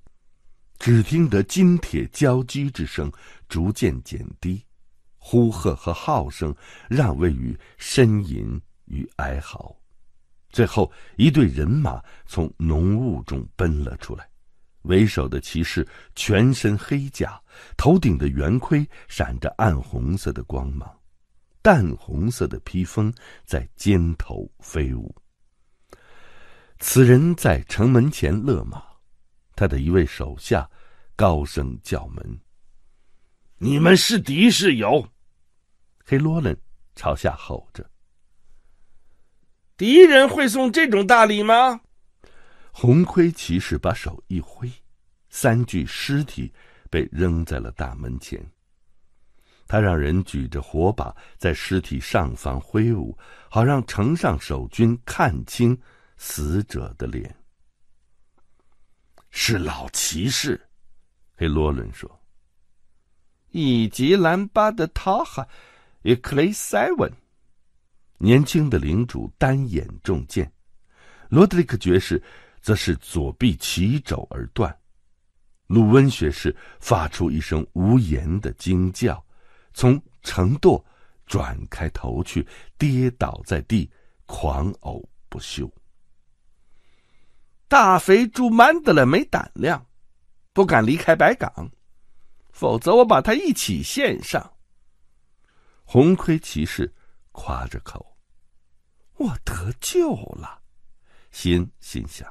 只听得金铁交击之声逐渐减低，呼喝和号声让位于呻吟与哀嚎。最后，一队人马从浓雾中奔了出来，为首的骑士全身黑甲，头顶的圆盔闪着暗红色的光芒，淡红色的披风在肩头飞舞。此人在城门前勒马，他的一位手下高声叫门：“你们是敌是友？”黑罗伦朝下吼着：“敌人会送这种大礼吗？”红盔骑士把手一挥，三具尸体被扔在了大门前。他让人举着火把在尸体上方挥舞，好让城上守军看清。死者的脸。是老骑士，黑罗伦说。以及兰巴的塔哈与克雷塞文，年轻的领主单眼中箭，罗德里克爵士则是左臂齐肘而断，鲁温学士发出一声无言的惊叫，从城垛转开头去，跌倒在地，狂呕不休。大肥猪曼德勒没胆量，不敢离开白港，否则我把他一起献上。红盔骑士夸着口：“我得救了。”心心想，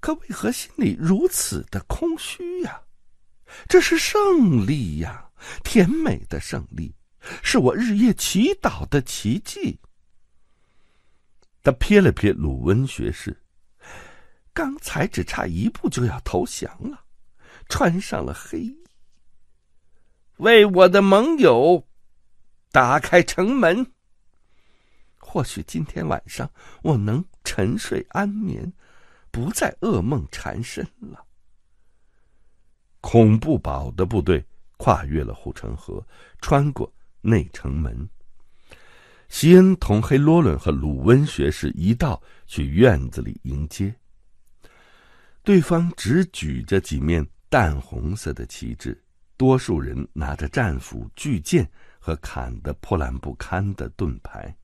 可为何心里如此的空虚呀？这是胜利呀，甜美的胜利，是我日夜祈祷的奇迹。他瞥了瞥鲁文学士。刚才只差一步就要投降了，穿上了黑衣。为我的盟友打开城门。或许今天晚上我能沉睡安眠，不再噩梦缠身了。恐怖堡的部队跨越了护城河，穿过内城门。西恩同黑罗伦和鲁温学士一道去院子里迎接。对方只举着几面淡红色的旗帜，多数人拿着战斧、巨剑和砍得破烂不堪的盾牌。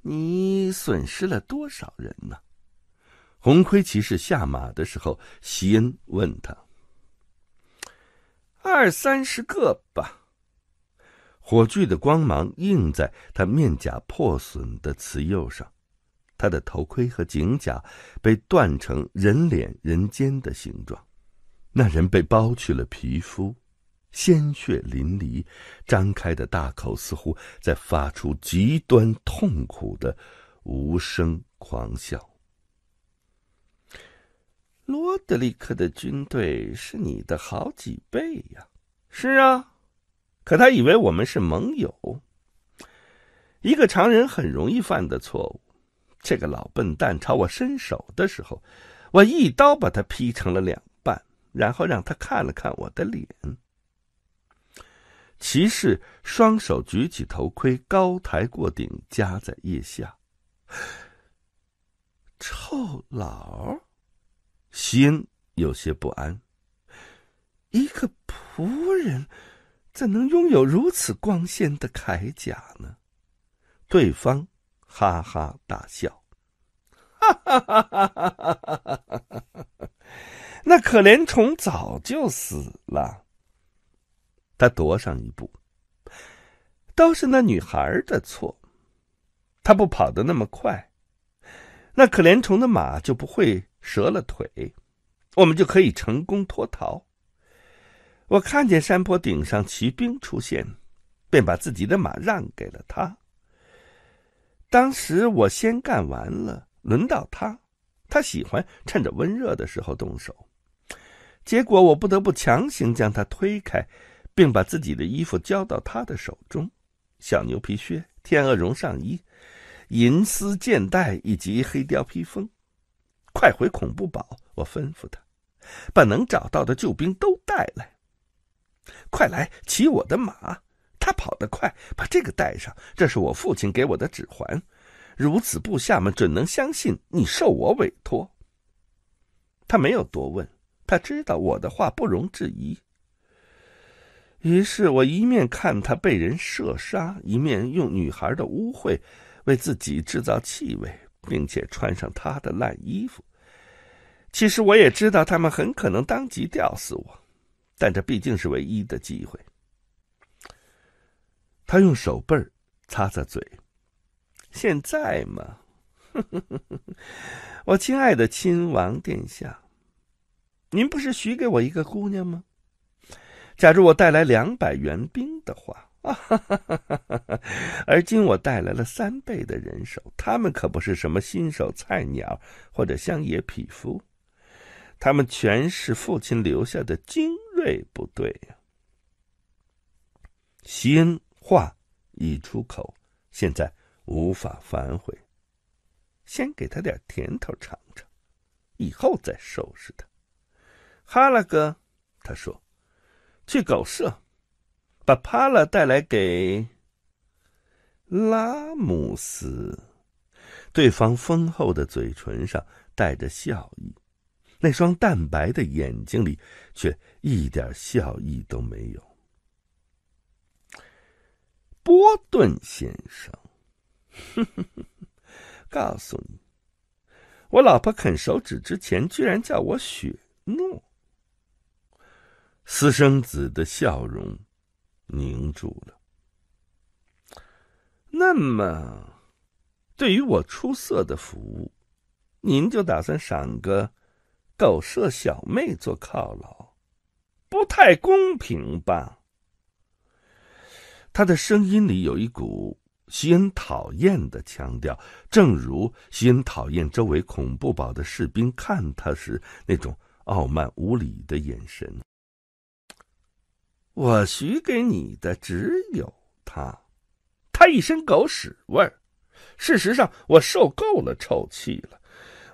你损失了多少人呢？红盔骑士下马的时候，席恩问他：“二三十个吧。”火炬的光芒映在他面甲破损的瓷釉上。他的头盔和警甲被断成人脸、人间的形状，那人被剥去了皮肤，鲜血淋漓，张开的大口似乎在发出极端痛苦的无声狂笑。罗德里克的军队是你的好几倍呀！是啊，可他以为我们是盟友，一个常人很容易犯的错误。这个老笨蛋朝我伸手的时候，我一刀把他劈成了两半，然后让他看了看我的脸。骑士双手举起头盔，高抬过顶，夹在腋下。臭老，西恩有些不安。一个仆人，怎能拥有如此光鲜的铠甲呢？对方。哈哈大笑，哈哈哈哈哈哈！那可怜虫早就死了。他踱上一步，都是那女孩的错。他不跑得那么快，那可怜虫的马就不会折了腿，我们就可以成功脱逃。我看见山坡顶上骑兵出现，便把自己的马让给了他。当时我先干完了，轮到他，他喜欢趁着温热的时候动手，结果我不得不强行将他推开，并把自己的衣服交到他的手中：小牛皮靴、天鹅绒上衣、银丝箭带以及黑貂披风。快回恐怖堡！我吩咐他，把能找到的救兵都带来。快来骑我的马！他跑得快，把这个带上。这是我父亲给我的指环，如此部下们准能相信你受我委托。他没有多问，他知道我的话不容置疑。于是我一面看他被人射杀，一面用女孩的污秽为自己制造气味，并且穿上他的烂衣服。其实我也知道他们很可能当即吊死我，但这毕竟是唯一的机会。他用手背擦擦嘴。现在嘛，我亲爱的亲王殿下，您不是许给我一个姑娘吗？假如我带来两百援兵的话，而今我带来了三倍的人手，他们可不是什么新手菜鸟或者乡野匹夫，他们全是父亲留下的精锐部队。西恩。话一出口，现在无法反悔。先给他点甜头尝尝，以后再收拾他。哈拉哥，他说：“去狗舍，把帕拉带来给拉姆斯。”对方丰厚的嘴唇上带着笑意，那双淡白的眼睛里却一点笑意都没有。波顿先生，告诉你，我老婆啃手指之前，居然叫我雪诺。私生子的笑容凝住了。那么，对于我出色的服务，您就打算赏个狗舍小妹做犒劳？不太公平吧？他的声音里有一股西恩讨厌的腔调，正如西恩讨厌周围恐怖堡的士兵看他时那种傲慢无礼的眼神。我许给你的只有他，他一身狗屎味儿。事实上，我受够了臭气了。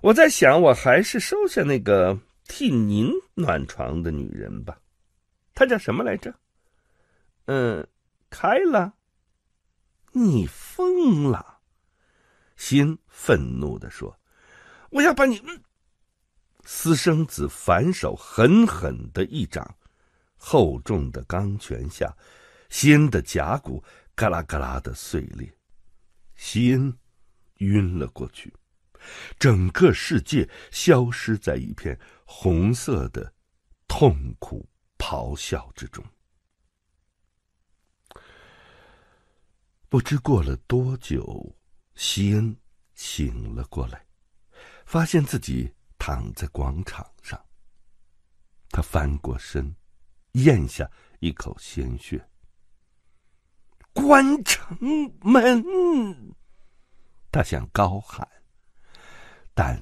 我在想，我还是收下那个替您暖床的女人吧。她叫什么来着？嗯。开了，你疯了！心愤怒的说：“我要把你……”私生子反手狠狠的一掌，厚重的钢拳下，心的甲骨嘎啦嘎啦的碎裂，心晕了过去，整个世界消失在一片红色的痛苦咆哮之中。不知过了多久，西恩醒了过来，发现自己躺在广场上。他翻过身，咽下一口鲜血。关城门！他想高喊，但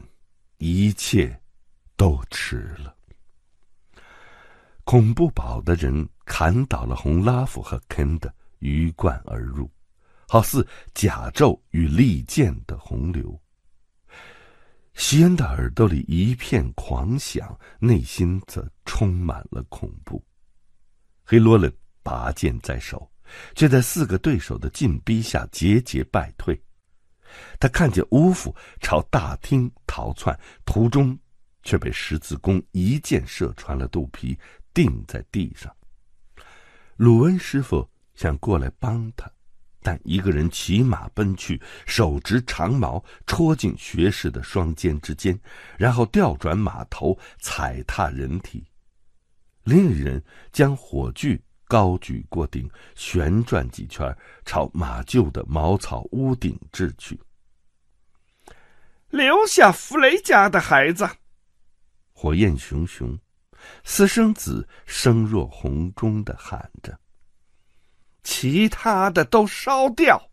一切都迟了。恐怖堡的人砍倒了红拉夫和肯德，鱼贯而入。好似甲胄与利剑的洪流。席恩的耳朵里一片狂响，内心则充满了恐怖。黑罗勒拔剑在手，却在四个对手的进逼下节节败退。他看见乌夫朝大厅逃窜，途中却被十字弓一箭射穿了肚皮，钉在地上。鲁恩师傅想过来帮他。但一个人骑马奔去，手执长矛戳进学士的双肩之间，然后调转马头踩踏人体；另一人将火炬高举过顶，旋转几圈，朝马厩的茅草屋顶掷去。留下弗雷家的孩子，火焰熊熊，私生子声若洪钟的喊着。其他的都烧掉，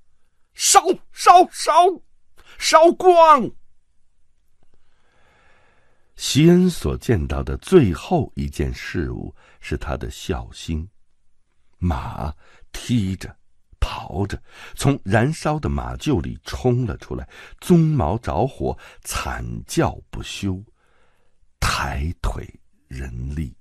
烧烧烧烧光。席恩所见到的最后一件事物是他的孝心，马踢着、刨着，从燃烧的马厩里冲了出来，鬃毛着火，惨叫不休，抬腿人力。